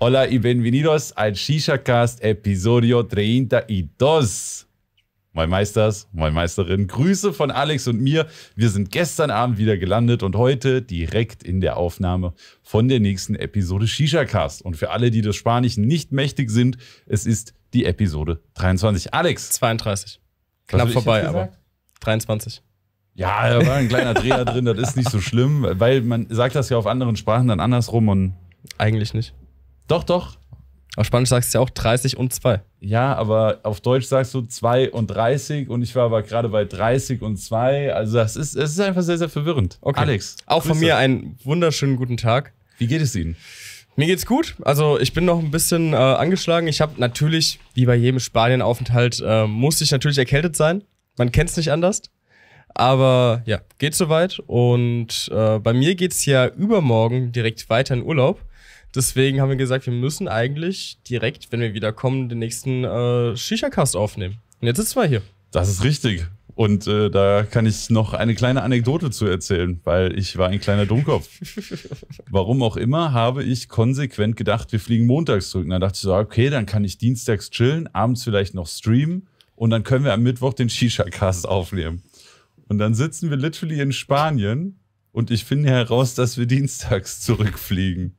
Hola y bienvenidos al Shisha Cast Episodio 32. Moin Meisters, moin Meisterin, Grüße von Alex und mir. Wir sind gestern Abend wieder gelandet und heute direkt in der Aufnahme von der nächsten Episode Shisha Cast. Und für alle, die des Spanischen nicht mächtig sind, es ist die Episode 23. Alex. 32. Knapp vorbei, aber 23. Ja, da war ein kleiner Dreher drin, das ist nicht so schlimm, weil man sagt das ja auf anderen Sprachen dann andersrum und. Eigentlich nicht. Doch, doch. Auf Spanisch sagst du ja auch 30 und 2. Ja, aber auf Deutsch sagst du 2 und 30 und ich war aber gerade bei 30 und 2. Also das ist, es ist einfach sehr, sehr verwirrend. Okay. Alex. Auch Grüße. von mir einen wunderschönen guten Tag. Wie geht es Ihnen? Mir geht's gut. Also ich bin noch ein bisschen äh, angeschlagen. Ich habe natürlich, wie bei jedem Spanienaufenthalt, äh, musste ich natürlich erkältet sein. Man kennt's nicht anders. Aber ja, geht soweit. Und äh, bei mir geht's ja übermorgen direkt weiter in Urlaub. Deswegen haben wir gesagt, wir müssen eigentlich direkt, wenn wir wiederkommen, den nächsten äh, Shisha-Cast aufnehmen. Und jetzt sitzen wir hier. Das ist richtig. Und äh, da kann ich noch eine kleine Anekdote zu erzählen, weil ich war ein kleiner Dummkopf. Warum auch immer habe ich konsequent gedacht, wir fliegen montags zurück. Und dann dachte ich so, okay, dann kann ich dienstags chillen, abends vielleicht noch streamen und dann können wir am Mittwoch den Shisha-Cast aufnehmen. Und dann sitzen wir literally in Spanien und ich finde heraus, dass wir dienstags zurückfliegen.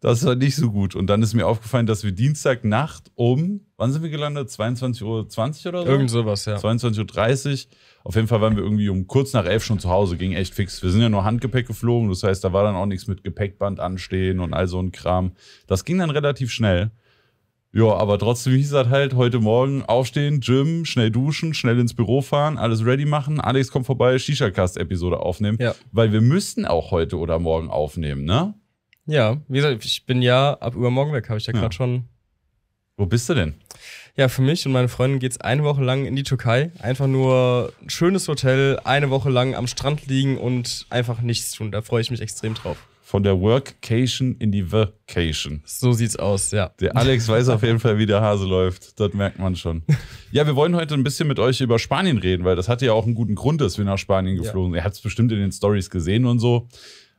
Das war halt nicht so gut. Und dann ist mir aufgefallen, dass wir Dienstagnacht um, wann sind wir gelandet? 22.20 Uhr oder so? Irgend sowas, ja. 22.30 Uhr. Auf jeden Fall waren wir irgendwie um kurz nach elf schon zu Hause, ging echt fix. Wir sind ja nur Handgepäck geflogen, das heißt, da war dann auch nichts mit Gepäckband anstehen und all so ein Kram. Das ging dann relativ schnell. Ja, aber trotzdem hieß es halt heute Morgen aufstehen, Gym, schnell duschen, schnell ins Büro fahren, alles ready machen. Alex kommt vorbei, Shisha-Cast-Episode aufnehmen. Ja. Weil wir müssten auch heute oder morgen aufnehmen, ne? Ja, wie gesagt, ich bin ja ab übermorgen weg, habe ich ja, ja. gerade schon. Wo bist du denn? Ja, für mich und meine Freundin geht es eine Woche lang in die Türkei. Einfach nur ein schönes Hotel, eine Woche lang am Strand liegen und einfach nichts tun. Da freue ich mich extrem drauf. Von der Workcation in die Vacation. So sieht's aus, ja. Der Alex weiß auf jeden Fall, wie der Hase läuft. Das merkt man schon. Ja, wir wollen heute ein bisschen mit euch über Spanien reden, weil das hatte ja auch einen guten Grund, dass wir nach Spanien geflogen sind. Ja. Ihr habt es bestimmt in den Stories gesehen und so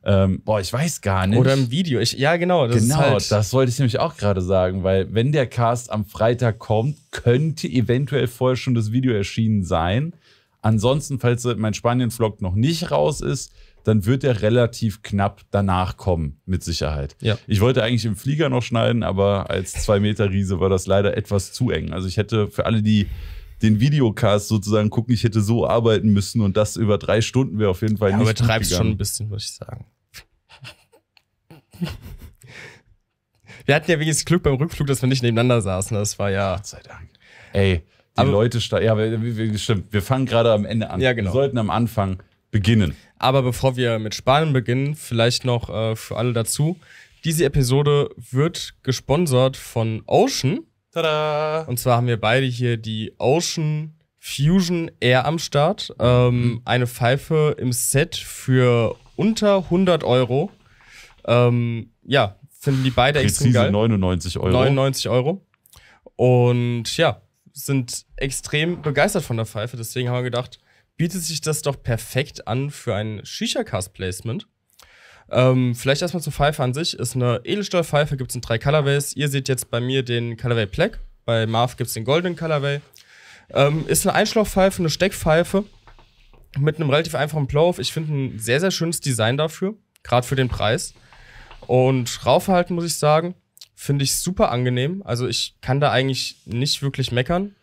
ähm, boah, ich weiß gar nicht. Oder im Video. Ich, ja, genau. Das genau, halt das wollte ich nämlich auch gerade sagen, weil wenn der Cast am Freitag kommt, könnte eventuell vorher schon das Video erschienen sein. Ansonsten, falls mein Spanien-Vlog noch nicht raus ist, dann wird er relativ knapp danach kommen, mit Sicherheit. Ja. Ich wollte eigentlich im Flieger noch schneiden, aber als zwei meter riese war das leider etwas zu eng. Also ich hätte für alle, die den Videocast sozusagen gucken, ich hätte so arbeiten müssen und das über drei Stunden wäre auf jeden Fall ja, nicht. Aber treibst schon ein bisschen, würde ich sagen wir hatten ja wenigstens Glück beim Rückflug, dass wir nicht nebeneinander saßen. Das war ja. Gott sei Dank. Ey, die aber, Leute Ja, stimmt. Wir fangen gerade am Ende an. Ja, genau. Wir sollten am Anfang beginnen. Aber bevor wir mit Spanien beginnen, vielleicht noch äh, für alle dazu. Diese Episode wird gesponsert von Ocean. Tada! Und zwar haben wir beide hier die Ocean Fusion Air am Start. Ähm, mhm. Eine Pfeife im Set für unter 100 Euro. Ähm, ja, finden die beide Präzise extrem geil. 99 Euro. 99 Euro. Und ja, sind extrem begeistert von der Pfeife. Deswegen haben wir gedacht, bietet sich das doch perfekt an für ein Shisha-Cast-Placement. Ähm, vielleicht erstmal zur Pfeife an sich. Ist eine Edelstahlpfeife, gibt es in drei Colorways. Ihr seht jetzt bei mir den Colorway Black, bei Marv gibt es den Golden Colorway. Ähm, ist eine Einschlauchpfeife, eine Steckpfeife mit einem relativ einfachen Blow-Off. Ich finde ein sehr, sehr schönes Design dafür, gerade für den Preis. Und raufhalten, muss ich sagen, finde ich super angenehm. Also ich kann da eigentlich nicht wirklich meckern.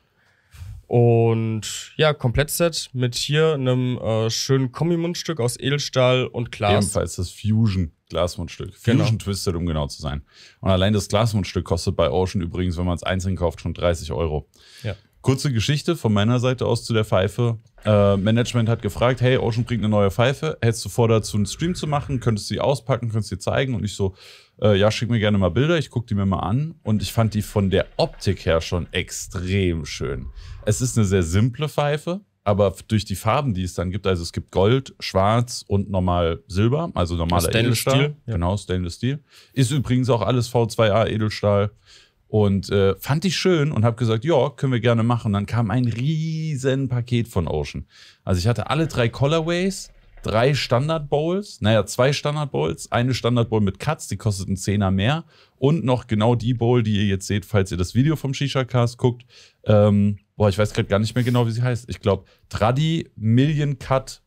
Und ja, Komplettset mit hier einem äh, schönen Kombi-Mundstück aus Edelstahl und Glas. Ebenfalls das Fusion Glasmundstück. Fusion genau. Twisted, um genau zu sein. Und allein das Glasmundstück kostet bei Ocean übrigens, wenn man es einzeln kauft, schon 30 Euro. Ja. Kurze Geschichte von meiner Seite aus zu der Pfeife. Äh, Management hat gefragt, hey, Ocean bringt eine neue Pfeife, hättest du vor dazu einen Stream zu machen, könntest du die auspacken, könntest du die zeigen und ich so, äh, ja, schick mir gerne mal Bilder, ich gucke die mir mal an und ich fand die von der Optik her schon extrem schön. Es ist eine sehr simple Pfeife, aber durch die Farben, die es dann gibt, also es gibt Gold, Schwarz und normal Silber, also normaler Stainless Edelstahl. Steel, ja. Genau, Stainless Steel. Ist übrigens auch alles V2A Edelstahl. Und äh, fand ich schön und habe gesagt, ja, können wir gerne machen. Und dann kam ein riesen Paket von Ocean. Also ich hatte alle drei Colorways, drei Standard Bowls, naja, zwei Standard Bowls, eine Standard Bowl mit Cuts, die kostet einen Zehner mehr und noch genau die Bowl, die ihr jetzt seht, falls ihr das Video vom Shisha Cast guckt. Ähm, boah, ich weiß gerade gar nicht mehr genau, wie sie heißt. Ich glaube, Tradi Million Cut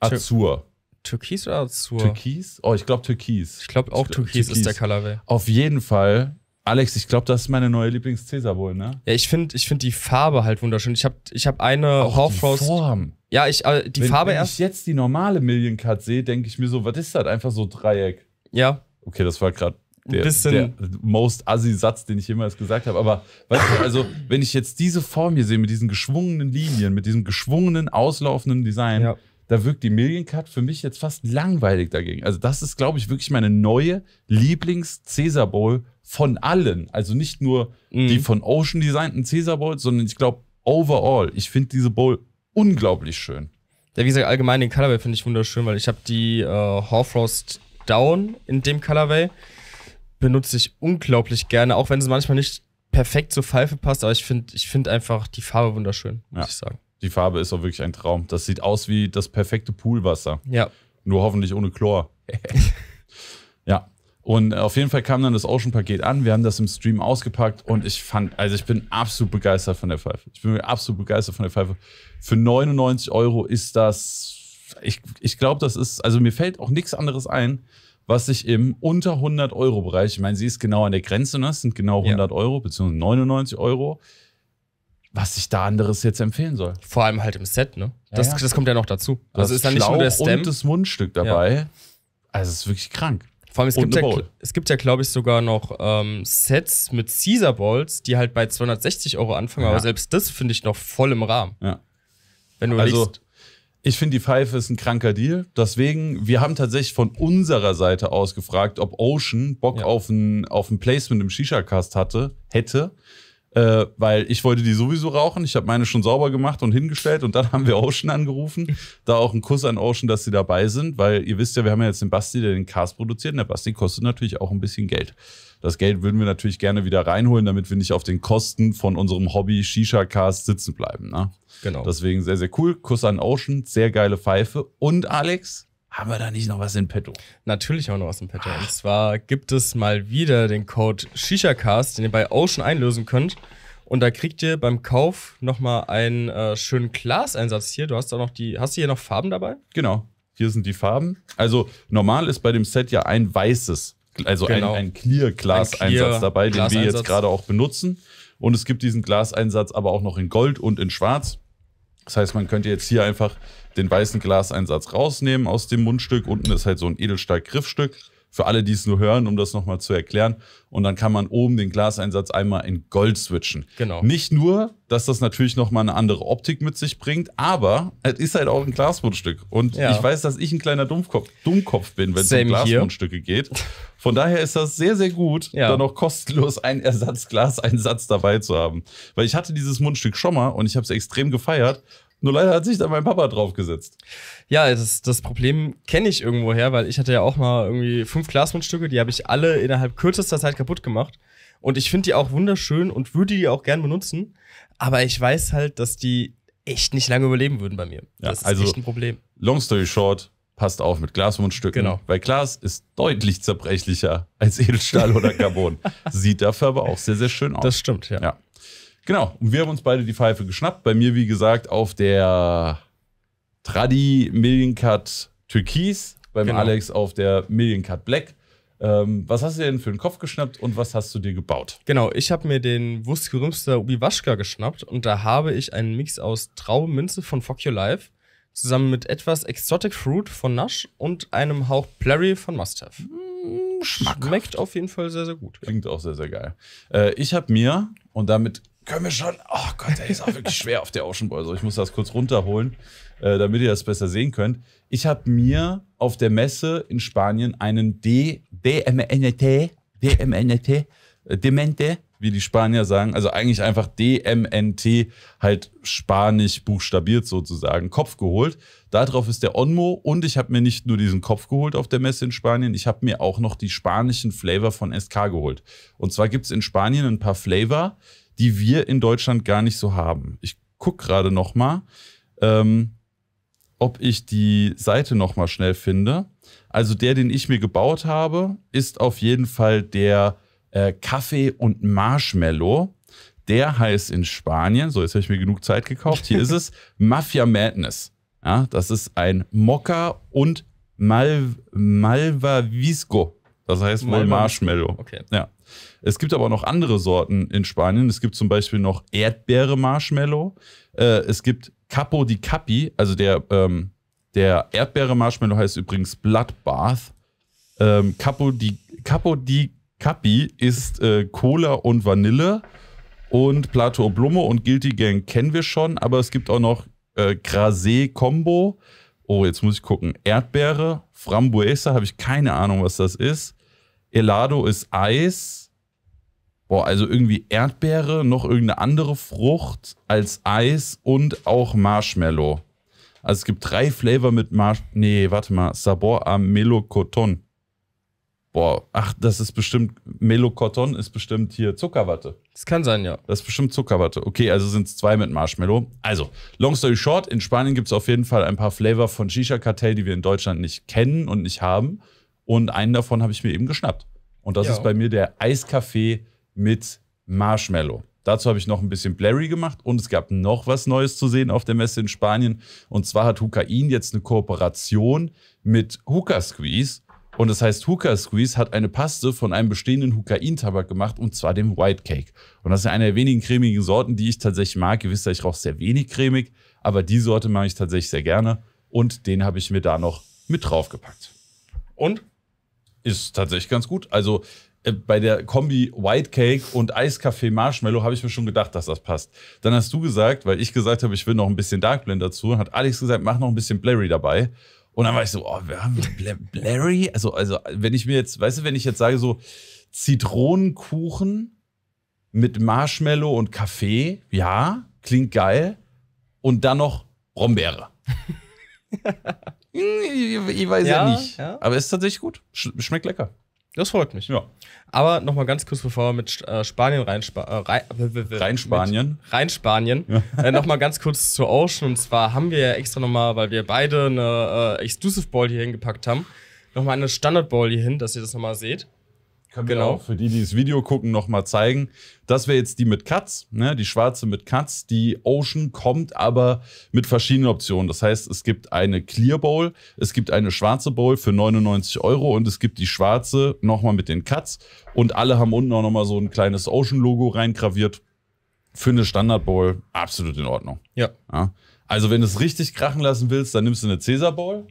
Azur. Türkis oder Azur? Türkis? Oh, ich glaube Türkis. Ich glaube auch Türkis, Türkis ist der Colorway. Auf jeden Fall Alex, ich glaube, das ist meine neue lieblings cäsar bowl ne? Ja, ich finde ich find die Farbe halt wunderschön. Ich habe ich hab eine Auch Rauchfrost. Die Form. Ja, ich, äh, die wenn, Farbe wenn erst. Wenn ich jetzt die normale Million Cut sehe, denke ich mir so, was ist das? Einfach so Dreieck. Ja. Okay, das war gerade der, der, most assi Satz, den ich jemals gesagt habe. Aber weißt du, also wenn ich jetzt diese Form hier sehe mit diesen geschwungenen Linien, mit diesem geschwungenen auslaufenden Design, ja da wirkt die Million Cut für mich jetzt fast langweilig dagegen. Also das ist, glaube ich, wirklich meine neue Lieblings-Caesar Bowl von allen. Also nicht nur mhm. die von Ocean designten Caesar Bowls, sondern ich glaube, overall, ich finde diese Bowl unglaublich schön. Ja, wie gesagt, allgemein den Colorway finde ich wunderschön, weil ich habe die äh, Horfrost Down in dem Colorway. Benutze ich unglaublich gerne, auch wenn es manchmal nicht perfekt zur Pfeife passt, aber ich finde ich find einfach die Farbe wunderschön, muss ja. ich sagen. Die Farbe ist auch wirklich ein Traum. Das sieht aus wie das perfekte Poolwasser. Ja. Nur hoffentlich ohne Chlor. ja. Und äh, auf jeden Fall kam dann das Ocean-Paket an. Wir haben das im Stream ausgepackt und ich fand, also ich bin absolut begeistert von der Pfeife. Ich bin absolut begeistert von der Pfeife. Für 99 Euro ist das, ich, ich glaube, das ist, also mir fällt auch nichts anderes ein, was sich im unter 100 Euro Bereich, ich meine, sie ist genau an der Grenze, ne? Es sind genau 100 ja. Euro, beziehungsweise 99 Euro was ich da anderes jetzt empfehlen soll. Vor allem halt im Set, ne? Das, ja, ja. das kommt ja noch dazu. Das also ist dann nicht nur der Stem. und das Mundstück dabei. Ja. Also es ist wirklich krank. Vor allem, es, gibt ja, es gibt ja, glaube ich, sogar noch ähm, Sets mit Caesar Balls, die halt bei 260 Euro anfangen, aber selbst das finde ich noch voll im Rahmen. Ja. Wenn du also, ich finde, die Pfeife ist ein kranker Deal. Deswegen, wir haben tatsächlich von unserer Seite aus gefragt, ob Ocean Bock auf, ein, auf ein Placement im Shisha-Cast hatte, hätte äh, weil ich wollte die sowieso rauchen. Ich habe meine schon sauber gemacht und hingestellt und dann haben wir Ocean angerufen. Da auch ein Kuss an Ocean, dass sie dabei sind, weil ihr wisst ja, wir haben ja jetzt den Basti, der den Cast produziert und der Basti kostet natürlich auch ein bisschen Geld. Das Geld würden wir natürlich gerne wieder reinholen, damit wir nicht auf den Kosten von unserem Hobby Shisha-Cast sitzen bleiben. Ne? Genau. Deswegen sehr, sehr cool. Kuss an Ocean, sehr geile Pfeife. Und Alex, haben wir da nicht noch was in petto? Natürlich haben wir noch was in petto. Ach. Und zwar gibt es mal wieder den Code ShishaCast, den ihr bei Ocean einlösen könnt. Und da kriegt ihr beim Kauf nochmal einen äh, schönen Glaseinsatz hier. Du hast auch noch die. Hast du hier noch Farben dabei? Genau. Hier sind die Farben. Also normal ist bei dem Set ja ein weißes, also genau. ein, ein Clear-Glas-Einsatz Clear dabei, den wir jetzt gerade auch benutzen. Und es gibt diesen Glaseinsatz aber auch noch in Gold und in Schwarz. Das heißt, man könnte jetzt hier einfach den weißen Glaseinsatz rausnehmen aus dem Mundstück. Unten ist halt so ein Edelstahl-Griffstück für alle, die es nur hören, um das nochmal zu erklären. Und dann kann man oben den Glaseinsatz einmal in Gold switchen. Genau. Nicht nur, dass das natürlich nochmal eine andere Optik mit sich bringt, aber es ist halt auch ein Glasmundstück. Und ja. ich weiß, dass ich ein kleiner Dummkopf, Dummkopf bin, wenn es um Glasmundstücke geht. Von daher ist das sehr, sehr gut, ja. da noch kostenlos einen Ersatzglaseinsatz dabei zu haben. Weil ich hatte dieses Mundstück schon mal und ich habe es extrem gefeiert. Nur leider hat sich da mein Papa draufgesetzt. Ja, das, das Problem kenne ich irgendwoher, weil ich hatte ja auch mal irgendwie fünf Glasmundstücke, die habe ich alle innerhalb kürzester Zeit kaputt gemacht. Und ich finde die auch wunderschön und würde die auch gern benutzen. Aber ich weiß halt, dass die echt nicht lange überleben würden bei mir. Ja, das ist also, echt ein Problem. Long story short, passt auf mit Glasmundstücken. Genau. Weil Glas ist deutlich zerbrechlicher als Edelstahl oder Carbon. Sieht dafür aber auch sehr, sehr schön aus. Das stimmt, ja. ja. Genau, und wir haben uns beide die Pfeife geschnappt. Bei mir, wie gesagt, auf der Tradi Million Cut Türkis, beim genau. Alex auf der Million Cut Black. Ähm, was hast du denn für einen Kopf geschnappt und was hast du dir gebaut? Genau, ich habe mir den Wurstgerümster Waschka geschnappt und da habe ich einen Mix aus Traube von Fuck Your Life zusammen mit etwas Exotic Fruit von Nash und einem Hauch Plurry von Must Have. Mm, Schmeckt auf jeden Fall sehr, sehr gut. Klingt auch sehr, sehr geil. Äh, ich habe mir, und damit können wir schon. Oh Gott, der ist auch wirklich schwer auf der Ocean Boy. So, ich muss das kurz runterholen, äh, damit ihr das besser sehen könnt. Ich habe mir auf der Messe in Spanien einen D, DMNT, DMNT, äh, Demente, wie die Spanier sagen, also eigentlich einfach DMNT, halt spanisch buchstabiert sozusagen, Kopf geholt. Darauf ist der Onmo und ich habe mir nicht nur diesen Kopf geholt auf der Messe in Spanien, ich habe mir auch noch die spanischen Flavor von SK geholt. Und zwar gibt es in Spanien ein paar Flavor, die wir in Deutschland gar nicht so haben. Ich gucke gerade noch mal, ähm, ob ich die Seite noch mal schnell finde. Also der, den ich mir gebaut habe, ist auf jeden Fall der äh, Kaffee und Marshmallow. Der heißt in Spanien, so jetzt habe ich mir genug Zeit gekauft, hier ist es, Mafia Madness. Ja, das ist ein Mokka und Mal Malvavisco. Das heißt wohl Marshmallow. Okay. Ja. Es gibt aber noch andere Sorten in Spanien. Es gibt zum Beispiel noch Erdbeere-Marshmallow. Äh, es gibt Capo di Capi, also der, ähm, der Erdbeere-Marshmallow heißt übrigens Bloodbath. Ähm, Capo, di, Capo di Capi ist äh, Cola und Vanille. Und Plato Oblume und Guilty Gang kennen wir schon, aber es gibt auch noch äh, Grasé Combo. Oh, jetzt muss ich gucken. Erdbeere, Frambuesa, habe ich keine Ahnung, was das ist. Elado ist Eis. Boah, also irgendwie Erdbeere, noch irgendeine andere Frucht als Eis und auch Marshmallow. Also es gibt drei Flavor mit Marshmallow. Nee, warte mal. Sabor am Melocoton. Boah, ach, das ist bestimmt... Melocoton ist bestimmt hier Zuckerwatte. Das kann sein, ja. Das ist bestimmt Zuckerwatte. Okay, also sind es zwei mit Marshmallow. Also, long story short, in Spanien gibt es auf jeden Fall ein paar Flavor von Shisha-Kartell, die wir in Deutschland nicht kennen und nicht haben. Und einen davon habe ich mir eben geschnappt. Und das ja. ist bei mir der Eiskaffee mit Marshmallow. Dazu habe ich noch ein bisschen Blurry gemacht und es gab noch was Neues zu sehen auf der Messe in Spanien. Und zwar hat Hukain jetzt eine Kooperation mit Hooker Squeeze. Und das heißt, Hooker Squeeze hat eine Paste von einem bestehenden Hukain-Tabak gemacht und zwar dem White Cake. Und das ist eine der wenigen cremigen Sorten, die ich tatsächlich mag. Ihr wisst ja, ich rauche sehr wenig cremig, aber die Sorte mag ich tatsächlich sehr gerne. Und den habe ich mir da noch mit draufgepackt. Und? Ist tatsächlich ganz gut. Also äh, bei der Kombi White Cake und Eiskaffee Marshmallow habe ich mir schon gedacht, dass das passt. Dann hast du gesagt, weil ich gesagt habe, ich will noch ein bisschen Dark Blend dazu, hat Alex gesagt, mach noch ein bisschen Blurry dabei. Und dann war ich so, oh, wir haben Bla Blairy? Also, also, wenn ich mir jetzt, weißt du, wenn ich jetzt sage, so Zitronenkuchen mit Marshmallow und Kaffee, ja, klingt geil. Und dann noch Brombeere. Hm, ich, ich, weiß ja, ja nicht. Ja. Aber ist tatsächlich gut. Sch schmeckt lecker. Das freut mich. Ja. Aber nochmal ganz kurz, bevor wir mit äh, Spanien rein, äh, rein Spanien. Rein Spanien. Ja. äh, nochmal ganz kurz zu Ocean. Und zwar haben wir ja extra nochmal, weil wir beide eine äh, Exclusive Ball hier hingepackt haben, nochmal eine Standard Ball hier hin, dass ihr das nochmal seht. Können genau. wir auch für die, die das Video gucken, nochmal zeigen. Das wäre jetzt die mit Cuts, ne? die schwarze mit Cuts. Die Ocean kommt aber mit verschiedenen Optionen. Das heißt, es gibt eine Clear Bowl, es gibt eine schwarze Bowl für 99 Euro und es gibt die schwarze nochmal mit den Cuts. Und alle haben unten auch nochmal so ein kleines Ocean-Logo reingraviert. Für eine Standard Bowl absolut in Ordnung. Ja. ja. Also, wenn du es richtig krachen lassen willst, dann nimmst du eine Caesar Bowl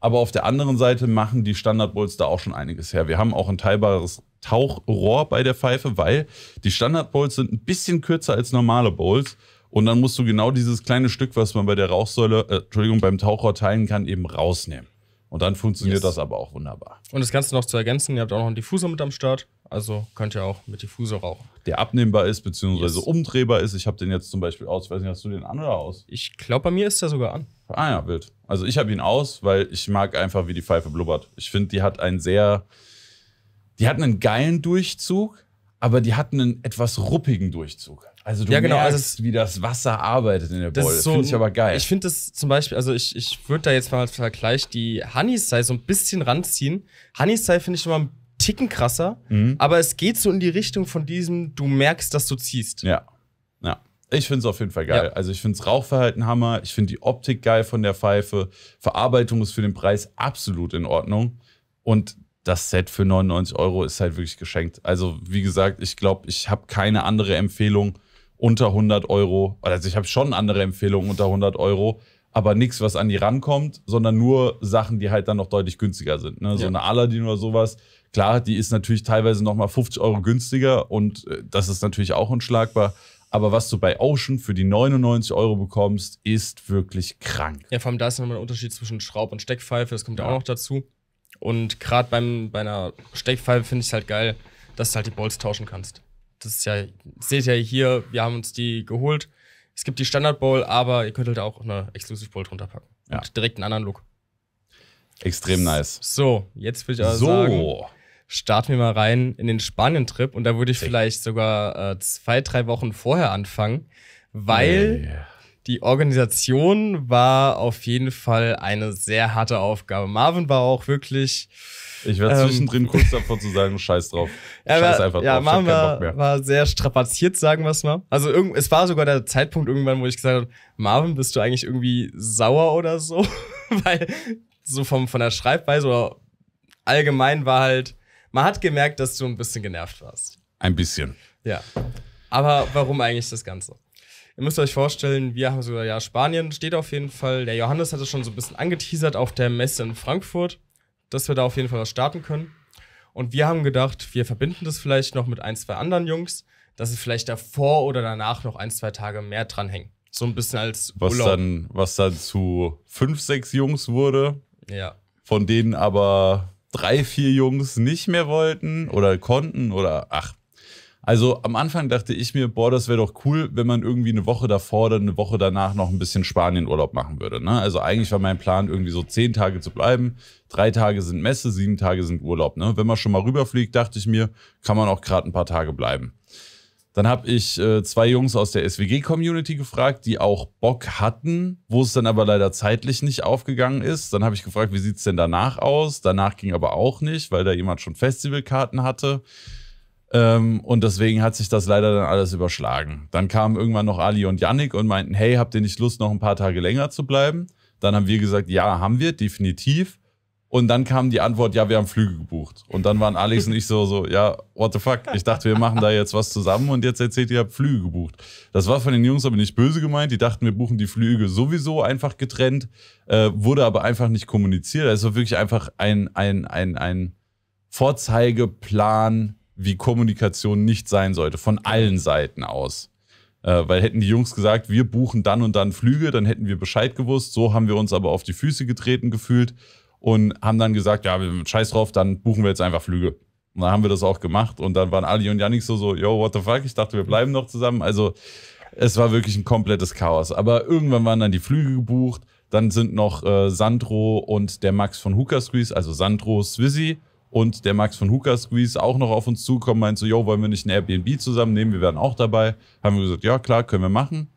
aber auf der anderen Seite machen die Standardbulls da auch schon einiges her. Wir haben auch ein teilbares Tauchrohr bei der Pfeife, weil die Standardbulls sind ein bisschen kürzer als normale Bowls. Und dann musst du genau dieses kleine Stück, was man bei der Rauchsäule, äh, Entschuldigung, beim Tauchrohr teilen kann, eben rausnehmen. Und dann funktioniert yes. das aber auch wunderbar. Und das Ganze noch zu ergänzen, ihr habt auch noch einen Diffusor mit am Start. Also könnt ihr auch mit Diffusor rauchen. Der abnehmbar ist, beziehungsweise yes. umdrehbar ist. Ich habe den jetzt zum Beispiel aus. weiß nicht, hast du den an oder aus? Ich glaube, bei mir ist der sogar an. Ah ja, wild. Also ich habe ihn aus, weil ich mag einfach, wie die Pfeife blubbert. Ich finde, die hat einen sehr, die hat einen geilen Durchzug, aber die hat einen etwas ruppigen Durchzug. Also du ja, genau, also merkst, also wie das Wasser arbeitet in der das Bowl. Das so, finde ich aber geil. Ich finde das zum Beispiel, also ich, ich würde da jetzt mal als Vergleich die Honey Style so ein bisschen ranziehen. Honey Style finde ich schon mal ein Ticken krasser, mhm. aber es geht so in die Richtung von diesem, du merkst, dass du ziehst. Ja. Ich finde es auf jeden Fall geil. Ja. Also ich finde das Rauchverhalten Hammer. Ich finde die Optik geil von der Pfeife. Verarbeitung ist für den Preis absolut in Ordnung. Und das Set für 99 Euro ist halt wirklich geschenkt. Also wie gesagt, ich glaube, ich habe keine andere Empfehlung unter 100 Euro. Also ich habe schon andere Empfehlungen unter 100 Euro. Aber nichts, was an die rankommt, sondern nur Sachen, die halt dann noch deutlich günstiger sind. Ne? So ja. eine Aladdin oder sowas. Klar, die ist natürlich teilweise nochmal 50 Euro günstiger und äh, das ist natürlich auch unschlagbar. Aber was du bei Ocean für die 99 Euro bekommst, ist wirklich krank. Ja, vor allem da ist nochmal ein Unterschied zwischen Schraub- und Steckpfeife, das kommt ja, auch noch dazu. Und gerade bei einer Steckpfeife finde ich es halt geil, dass du halt die Bolts tauschen kannst. Das ist ja, seht ja hier, wir haben uns die geholt. Es gibt die Standard Bowl, aber ihr könnt halt auch eine Exclusive Bowl drunter packen. Ja. Und direkt einen anderen Look. Extrem nice. So, jetzt würde ich also so. sagen starten wir mal rein in den Spanien-Trip und da würde ich vielleicht sogar äh, zwei, drei Wochen vorher anfangen, weil yeah. die Organisation war auf jeden Fall eine sehr harte Aufgabe. Marvin war auch wirklich. Ich werde ähm, zwischendrin ähm, kurz davor zu sagen, scheiß drauf. Ja, scheiß einfach ja, drauf. Marvin war, war, sehr strapaziert, sagen wir es mal. Also es war sogar der Zeitpunkt irgendwann, wo ich gesagt habe, Marvin, bist du eigentlich irgendwie sauer oder so? Weil so vom, von der Schreibweise oder allgemein war halt, man hat gemerkt, dass du ein bisschen genervt warst. Ein bisschen. Ja. Aber warum eigentlich das Ganze? Ihr müsst euch vorstellen, wir haben sogar, ja, Spanien steht auf jeden Fall. Der Johannes hat es schon so ein bisschen angeteasert auf der Messe in Frankfurt, dass wir da auf jeden Fall was starten können. Und wir haben gedacht, wir verbinden das vielleicht noch mit ein, zwei anderen Jungs, dass sie vielleicht davor oder danach noch ein, zwei Tage mehr dranhängen. So ein bisschen als was Urlaub. Dann, was dann zu fünf, sechs Jungs wurde. Ja. Von denen aber drei, vier Jungs nicht mehr wollten oder konnten oder ach. Also am Anfang dachte ich mir, boah, das wäre doch cool, wenn man irgendwie eine Woche davor oder eine Woche danach noch ein bisschen Spanien-Urlaub machen würde. Ne? Also eigentlich war mein Plan, irgendwie so zehn Tage zu bleiben. Drei Tage sind Messe, sieben Tage sind Urlaub. Ne? Wenn man schon mal rüberfliegt, dachte ich mir, kann man auch gerade ein paar Tage bleiben. Dann habe ich äh, zwei Jungs aus der SWG-Community gefragt, die auch Bock hatten, wo es dann aber leider zeitlich nicht aufgegangen ist. Dann habe ich gefragt, wie sieht es denn danach aus? Danach ging aber auch nicht, weil da jemand schon Festivalkarten hatte. Ähm, und deswegen hat sich das leider dann alles überschlagen. Dann kamen irgendwann noch Ali und Yannick und meinten, hey, habt ihr nicht Lust, noch ein paar Tage länger zu bleiben? Dann haben wir gesagt, ja, haben wir, definitiv. Und dann kam die Antwort, ja, wir haben Flüge gebucht. Und dann waren Alex und ich so, so, ja, what the fuck? Ich dachte, wir machen da jetzt was zusammen und jetzt erzählt ihr, ihr habt Flüge gebucht. Das war von den Jungs aber nicht böse gemeint. Die dachten, wir buchen die Flüge sowieso einfach getrennt, äh, wurde aber einfach nicht kommuniziert. Also wirklich einfach ein, ein, ein, ein Vorzeigeplan, wie Kommunikation nicht sein sollte, von allen Seiten aus. Äh, weil hätten die Jungs gesagt, wir buchen dann und dann Flüge, dann hätten wir Bescheid gewusst. So haben wir uns aber auf die Füße getreten gefühlt und haben dann gesagt, ja, scheiß drauf, dann buchen wir jetzt einfach Flüge. Und dann haben wir das auch gemacht und dann waren Ali und Yannick so, so, yo, what the fuck, ich dachte, wir bleiben noch zusammen. Also es war wirklich ein komplettes Chaos. Aber irgendwann waren dann die Flüge gebucht, dann sind noch äh, Sandro und der Max von Hooker Squeeze, also Sandro Swizzy und der Max von Hooker Squeeze auch noch auf uns zukommen, meint so, yo, wollen wir nicht ein Airbnb zusammennehmen, wir wären auch dabei. Haben wir gesagt, ja klar, können wir machen.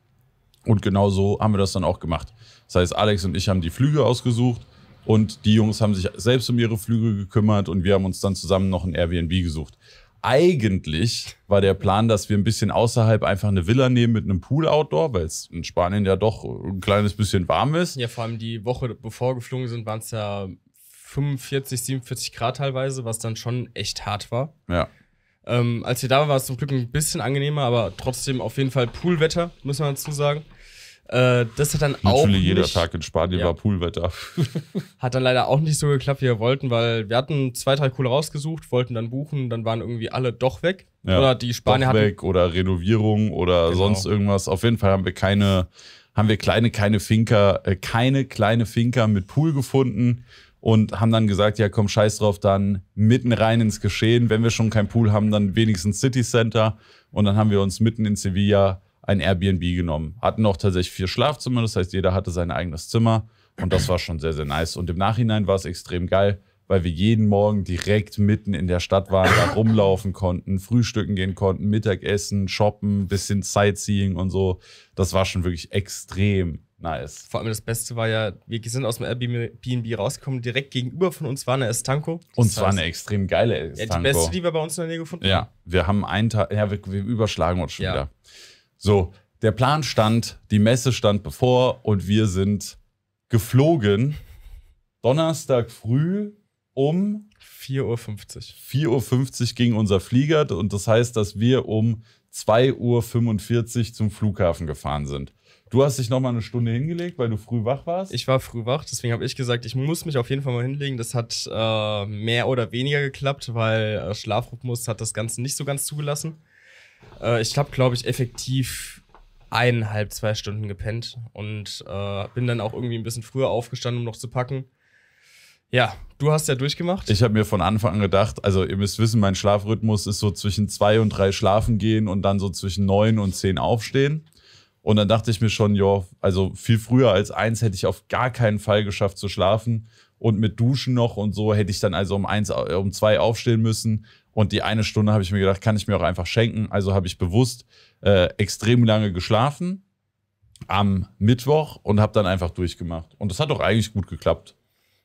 Und genau so haben wir das dann auch gemacht. Das heißt, Alex und ich haben die Flüge ausgesucht und die Jungs haben sich selbst um ihre Flüge gekümmert und wir haben uns dann zusammen noch ein Airbnb gesucht. Eigentlich war der Plan, dass wir ein bisschen außerhalb einfach eine Villa nehmen mit einem Pool Outdoor, weil es in Spanien ja doch ein kleines bisschen warm ist. Ja, vor allem die Woche bevor geflogen sind, waren es ja 45, 47 Grad teilweise, was dann schon echt hart war. Ja. Ähm, als wir da waren, war es zum Glück ein bisschen angenehmer, aber trotzdem auf jeden Fall Poolwetter, muss man dazu sagen. Äh, das hat dann Literally auch. Natürlich jeder nicht, Tag in Spanien ja, war Poolwetter. hat dann leider auch nicht so geklappt, wie wir wollten, weil wir hatten zwei, drei coole rausgesucht, wollten dann buchen, dann waren irgendwie alle doch weg. Ja, oder die Spanier doch hatten. weg oder Renovierung oder genau. sonst irgendwas. Auf jeden Fall haben wir keine, haben wir kleine, keine Finker, äh, keine kleine Finker mit Pool gefunden und haben dann gesagt, ja komm, scheiß drauf, dann mitten rein ins Geschehen. Wenn wir schon keinen Pool haben, dann wenigstens City Center. Und dann haben wir uns mitten in Sevilla ein Airbnb genommen. Hatten auch tatsächlich vier Schlafzimmer, das heißt, jeder hatte sein eigenes Zimmer und das war schon sehr, sehr nice. Und im Nachhinein war es extrem geil, weil wir jeden Morgen direkt mitten in der Stadt waren, da rumlaufen konnten, frühstücken gehen konnten, Mittagessen, shoppen, bisschen Sightseeing und so. Das war schon wirklich extrem nice. Vor allem das Beste war ja, wir sind aus dem Airbnb rausgekommen, direkt gegenüber von uns war eine Estanco. Und zwar eine extrem geile Estanco. Ja, die beste, die wir bei uns in der Nähe gefunden haben. Ja, wir haben einen Tag, ja, wir, wir überschlagen uns schon ja. wieder. So, der Plan stand, die Messe stand bevor und wir sind geflogen. Donnerstag früh um 4.50 Uhr. 4.50 Uhr ging unser Flieger und das heißt, dass wir um 2.45 Uhr zum Flughafen gefahren sind. Du hast dich nochmal eine Stunde hingelegt, weil du früh wach warst? Ich war früh wach, deswegen habe ich gesagt, ich muss mich auf jeden Fall mal hinlegen. Das hat äh, mehr oder weniger geklappt, weil äh, Schlafrhythmus hat das Ganze nicht so ganz zugelassen. Äh, ich habe, glaube ich, effektiv eineinhalb, zwei Stunden gepennt und äh, bin dann auch irgendwie ein bisschen früher aufgestanden, um noch zu packen. Ja, du hast ja durchgemacht. Ich habe mir von Anfang an gedacht, also ihr müsst wissen, mein Schlafrhythmus ist so zwischen zwei und drei schlafen gehen und dann so zwischen neun und zehn aufstehen. Und dann dachte ich mir schon, ja, also viel früher als eins hätte ich auf gar keinen Fall geschafft zu schlafen. Und mit Duschen noch und so hätte ich dann also um eins, äh, um zwei aufstehen müssen. Und die eine Stunde habe ich mir gedacht, kann ich mir auch einfach schenken. Also habe ich bewusst äh, extrem lange geschlafen am Mittwoch und habe dann einfach durchgemacht. Und das hat auch eigentlich gut geklappt.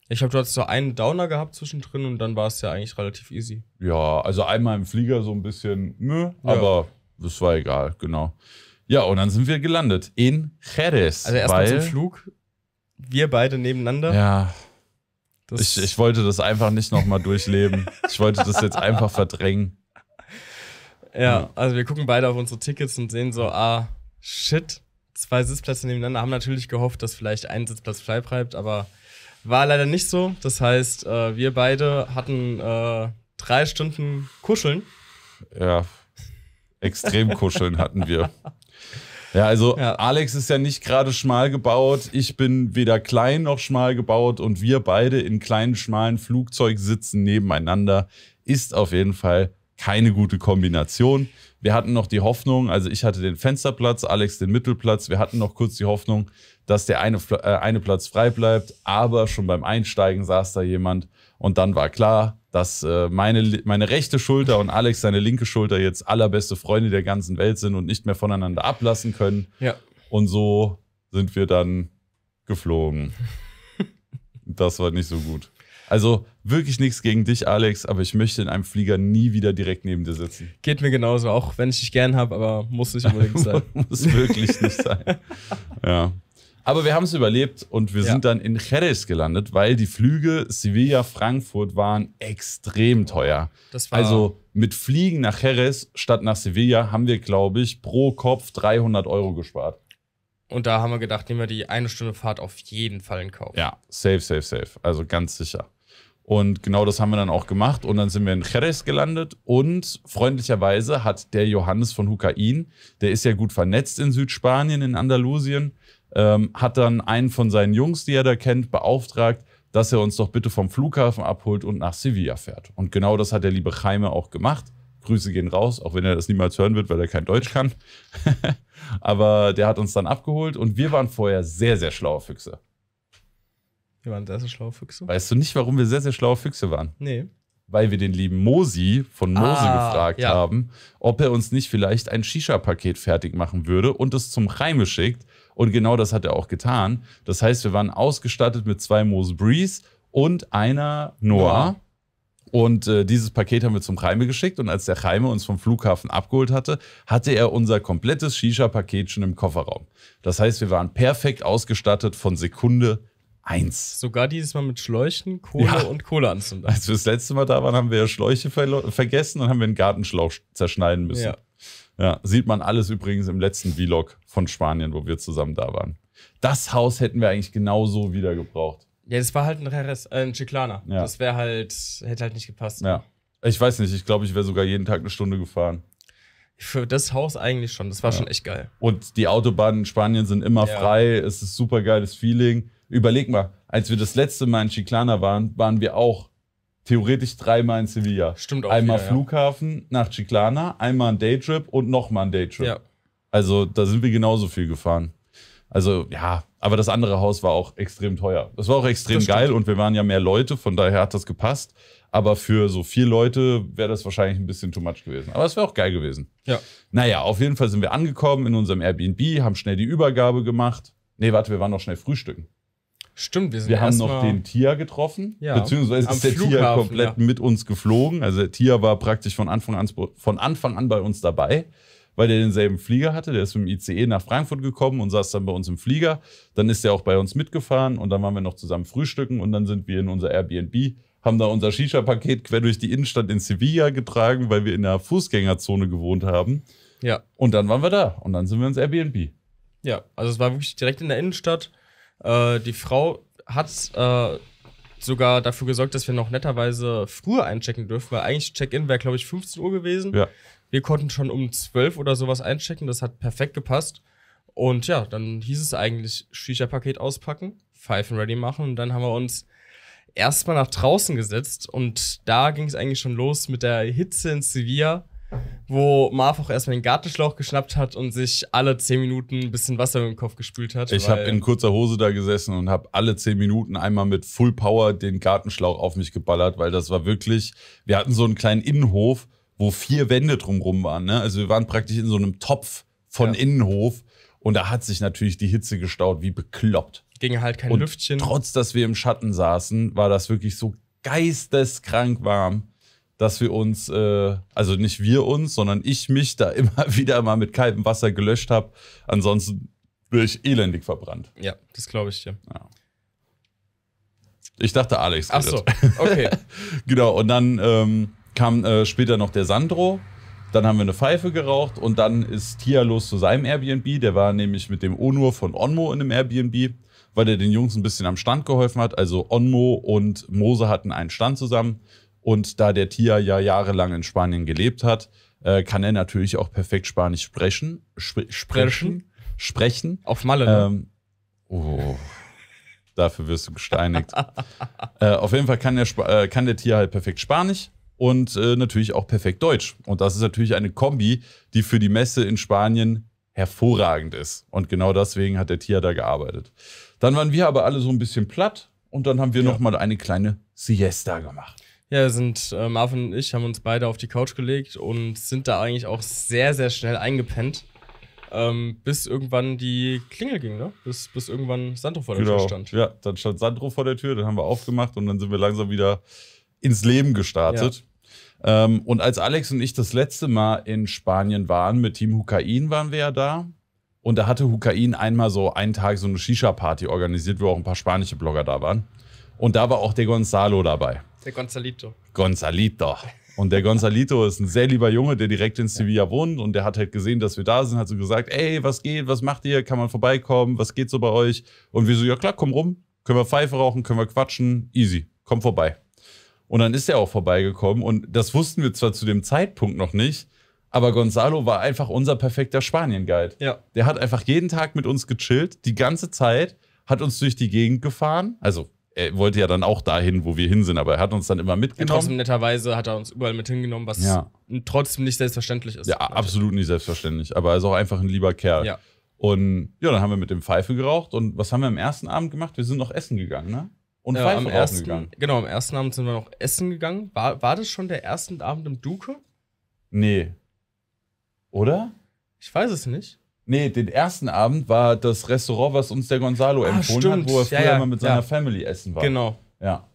Ich habe dort so einen Downer gehabt zwischendrin und dann war es ja eigentlich relativ easy. Ja, also einmal im Flieger so ein bisschen, nö, ne, ja. aber das war egal, genau. Ja, und dann sind wir gelandet in Jerez. Also erstmal zum Flug, wir beide nebeneinander. Ja. Das ich, ich wollte das einfach nicht nochmal durchleben. Ich wollte das jetzt einfach verdrängen. Ja, also wir gucken beide auf unsere Tickets und sehen so, ah, shit, zwei Sitzplätze nebeneinander. Haben natürlich gehofft, dass vielleicht ein Sitzplatz frei bleibt, aber war leider nicht so. Das heißt, äh, wir beide hatten äh, drei Stunden Kuscheln. Ja, extrem Kuscheln hatten wir. Ja, also ja. Alex ist ja nicht gerade schmal gebaut. Ich bin weder klein noch schmal gebaut und wir beide in kleinen, schmalen Flugzeug sitzen nebeneinander. Ist auf jeden Fall keine gute Kombination. Wir hatten noch die Hoffnung, also ich hatte den Fensterplatz, Alex den Mittelplatz. Wir hatten noch kurz die Hoffnung, dass der eine, äh, eine Platz frei bleibt. Aber schon beim Einsteigen saß da jemand und dann war klar, dass äh, meine, meine rechte Schulter und Alex seine linke Schulter jetzt allerbeste Freunde der ganzen Welt sind und nicht mehr voneinander ablassen können. Ja. Und so sind wir dann geflogen. das war nicht so gut. Also wirklich nichts gegen dich, Alex, aber ich möchte in einem Flieger nie wieder direkt neben dir sitzen. Geht mir genauso, auch wenn ich dich gern habe, aber muss nicht unbedingt sein. muss wirklich nicht sein. ja. Aber wir haben es überlebt und wir ja. sind dann in Jerez gelandet, weil die Flüge Sevilla-Frankfurt waren extrem teuer. War also mit Fliegen nach Jerez statt nach Sevilla haben wir, glaube ich, pro Kopf 300 Euro gespart. Und da haben wir gedacht, nehmen wir die eine Stunde Fahrt auf jeden Fall in Kauf. Ja, safe, safe, safe. Also ganz sicher. Und genau das haben wir dann auch gemacht. Und dann sind wir in Jerez gelandet. Und freundlicherweise hat der Johannes von Hukain, der ist ja gut vernetzt in Südspanien, in Andalusien, ähm, hat dann einen von seinen Jungs, die er da kennt, beauftragt, dass er uns doch bitte vom Flughafen abholt und nach Sevilla fährt. Und genau das hat der liebe Jaime auch gemacht. Grüße gehen raus, auch wenn er das niemals hören wird, weil er kein Deutsch kann. Aber der hat uns dann abgeholt und wir waren vorher sehr, sehr schlaue Füchse. Wir waren sehr, sehr schlaue Füchse. Weißt du nicht, warum wir sehr, sehr schlaue Füchse waren? Nee. Weil wir den lieben Mosi von Mosi ah, gefragt ja. haben, ob er uns nicht vielleicht ein Shisha-Paket fertig machen würde und es zum Reime schickt, und genau das hat er auch getan. Das heißt, wir waren ausgestattet mit zwei Moose Breeze und einer Noah. Und äh, dieses Paket haben wir zum Reime geschickt. Und als der Reime uns vom Flughafen abgeholt hatte, hatte er unser komplettes Shisha-Paket schon im Kofferraum. Das heißt, wir waren perfekt ausgestattet von Sekunde Eins. Sogar dieses Mal mit Schläuchen, Kohle ja. und Kohleanzünder. Als wir das letzte Mal da waren, haben wir Schläuche vergessen und haben wir einen Gartenschlauch zerschneiden müssen. Ja. Ja, sieht man alles übrigens im letzten Vlog von Spanien, wo wir zusammen da waren. Das Haus hätten wir eigentlich genauso wieder gebraucht. Ja, das war halt ein Reres, äh, ein Chiclana. Ja. Das wäre halt, hätte halt nicht gepasst. Ja. Ich weiß nicht, ich glaube, ich wäre sogar jeden Tag eine Stunde gefahren. Für das Haus eigentlich schon, das war ja. schon echt geil. Und die Autobahnen in Spanien sind immer ja. frei, es ist super geiles Feeling. Überleg mal, als wir das letzte Mal in Chiclana waren, waren wir auch theoretisch dreimal in Sevilla. Stimmt auch. Einmal wieder, Flughafen ja. nach Chiclana, einmal ein Daytrip und nochmal ein Daytrip. Ja. Also da sind wir genauso viel gefahren. Also ja, aber das andere Haus war auch extrem teuer. Das war auch extrem geil und wir waren ja mehr Leute, von daher hat das gepasst. Aber für so vier Leute wäre das wahrscheinlich ein bisschen too much gewesen. Aber es wäre auch geil gewesen. Ja. Naja, auf jeden Fall sind wir angekommen in unserem Airbnb, haben schnell die Übergabe gemacht. Nee, warte, wir waren noch schnell frühstücken. Stimmt, wir sind Wir haben noch den Tia getroffen, ja, beziehungsweise ist der Flughafen, Tia komplett ja. mit uns geflogen. Also der Tia war praktisch von Anfang, an, von Anfang an bei uns dabei, weil der denselben Flieger hatte. Der ist mit dem ICE nach Frankfurt gekommen und saß dann bei uns im Flieger. Dann ist er auch bei uns mitgefahren und dann waren wir noch zusammen frühstücken und dann sind wir in unser Airbnb, haben da unser Shisha-Paket quer durch die Innenstadt in Sevilla getragen, weil wir in der Fußgängerzone gewohnt haben. Ja. Und dann waren wir da und dann sind wir ins Airbnb. Ja, also es war wirklich direkt in der Innenstadt. Äh, die Frau hat äh, sogar dafür gesorgt, dass wir noch netterweise früher einchecken dürfen, weil eigentlich Check-in wäre, glaube ich, 15 Uhr gewesen. Ja. Wir konnten schon um 12 oder sowas einchecken, das hat perfekt gepasst. Und ja, dann hieß es eigentlich Shisha-Paket auspacken, Pfeifen ready machen und dann haben wir uns erstmal nach draußen gesetzt und da ging es eigentlich schon los mit der Hitze in Sevilla wo Marv auch erstmal den Gartenschlauch geschnappt hat und sich alle zehn Minuten ein bisschen Wasser mit dem Kopf gespült hat. Ich habe in kurzer Hose da gesessen und habe alle zehn Minuten einmal mit Full Power den Gartenschlauch auf mich geballert, weil das war wirklich, wir hatten so einen kleinen Innenhof, wo vier Wände drumrum waren. Ne? Also wir waren praktisch in so einem Topf von ja. Innenhof und da hat sich natürlich die Hitze gestaut, wie bekloppt. Ging halt kein und Lüftchen. Trotz, dass wir im Schatten saßen, war das wirklich so geisteskrank warm dass wir uns, äh, also nicht wir uns, sondern ich mich da immer wieder mal mit kaltem Wasser gelöscht habe. Ansonsten wäre ich elendig verbrannt. Ja, das glaube ich dir. Ja. Ich dachte, Alex. Ach so, okay. genau, und dann ähm, kam äh, später noch der Sandro. Dann haben wir eine Pfeife geraucht und dann ist Tia los zu seinem Airbnb. Der war nämlich mit dem Onur von Onmo in einem Airbnb, weil er den Jungs ein bisschen am Stand geholfen hat. Also Onmo und Mose hatten einen Stand zusammen. Und da der Tia ja jahrelang in Spanien gelebt hat, äh, kann er natürlich auch perfekt Spanisch sprechen. Sp sprechen? Sprechen. Auf Malle. Ne? Ähm, oh, dafür wirst du gesteinigt. äh, auf jeden Fall kann der, Sp äh, kann der Tia halt perfekt Spanisch und äh, natürlich auch perfekt Deutsch. Und das ist natürlich eine Kombi, die für die Messe in Spanien hervorragend ist. Und genau deswegen hat der Tier da gearbeitet. Dann waren wir aber alle so ein bisschen platt und dann haben wir ja. nochmal eine kleine Siesta gemacht. Ja, sind äh, Marvin und ich haben uns beide auf die Couch gelegt und sind da eigentlich auch sehr, sehr schnell eingepennt. Ähm, bis irgendwann die Klingel ging, ne? Bis, bis irgendwann Sandro vor der genau. Tür stand. Ja, dann stand Sandro vor der Tür, dann haben wir aufgemacht und dann sind wir langsam wieder ins Leben gestartet. Ja. Ähm, und als Alex und ich das letzte Mal in Spanien waren, mit Team Hukain waren wir ja da. Und da hatte Hukain einmal so einen Tag so eine Shisha-Party organisiert, wo auch ein paar spanische Blogger da waren. Und da war auch der Gonzalo dabei. Der Gonzalito. Gonzalito. Und der Gonzalito ist ein sehr lieber Junge, der direkt in Sevilla wohnt und der hat halt gesehen, dass wir da sind, hat so gesagt, ey, was geht, was macht ihr, kann man vorbeikommen, was geht so bei euch? Und wir so, ja klar, komm rum, können wir Pfeife rauchen, können wir quatschen, easy, komm vorbei. Und dann ist er auch vorbeigekommen und das wussten wir zwar zu dem Zeitpunkt noch nicht, aber Gonzalo war einfach unser perfekter Spanien-Guide. Ja. Der hat einfach jeden Tag mit uns gechillt, die ganze Zeit, hat uns durch die Gegend gefahren, also er wollte ja dann auch dahin, wo wir hin sind, aber er hat uns dann immer mitgenommen. Und trotzdem netterweise hat er uns überall mit hingenommen, was ja. trotzdem nicht selbstverständlich ist. Ja, natürlich. Also absolut nicht selbstverständlich, aber er ist auch einfach ein lieber Kerl. Ja. Und ja, dann haben wir mit dem Pfeife geraucht und was haben wir am ersten Abend gemacht? Wir sind noch essen gegangen, ne? Und ja, Pfeife am ersten, gegangen. Genau, am ersten Abend sind wir noch essen gegangen. War, war das schon der erste Abend im Duke? Nee. Oder? Ich weiß es nicht. Nee, den ersten Abend war das Restaurant, was uns der Gonzalo ah, empfohlen stimmt. hat, wo er früher ja, ja. mal mit seiner ja. Family essen war. Genau. Ja.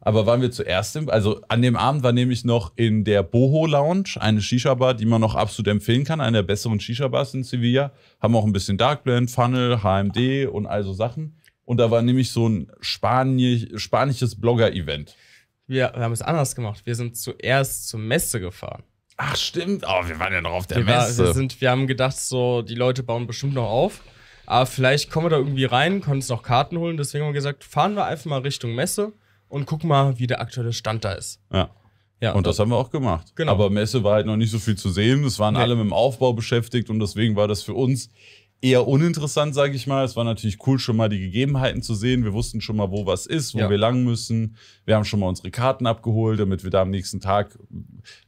Aber waren wir zuerst im, also an dem Abend war nämlich noch in der Boho Lounge, eine Shisha-Bar, die man noch absolut empfehlen kann, eine der besseren Shisha-Bars in Sevilla. Haben auch ein bisschen Darkblend, Funnel, HMD und all so Sachen. Und da war nämlich so ein Spanisch, spanisches Blogger-Event. Wir, wir haben es anders gemacht. Wir sind zuerst zur Messe gefahren. Ach stimmt, oh, wir waren ja noch auf der wir Messe. War, wir, sind, wir haben gedacht, so die Leute bauen bestimmt noch auf. Aber vielleicht kommen wir da irgendwie rein, können uns noch Karten holen. Deswegen haben wir gesagt, fahren wir einfach mal Richtung Messe und gucken mal, wie der aktuelle Stand da ist. Ja. Ja, und das haben wir auch gemacht. Genau. Aber Messe war halt noch nicht so viel zu sehen. Es waren nee. alle mit dem Aufbau beschäftigt und deswegen war das für uns eher uninteressant, sage ich mal. Es war natürlich cool, schon mal die Gegebenheiten zu sehen. Wir wussten schon mal, wo was ist, wo ja. wir lang müssen. Wir haben schon mal unsere Karten abgeholt, damit wir da am nächsten Tag,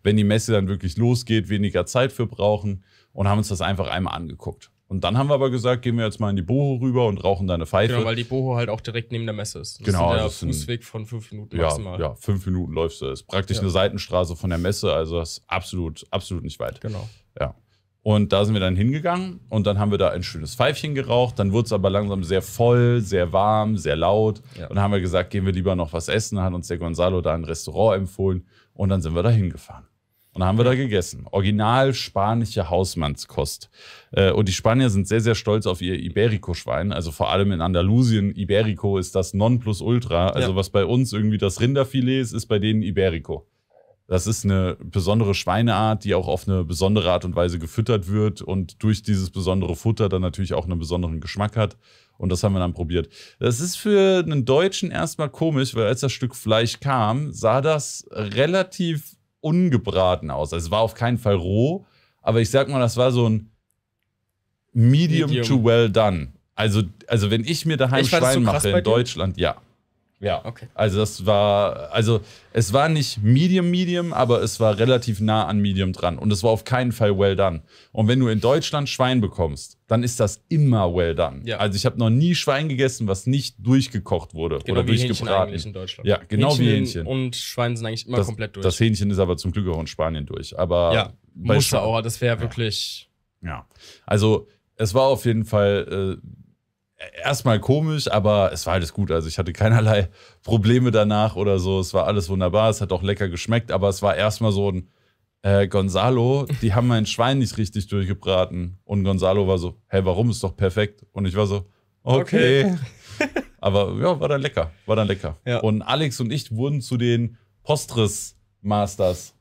wenn die Messe dann wirklich losgeht, weniger Zeit für brauchen und haben uns das einfach einmal angeguckt. Und dann haben wir aber gesagt, gehen wir jetzt mal in die Boho rüber und rauchen da eine Pfeife. Genau, weil die Boho halt auch direkt neben der Messe ist. Das genau. Ist der also das ist ein Fußweg von fünf Minuten ja, maximal. Ja, fünf Minuten läufst du. Das ist praktisch ja. eine Seitenstraße von der Messe, also das ist absolut, absolut nicht weit. Genau. Ja. Und da sind wir dann hingegangen und dann haben wir da ein schönes Pfeifchen geraucht. Dann wurde es aber langsam sehr voll, sehr warm, sehr laut. Ja. Und dann haben wir gesagt, gehen wir lieber noch was essen. Dann hat uns der Gonzalo da ein Restaurant empfohlen und dann sind wir da hingefahren. Und dann haben wir da gegessen. Original spanische Hausmannskost. Äh, und die Spanier sind sehr, sehr stolz auf ihr Iberico-Schwein. Also vor allem in Andalusien, Iberico ist das Nonplusultra. Also ja. was bei uns irgendwie das Rinderfilet ist, ist bei denen Iberico. Das ist eine besondere Schweineart, die auch auf eine besondere Art und Weise gefüttert wird und durch dieses besondere Futter dann natürlich auch einen besonderen Geschmack hat. Und das haben wir dann probiert. Das ist für einen Deutschen erstmal komisch, weil als das Stück Fleisch kam, sah das relativ ungebraten aus. Also es war auf keinen Fall roh, aber ich sag mal, das war so ein medium, medium. to well done. Also, also wenn ich mir daheim ich Schwein so mache in Deutschland, ja. Ja. Okay. Also das war, also es war nicht Medium Medium, aber es war relativ nah an Medium dran und es war auf keinen Fall well done. Und wenn du in Deutschland Schwein bekommst, dann ist das immer well done. Ja. Also ich habe noch nie Schwein gegessen, was nicht durchgekocht wurde genau oder wie durchgebraten. Hähnchen in Deutschland. Ja, genau Hähnchen wie Hähnchen. Und Schwein sind eigentlich immer das, komplett durch. Das Hähnchen ist aber zum Glück auch in Spanien durch, aber ja, bei musste auch, das wäre ja. wirklich Ja. Also es war auf jeden Fall äh, erstmal komisch, aber es war alles gut. Also ich hatte keinerlei Probleme danach oder so. Es war alles wunderbar, es hat auch lecker geschmeckt, aber es war erstmal so ein äh, Gonzalo, die haben mein Schwein nicht richtig durchgebraten. Und Gonzalo war so, hey, warum? Ist doch perfekt. Und ich war so, okay. okay. aber ja, war dann lecker. War dann lecker. Ja. Und Alex und ich wurden zu den Postres Masters.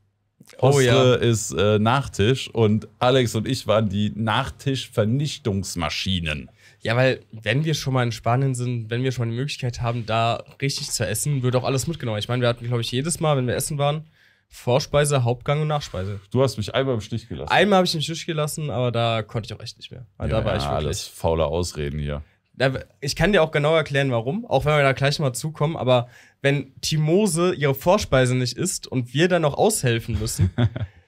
Oh Postre oh, ja. ist äh, Nachtisch und Alex und ich waren die Nachtisch-Vernichtungsmaschinen. Ja, weil wenn wir schon mal in Spanien sind, wenn wir schon mal die Möglichkeit haben, da richtig zu essen, wird auch alles mitgenommen. Ich meine, wir hatten, glaube ich, jedes Mal, wenn wir essen waren, Vorspeise, Hauptgang und Nachspeise. Du hast mich einmal im Stich gelassen. Einmal habe ich im Stich gelassen, aber da konnte ich auch echt nicht mehr. Ja, da war ich wirklich. Alles faule Ausreden hier. Ich kann dir auch genau erklären, warum, auch wenn wir da gleich mal zukommen, aber wenn Timose ihre Vorspeise nicht isst und wir dann noch aushelfen müssen,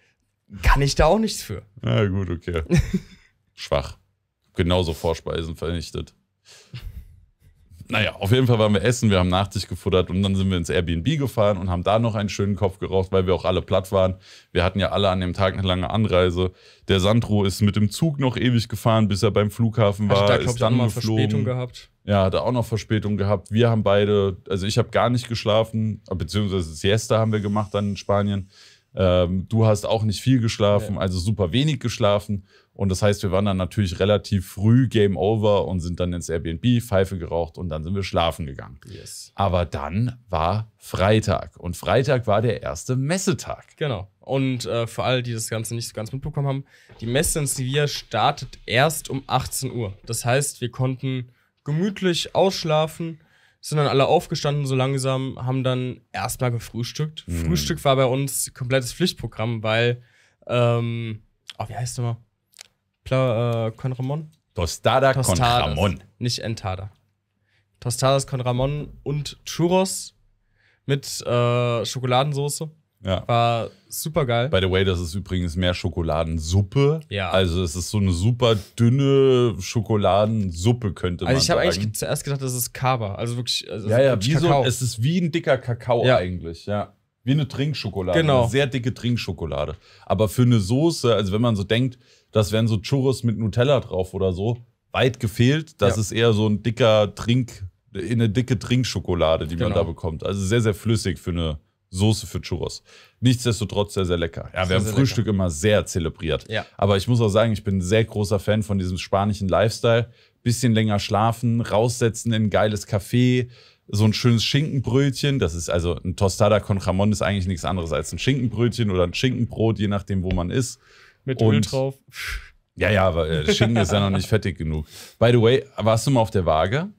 kann ich da auch nichts für. Na gut, okay. Schwach genauso Vorspeisen vernichtet. Naja, auf jeden Fall waren wir essen, wir haben Nachtisch gefuttert und dann sind wir ins Airbnb gefahren und haben da noch einen schönen Kopf geraucht, weil wir auch alle platt waren. Wir hatten ja alle an dem Tag eine lange Anreise. Der Sandro ist mit dem Zug noch ewig gefahren, bis er beim Flughafen war. Hat da, ist ich, dann auch noch geflogen. Verspätung gehabt. Ja, hat er auch noch Verspätung gehabt. Wir haben beide, also ich habe gar nicht geschlafen, beziehungsweise Siesta haben wir gemacht dann in Spanien. Ähm, du hast auch nicht viel geschlafen, ja. also super wenig geschlafen. Und das heißt, wir waren dann natürlich relativ früh Game Over und sind dann ins Airbnb, Pfeife geraucht und dann sind wir schlafen gegangen. Yes. Aber dann war Freitag und Freitag war der erste Messetag. Genau. Und äh, für alle, die das Ganze nicht so ganz mitbekommen haben, die Messe in Sevilla startet erst um 18 Uhr. Das heißt, wir konnten gemütlich ausschlafen, sind dann alle aufgestanden so langsam, haben dann erstmal gefrühstückt. Mhm. Frühstück war bei uns komplettes Pflichtprogramm, weil, ähm, oh, wie heißt es nochmal? Pla, äh, Con Ramon? Tostada, Tostadas, con Ramon. Nicht Entada. Tostadas con Ramon und Churros mit äh, Schokoladensoße. Ja. War super geil. By the way, das ist übrigens mehr Schokoladensuppe. Ja. Also es ist so eine super dünne Schokoladensuppe, könnte also man also ich sagen. Ich habe eigentlich zuerst gedacht, das ist Kaba. Also wirklich, also ja, ja, wie Kakao. So, es ist wie ein dicker Kakao ja. eigentlich, ja. Wie eine Trinkschokolade. Genau. Eine sehr dicke Trinkschokolade. Aber für eine Soße, also wenn man so denkt, das wären so Churros mit Nutella drauf oder so. Weit gefehlt. Das ja. ist eher so ein dicker Trink, eine dicke Trinkschokolade, die genau. man da bekommt. Also sehr, sehr flüssig für eine Soße für Churros. Nichtsdestotrotz sehr, sehr lecker. Ja, wir sehr, haben sehr Frühstück lecker. immer sehr zelebriert. Ja. Aber ich muss auch sagen, ich bin ein sehr großer Fan von diesem spanischen Lifestyle. Bisschen länger schlafen, raussetzen in ein geiles Café, so ein schönes Schinkenbrötchen. Das ist also ein Tostada con Jamon ist eigentlich nichts anderes als ein Schinkenbrötchen oder ein Schinkenbrot, je nachdem, wo man ist. Mit und, Öl drauf. Ja, ja, aber äh, Schinken ist ja noch nicht fettig genug. By the way, warst du mal auf der Waage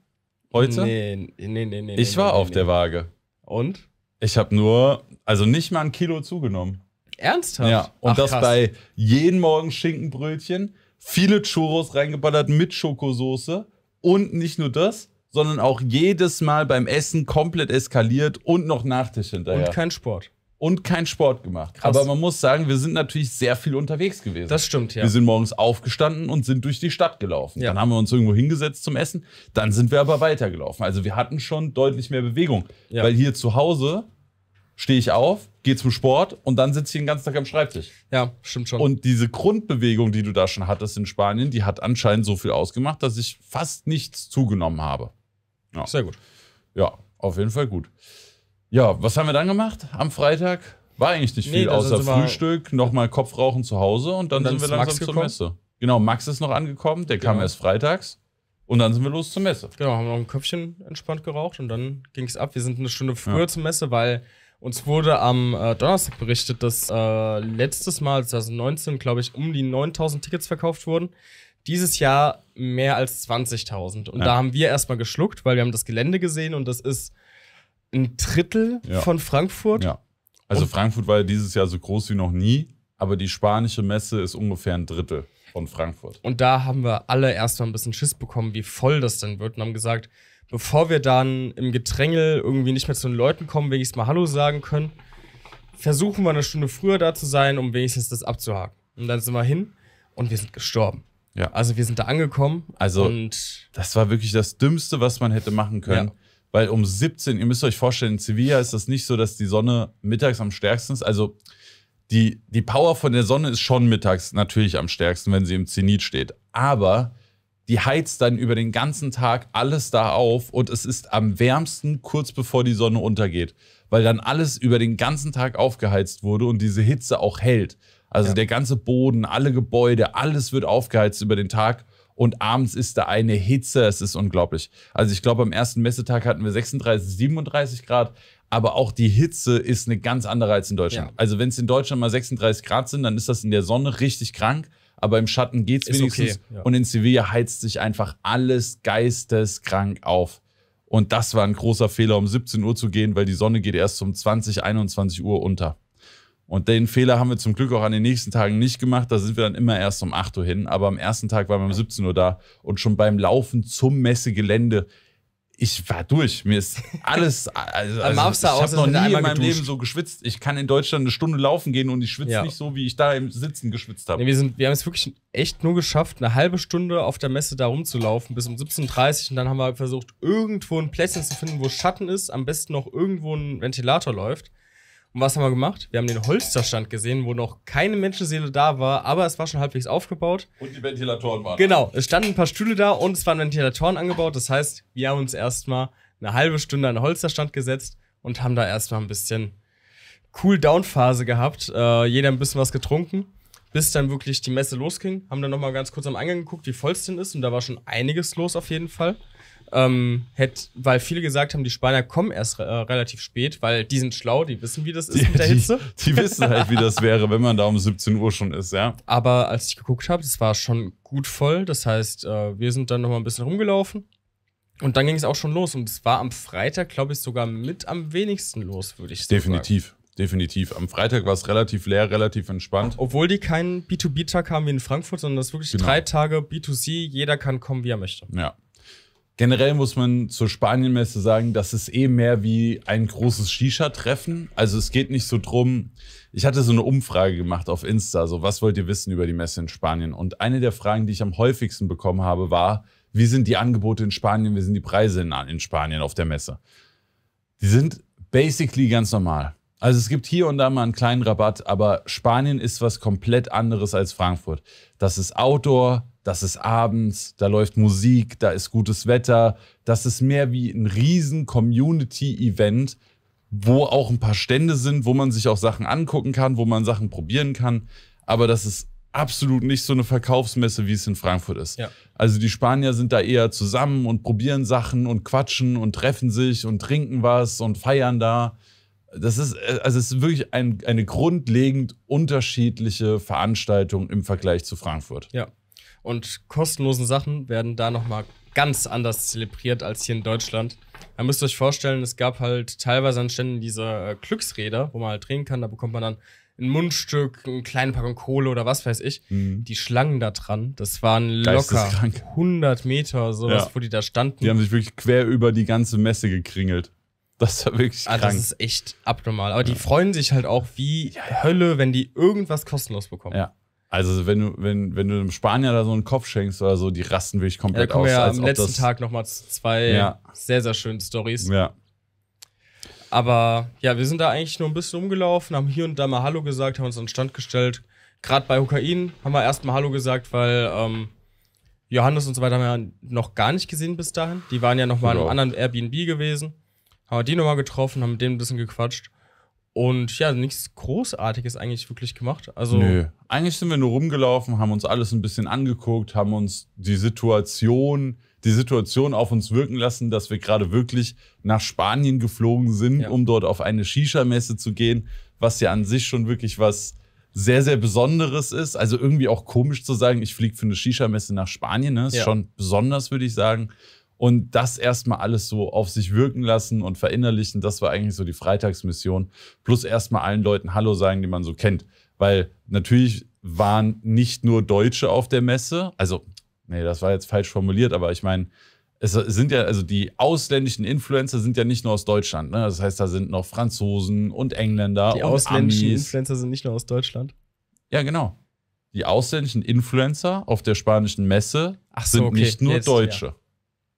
heute? Nee, nee, nee, nee. Ich war nee, auf nee. der Waage. Und? Ich habe nur, also nicht mal ein Kilo zugenommen. Ernsthaft? Ja, und Ach, das krass. bei jeden Morgen Schinkenbrötchen, viele Churros reingeballert mit Schokosoße und nicht nur das, sondern auch jedes Mal beim Essen komplett eskaliert und noch Nachtisch hinterher. Und kein Sport und keinen Sport gemacht. Krass. Aber man muss sagen, wir sind natürlich sehr viel unterwegs gewesen. Das stimmt, ja. Wir sind morgens aufgestanden und sind durch die Stadt gelaufen. Ja. Dann haben wir uns irgendwo hingesetzt zum Essen. Dann sind wir aber weitergelaufen. Also wir hatten schon deutlich mehr Bewegung. Ja. Weil hier zu Hause stehe ich auf, gehe zum Sport und dann sitze ich den ganzen Tag am Schreibtisch. Ja, stimmt schon. Und diese Grundbewegung, die du da schon hattest in Spanien, die hat anscheinend so viel ausgemacht, dass ich fast nichts zugenommen habe. Ja. Sehr gut. Ja, auf jeden Fall gut. Ja, was haben wir dann gemacht am Freitag? War eigentlich nicht viel, nee, außer Frühstück, nochmal Kopfrauchen zu Hause und dann, und dann sind wir langsam zur Messe. Genau, Max ist noch angekommen, der genau. kam erst freitags und dann sind wir los zur Messe. Genau, haben noch ein Köpfchen entspannt geraucht und dann ging es ab. Wir sind eine Stunde früher ja. zur Messe, weil uns wurde am äh, Donnerstag berichtet, dass äh, letztes Mal, 2019, glaube ich, um die 9000 Tickets verkauft wurden. Dieses Jahr mehr als 20.000. Und ja. da haben wir erstmal geschluckt, weil wir haben das Gelände gesehen und das ist ein Drittel ja. von Frankfurt. Ja. Also Frankfurt war ja dieses Jahr so groß wie noch nie, aber die spanische Messe ist ungefähr ein Drittel von Frankfurt. Und da haben wir alle erstmal ein bisschen Schiss bekommen, wie voll das denn wird und haben gesagt, bevor wir dann im Gedrängel irgendwie nicht mehr zu den Leuten kommen, wenigstens mal Hallo sagen können, versuchen wir eine Stunde früher da zu sein, um wenigstens das abzuhaken. Und dann sind wir hin und wir sind gestorben. Ja. Also wir sind da angekommen. Also und das war wirklich das Dümmste, was man hätte machen können. Ja weil um 17, ihr müsst euch vorstellen, in Sevilla ist das nicht so, dass die Sonne mittags am stärksten ist. Also die, die Power von der Sonne ist schon mittags natürlich am stärksten, wenn sie im Zenit steht. Aber die heizt dann über den ganzen Tag alles da auf und es ist am wärmsten kurz bevor die Sonne untergeht, weil dann alles über den ganzen Tag aufgeheizt wurde und diese Hitze auch hält. Also ja. der ganze Boden, alle Gebäude, alles wird aufgeheizt über den Tag und abends ist da eine Hitze, es ist unglaublich. Also ich glaube, am ersten Messetag hatten wir 36, 37 Grad, aber auch die Hitze ist eine ganz andere als in Deutschland. Ja. Also wenn es in Deutschland mal 36 Grad sind, dann ist das in der Sonne richtig krank, aber im Schatten geht es wenigstens. Okay. Ja. Und in Sevilla heizt sich einfach alles geisteskrank auf. Und das war ein großer Fehler, um 17 Uhr zu gehen, weil die Sonne geht erst um 20, 21 Uhr unter. Und den Fehler haben wir zum Glück auch an den nächsten Tagen nicht gemacht. Da sind wir dann immer erst um 8 Uhr hin. Aber am ersten Tag waren wir um 17 Uhr da und schon beim Laufen zum Messegelände. Ich war durch. Mir ist alles. Also, also ich habe noch nie in meinem geduscht. Leben so geschwitzt. Ich kann in Deutschland eine Stunde laufen gehen und ich schwitze ja. nicht so, wie ich da im Sitzen geschwitzt habe. Nee, wir, wir haben es wirklich echt nur geschafft, eine halbe Stunde auf der Messe da rumzulaufen bis um 17.30 Uhr. Und dann haben wir versucht, irgendwo ein Plätzchen zu finden, wo Schatten ist. Am besten noch irgendwo ein Ventilator läuft. Und was haben wir gemacht? Wir haben den Holsterstand gesehen, wo noch keine Menschenseele da war, aber es war schon halbwegs aufgebaut. Und die Ventilatoren waren. Genau, es standen ein paar Stühle da und es waren Ventilatoren angebaut. Das heißt, wir haben uns erstmal eine halbe Stunde an den Holsterstand gesetzt und haben da erstmal ein bisschen Cool-Down-Phase gehabt. Äh, jeder ein bisschen was getrunken, bis dann wirklich die Messe losging. Haben dann nochmal ganz kurz am Eingang geguckt, wie voll es denn ist. Und da war schon einiges los auf jeden Fall. Ähm, hätte, weil viele gesagt haben, die Spanier kommen erst äh, relativ spät, weil die sind schlau, die wissen, wie das ist die, mit der Hitze. Die, die wissen halt, wie das wäre, wenn man da um 17 Uhr schon ist, ja. Aber als ich geguckt habe, das war schon gut voll. Das heißt, äh, wir sind dann nochmal ein bisschen rumgelaufen. Und dann ging es auch schon los. Und es war am Freitag, glaube ich, sogar mit am wenigsten los, würde ich Definitiv. sagen. Definitiv. Definitiv. Am Freitag war es relativ leer, relativ entspannt. Obwohl die keinen B2B-Tag haben wie in Frankfurt, sondern das ist wirklich genau. drei Tage B2C, jeder kann kommen, wie er möchte. Ja. Generell muss man zur Spanienmesse sagen, das ist eh mehr wie ein großes Shisha-Treffen. Also es geht nicht so drum. Ich hatte so eine Umfrage gemacht auf Insta, so was wollt ihr wissen über die Messe in Spanien? Und eine der Fragen, die ich am häufigsten bekommen habe, war, wie sind die Angebote in Spanien, wie sind die Preise in, in Spanien auf der Messe? Die sind basically ganz normal. Also es gibt hier und da mal einen kleinen Rabatt, aber Spanien ist was komplett anderes als Frankfurt. Das ist Outdoor, das ist abends, da läuft Musik, da ist gutes Wetter. Das ist mehr wie ein riesen Community-Event, wo auch ein paar Stände sind, wo man sich auch Sachen angucken kann, wo man Sachen probieren kann. Aber das ist absolut nicht so eine Verkaufsmesse, wie es in Frankfurt ist. Ja. Also die Spanier sind da eher zusammen und probieren Sachen und quatschen und treffen sich und trinken was und feiern da. Das ist, äh, also es ist wirklich ein, eine grundlegend unterschiedliche Veranstaltung im Vergleich zu Frankfurt. Ja, und kostenlosen Sachen werden da nochmal ganz anders zelebriert als hier in Deutschland. Man müsst euch vorstellen, es gab halt teilweise an Ständen diese äh, Glücksräder, wo man halt drehen kann. Da bekommt man dann ein Mundstück, eine kleine Packung Kohle oder was weiß ich. Mhm. Die Schlangen da dran, das waren locker 100 Meter sowas, ja. wo die da standen. Die haben sich wirklich quer über die ganze Messe gekringelt. Das ist wirklich krank. Ah, das ist echt abnormal. Aber ja. die freuen sich halt auch wie ja, Hölle, wenn die irgendwas kostenlos bekommen. Ja. Also wenn du, wenn, wenn du einem Spanier da so einen Kopf schenkst oder so, die rasten wirklich komplett ja, aus. Ja, am letzten das, Tag nochmal zwei ja. sehr, sehr schöne Stories. Ja. Aber ja, wir sind da eigentlich nur ein bisschen umgelaufen, haben hier und da mal Hallo gesagt, haben uns an den Stand gestellt. Gerade bei Hukain haben wir erstmal Hallo gesagt, weil ähm, Johannes und so weiter haben wir noch gar nicht gesehen bis dahin. Die waren ja nochmal genau. in einem anderen Airbnb gewesen. Haben wir die nochmal getroffen, haben mit denen ein bisschen gequatscht. Und ja, nichts Großartiges eigentlich wirklich gemacht. Also Nö. Eigentlich sind wir nur rumgelaufen, haben uns alles ein bisschen angeguckt, haben uns die Situation, die Situation auf uns wirken lassen, dass wir gerade wirklich nach Spanien geflogen sind, ja. um dort auf eine Shisha-Messe zu gehen, was ja an sich schon wirklich was sehr, sehr Besonderes ist. Also irgendwie auch komisch zu sagen, ich fliege für eine Shisha-Messe nach Spanien. Ne? Ist ja. schon besonders, würde ich sagen und das erstmal alles so auf sich wirken lassen und verinnerlichen, das war eigentlich so die Freitagsmission. Plus erstmal allen Leuten Hallo sagen, die man so kennt. Weil natürlich waren nicht nur Deutsche auf der Messe, also, nee, das war jetzt falsch formuliert, aber ich meine, es sind ja, also die ausländischen Influencer sind ja nicht nur aus Deutschland. Ne? Das heißt, da sind noch Franzosen und Engländer. Die und ausländischen Amis. Influencer sind nicht nur aus Deutschland. Ja, genau. Die ausländischen Influencer auf der spanischen Messe so, sind okay. nicht nur jetzt, Deutsche. Ja.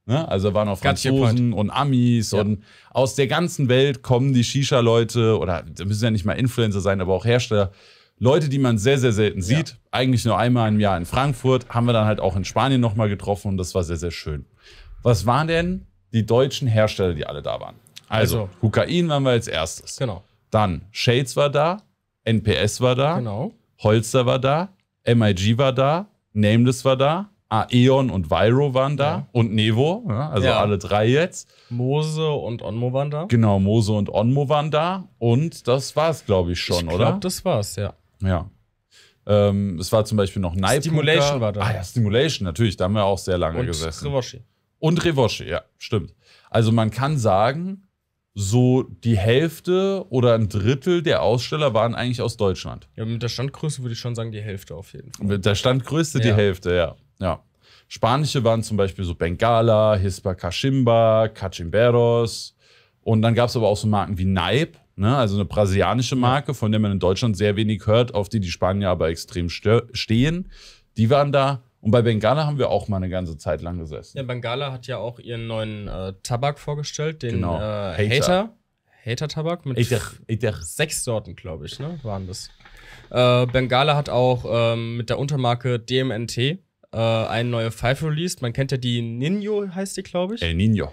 Ne? Also waren auch Franzosen und Amis ja. und aus der ganzen Welt kommen die Shisha-Leute oder müssen ja nicht mal Influencer sein, aber auch Hersteller. Leute, die man sehr, sehr selten sieht, ja. eigentlich nur einmal im Jahr in Frankfurt, haben wir dann halt auch in Spanien nochmal getroffen und das war sehr, sehr schön. Was waren denn die deutschen Hersteller, die alle da waren? Also, also Kokain waren wir als erstes. Genau. Dann Shades war da, NPS war da, genau. Holster war da, MIG war da, Nameless war da, Aeon ah, und Viro waren da ja. und Nevo, ja, also ja. alle drei jetzt. Mose und Onmo waren da. Genau, Mose und Onmo waren da und das war's, glaube ich, schon, ich glaub, oder? Ich glaube, das war's, ja. Ja. Ähm, es war zum Beispiel noch Naipunka. Stimulation war da. Ah ja, Stimulation, natürlich, da haben wir auch sehr lange und gesessen. Revoshi. Und Revoshi, ja, stimmt. Also man kann sagen, so die Hälfte oder ein Drittel der Aussteller waren eigentlich aus Deutschland. Ja, mit der Standgröße würde ich schon sagen, die Hälfte auf jeden Fall. Mit der Standgröße die Hälfte, ja. Ja. Spanische waren zum Beispiel so Bengala, Hispa Cachimba, Cachimberos. Und dann gab es aber auch so Marken wie Neib, ne? also eine brasilianische Marke, von der man in Deutschland sehr wenig hört, auf die die Spanier aber extrem stehen. Die waren da. Und bei Bengala haben wir auch mal eine ganze Zeit lang gesessen. Ja, Bengala hat ja auch ihren neuen äh, Tabak vorgestellt, den genau. äh, Hater. Hater-Tabak mit Hater. Hater. sechs Sorten, glaube ich, ne? waren das. Äh, Bengala hat auch ähm, mit der Untermarke DMNT äh, eine neue Pfeife released. Man kennt ja die Nino, heißt die, glaube ich. El Nino.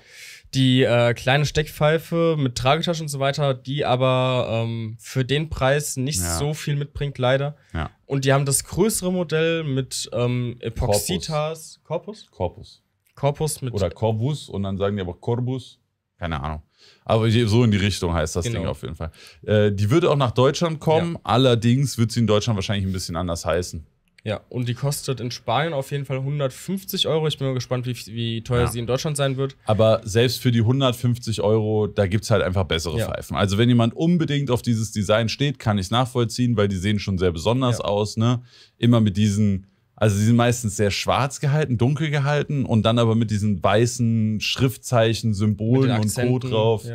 Die äh, kleine Steckpfeife mit Tragetasche und so weiter, die aber ähm, für den Preis nicht ja. so viel mitbringt, leider. Ja. Und die haben das größere Modell mit ähm, Epoxitas Corpus. Corpus. Corpus mit. Oder Corbus und dann sagen die aber Corbus. Keine Ahnung. Aber so in die Richtung heißt das genau. Ding auf jeden Fall. Äh, die würde auch nach Deutschland kommen, ja. allerdings wird sie in Deutschland wahrscheinlich ein bisschen anders heißen. Ja, und die kostet in Spanien auf jeden Fall 150 Euro. Ich bin mal gespannt, wie, wie teuer ja. sie in Deutschland sein wird. Aber selbst für die 150 Euro, da gibt es halt einfach bessere ja. Pfeifen. Also wenn jemand unbedingt auf dieses Design steht, kann ich nachvollziehen, weil die sehen schon sehr besonders ja. aus. Ne? Immer mit diesen, also sie sind meistens sehr schwarz gehalten, dunkel gehalten und dann aber mit diesen weißen Schriftzeichen, Symbolen und Co. drauf.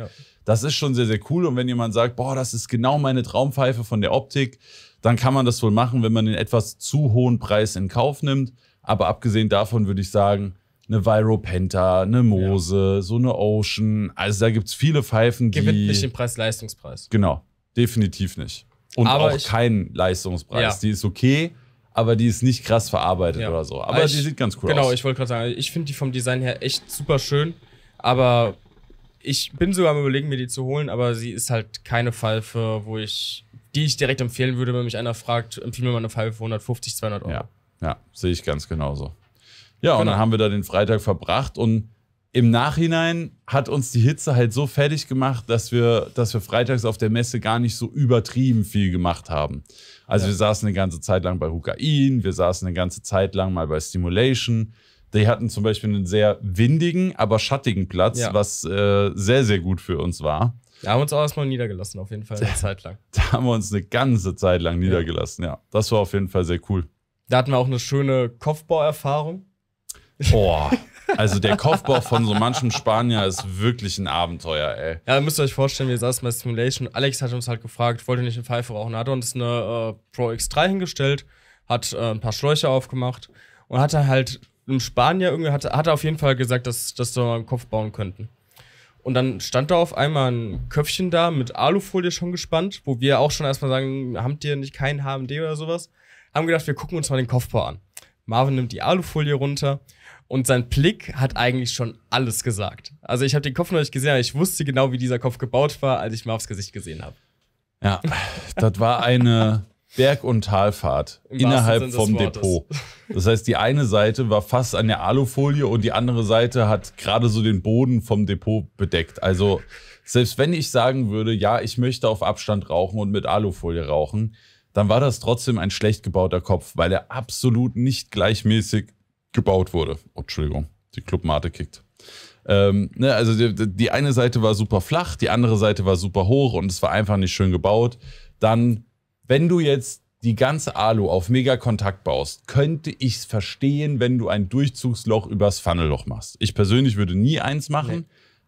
Das ist schon sehr, sehr cool. Und wenn jemand sagt, boah, das ist genau meine Traumpfeife von der Optik, dann kann man das wohl machen, wenn man den etwas zu hohen Preis in Kauf nimmt. Aber abgesehen davon würde ich sagen, eine Viropenta, eine Mose, ja. so eine Ocean. Also da gibt es viele Pfeifen, die. Gewinnt nicht den Preis-Leistungspreis. Genau, definitiv nicht. Und aber auch keinen Leistungspreis. Ja. Die ist okay, aber die ist nicht krass verarbeitet ja. oder so. Aber, ich, die sieht ganz cool genau, aus. Genau, ich wollte gerade sagen, ich finde die vom Design her echt super schön, aber ich bin sogar am überlegen, mir die zu holen, aber sie ist halt keine Pfeife, wo ich die ich direkt empfehlen würde, wenn mich einer fragt, empfehle mir mal eine Pfeife für 150, 200 Euro. Ja, ja sehe ich ganz genauso. Ja, genau. und dann haben wir da den Freitag verbracht und im Nachhinein hat uns die Hitze halt so fertig gemacht, dass wir, dass wir freitags auf der Messe gar nicht so übertrieben viel gemacht haben. Also ja. wir saßen eine ganze Zeit lang bei Hukain, wir saßen eine ganze Zeit lang mal bei Stimulation. Die hatten zum Beispiel einen sehr windigen, aber schattigen Platz, ja. was äh, sehr, sehr gut für uns war. Da haben wir uns auch erstmal niedergelassen, auf jeden Fall eine Zeit lang. Da haben wir uns eine ganze Zeit lang niedergelassen, ja. ja. Das war auf jeden Fall sehr cool. Da hatten wir auch eine schöne Kopfbauerfahrung. Boah, also der Kopfbau von so manchem Spanier ist wirklich ein Abenteuer, ey. Ja, müsst ihr euch vorstellen, wir saßen bei Simulation. Alex hat uns halt gefragt, wollt ihr nicht eine Pfeife rauchen? Hat uns eine äh, Pro X3 hingestellt, hat äh, ein paar Schläuche aufgemacht und hat dann halt im Spanier irgendwie, hat, hat er auf jeden Fall gesagt, dass, dass wir einen Kopf bauen könnten. Und dann stand da auf einmal ein Köpfchen da mit Alufolie schon gespannt, wo wir auch schon erstmal sagen, habt ihr nicht keinen HMD oder sowas? Haben gedacht, wir gucken uns mal den Kopfbau an. Marvin nimmt die Alufolie runter und sein Blick hat eigentlich schon alles gesagt. Also ich habe den Kopf noch nicht gesehen, aber ich wusste genau, wie dieser Kopf gebaut war, als ich Marvs Gesicht gesehen habe. Ja, das war eine Berg- und Talfahrt Im innerhalb vom Depot. Das heißt, die eine Seite war fast an der Alufolie und die andere Seite hat gerade so den Boden vom Depot bedeckt. Also selbst wenn ich sagen würde, ja, ich möchte auf Abstand rauchen und mit Alufolie rauchen, dann war das trotzdem ein schlecht gebauter Kopf, weil er absolut nicht gleichmäßig gebaut wurde. Oh, Entschuldigung, die Clubmate kickt. Ähm, ne, also die, die, eine Seite war super flach, die andere Seite war super hoch und es war einfach nicht schön gebaut. Dann wenn du jetzt die ganze Alu auf Megakontakt baust, könnte ich es verstehen, wenn du ein Durchzugsloch übers Funnelloch machst. Ich persönlich würde nie eins machen, nee.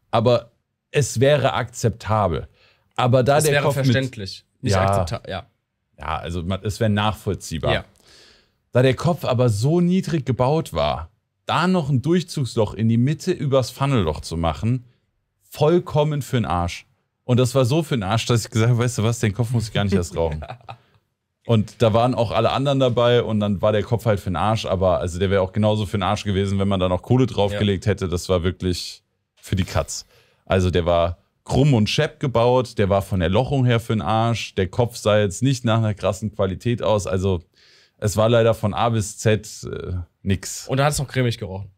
aber es wäre akzeptabel. Aber da es der wäre Kopf verständlich. Mit, ja, ja, ja. also man, es wäre nachvollziehbar. Ja. Da der Kopf aber so niedrig gebaut war, da noch ein Durchzugsloch in die Mitte übers Funnelloch zu machen, vollkommen für den Arsch. Und das war so für den Arsch, dass ich gesagt habe, weißt du was, den Kopf muss ich gar nicht erst rauchen. Und da waren auch alle anderen dabei und dann war der Kopf halt für den Arsch, aber also der wäre auch genauso für den Arsch gewesen, wenn man da noch Kohle draufgelegt ja. hätte. Das war wirklich für die Katz. Also der war krumm und schepp gebaut, der war von der Lochung her für den Arsch, der Kopf sah jetzt nicht nach einer krassen Qualität aus. Also es war leider von A bis Z äh, nix. Und da hat es noch cremig gerochen.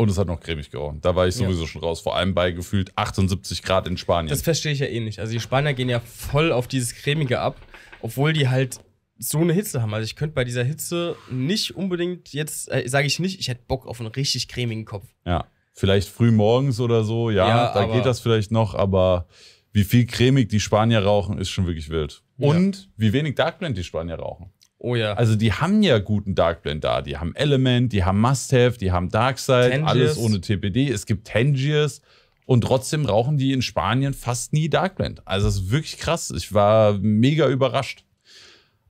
Und es hat noch cremig gerochen. Da war ich sowieso ja. schon raus. Vor allem bei gefühlt 78 Grad in Spanien. Das verstehe ich ja eh nicht. Also die Spanier gehen ja voll auf dieses Cremige ab, obwohl die halt so eine Hitze haben. Also ich könnte bei dieser Hitze nicht unbedingt jetzt, äh, sage ich nicht, ich hätte Bock auf einen richtig cremigen Kopf. Ja. Vielleicht früh morgens oder so, ja, ja da geht das vielleicht noch, aber wie viel cremig die Spanier rauchen, ist schon wirklich wild. Und ja. wie wenig Darkblend die Spanier rauchen. Oh ja. Also die haben ja guten Dark Blend da. Die haben Element, die haben Must-Have, die haben Darkseid, Tangiers. alles ohne TPD. Es gibt Tangiers. Und trotzdem rauchen die in Spanien fast nie Dark Blend. Also das ist wirklich krass. Ich war mega überrascht.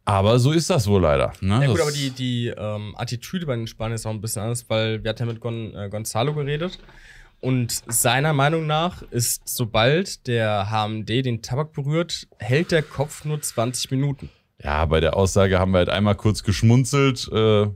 Aber so ist das wohl leider. Ne? Ja gut, aber die, die ähm, Attitüde bei den Spaniern ist auch ein bisschen anders, weil wir hatten ja mit Gon, äh, Gonzalo geredet. Und seiner Meinung nach ist, sobald der HMD den Tabak berührt, hält der Kopf nur 20 Minuten. Ja, bei der Aussage haben wir halt einmal kurz geschmunzelt. Äh,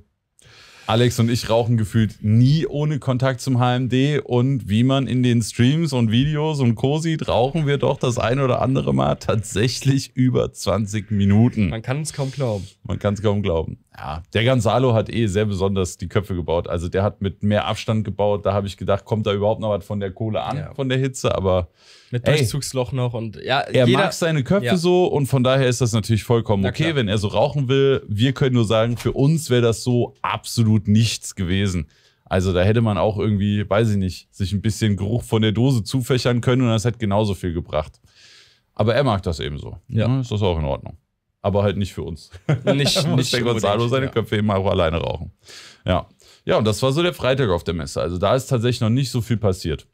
Alex und ich rauchen gefühlt nie ohne Kontakt zum HMD und wie man in den Streams und Videos und Co. sieht, rauchen wir doch das ein oder andere Mal tatsächlich über 20 Minuten. Man kann es kaum glauben. Man kann es kaum glauben ja, der Gonzalo hat eh sehr besonders die Köpfe gebaut. Also der hat mit mehr Abstand gebaut. Da habe ich gedacht, kommt da überhaupt noch was von der Kohle an, ja. von der Hitze, aber. Mit ey, Durchzugsloch noch und ja. Er jeder, mag seine Köpfe ja. so und von daher ist das natürlich vollkommen Na, okay, klar. wenn er so rauchen will. Wir können nur sagen, für uns wäre das so absolut nichts gewesen. Also da hätte man auch irgendwie, weiß ich nicht, sich ein bisschen Geruch von der Dose zufächern können und das hätte genauso viel gebracht. Aber er mag das eben so. Ja. Ne? Ist das auch in Ordnung aber halt nicht für uns. Nicht, nicht der Gonzalo seine ja. Köpfe eben auch alleine rauchen. Ja. Ja, und das war so der Freitag auf der Messe. Also da ist tatsächlich noch nicht so viel passiert.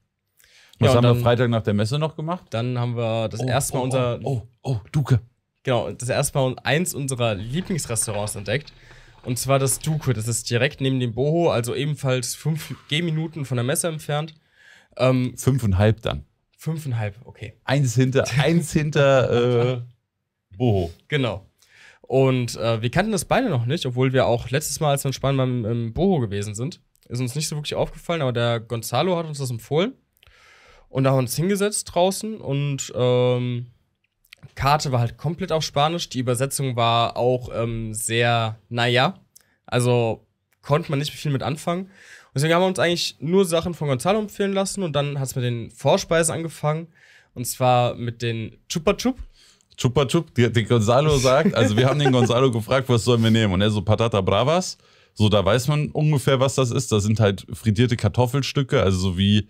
Was ja, haben dann, wir Freitag nach der Messe noch gemacht? Dann haben wir das oh, erste Mal oh, unser. Oh, oh, oh, Duke. Genau, das erste Mal eins unserer Lieblingsrestaurants entdeckt. Und zwar das Duke. Das ist direkt neben dem Boho, also ebenfalls fünf Gehminuten von der Messe entfernt. Ähm, fünfeinhalb dann. Fünfeinhalb, okay. Eins hinter, eins hinter. Äh, Boho. Genau. Und äh, wir kannten das beide noch nicht, obwohl wir auch letztes Mal, als wir in Spanien beim im Boho gewesen sind, ist uns nicht so wirklich aufgefallen, aber der Gonzalo hat uns das empfohlen. Und da haben wir uns hingesetzt draußen und ähm, Karte war halt komplett auf Spanisch. Die Übersetzung war auch ähm, sehr, naja. Also konnte man nicht viel mit anfangen. Und deswegen haben wir uns eigentlich nur Sachen von Gonzalo empfehlen lassen und dann hat es mit den Vorspeisen angefangen. Und zwar mit den Chupa Chup. Chupa Chup, der, der Gonzalo sagt, also wir haben den Gonzalo gefragt, was sollen wir nehmen? Und er so Patata Bravas. So, da weiß man ungefähr, was das ist. Das sind halt frittierte Kartoffelstücke, also so wie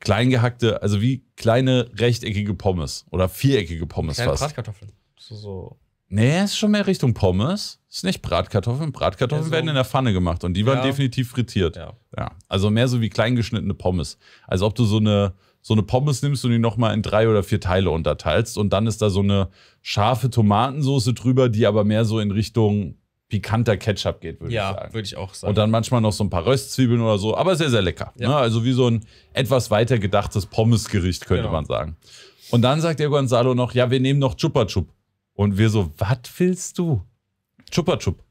kleingehackte, also wie kleine rechteckige Pommes oder viereckige Pommes kleine fast. Bratkartoffeln. So, so. Nee, ist schon mehr Richtung Pommes. Ist nicht Bratkartoffeln. Bratkartoffeln ja, so. werden in der Pfanne gemacht und die ja. waren definitiv frittiert. Ja. ja. Also mehr so wie kleingeschnittene Pommes. Also ob du so eine so eine Pommes nimmst und die nochmal in drei oder vier Teile unterteilst. Und dann ist da so eine scharfe Tomatensoße drüber, die aber mehr so in Richtung pikanter Ketchup geht, würde ja, ich sagen. Ja, würde ich auch sagen. Und dann manchmal noch so ein paar Röstzwiebeln oder so, aber sehr, sehr lecker. Ja. Ne? Also wie so ein etwas weiter gedachtes Pommesgericht, könnte genau. man sagen. Und dann sagt der Gonzalo noch, ja, wir nehmen noch Chupa Chup. Und wir so, was willst du? Chupa Chup.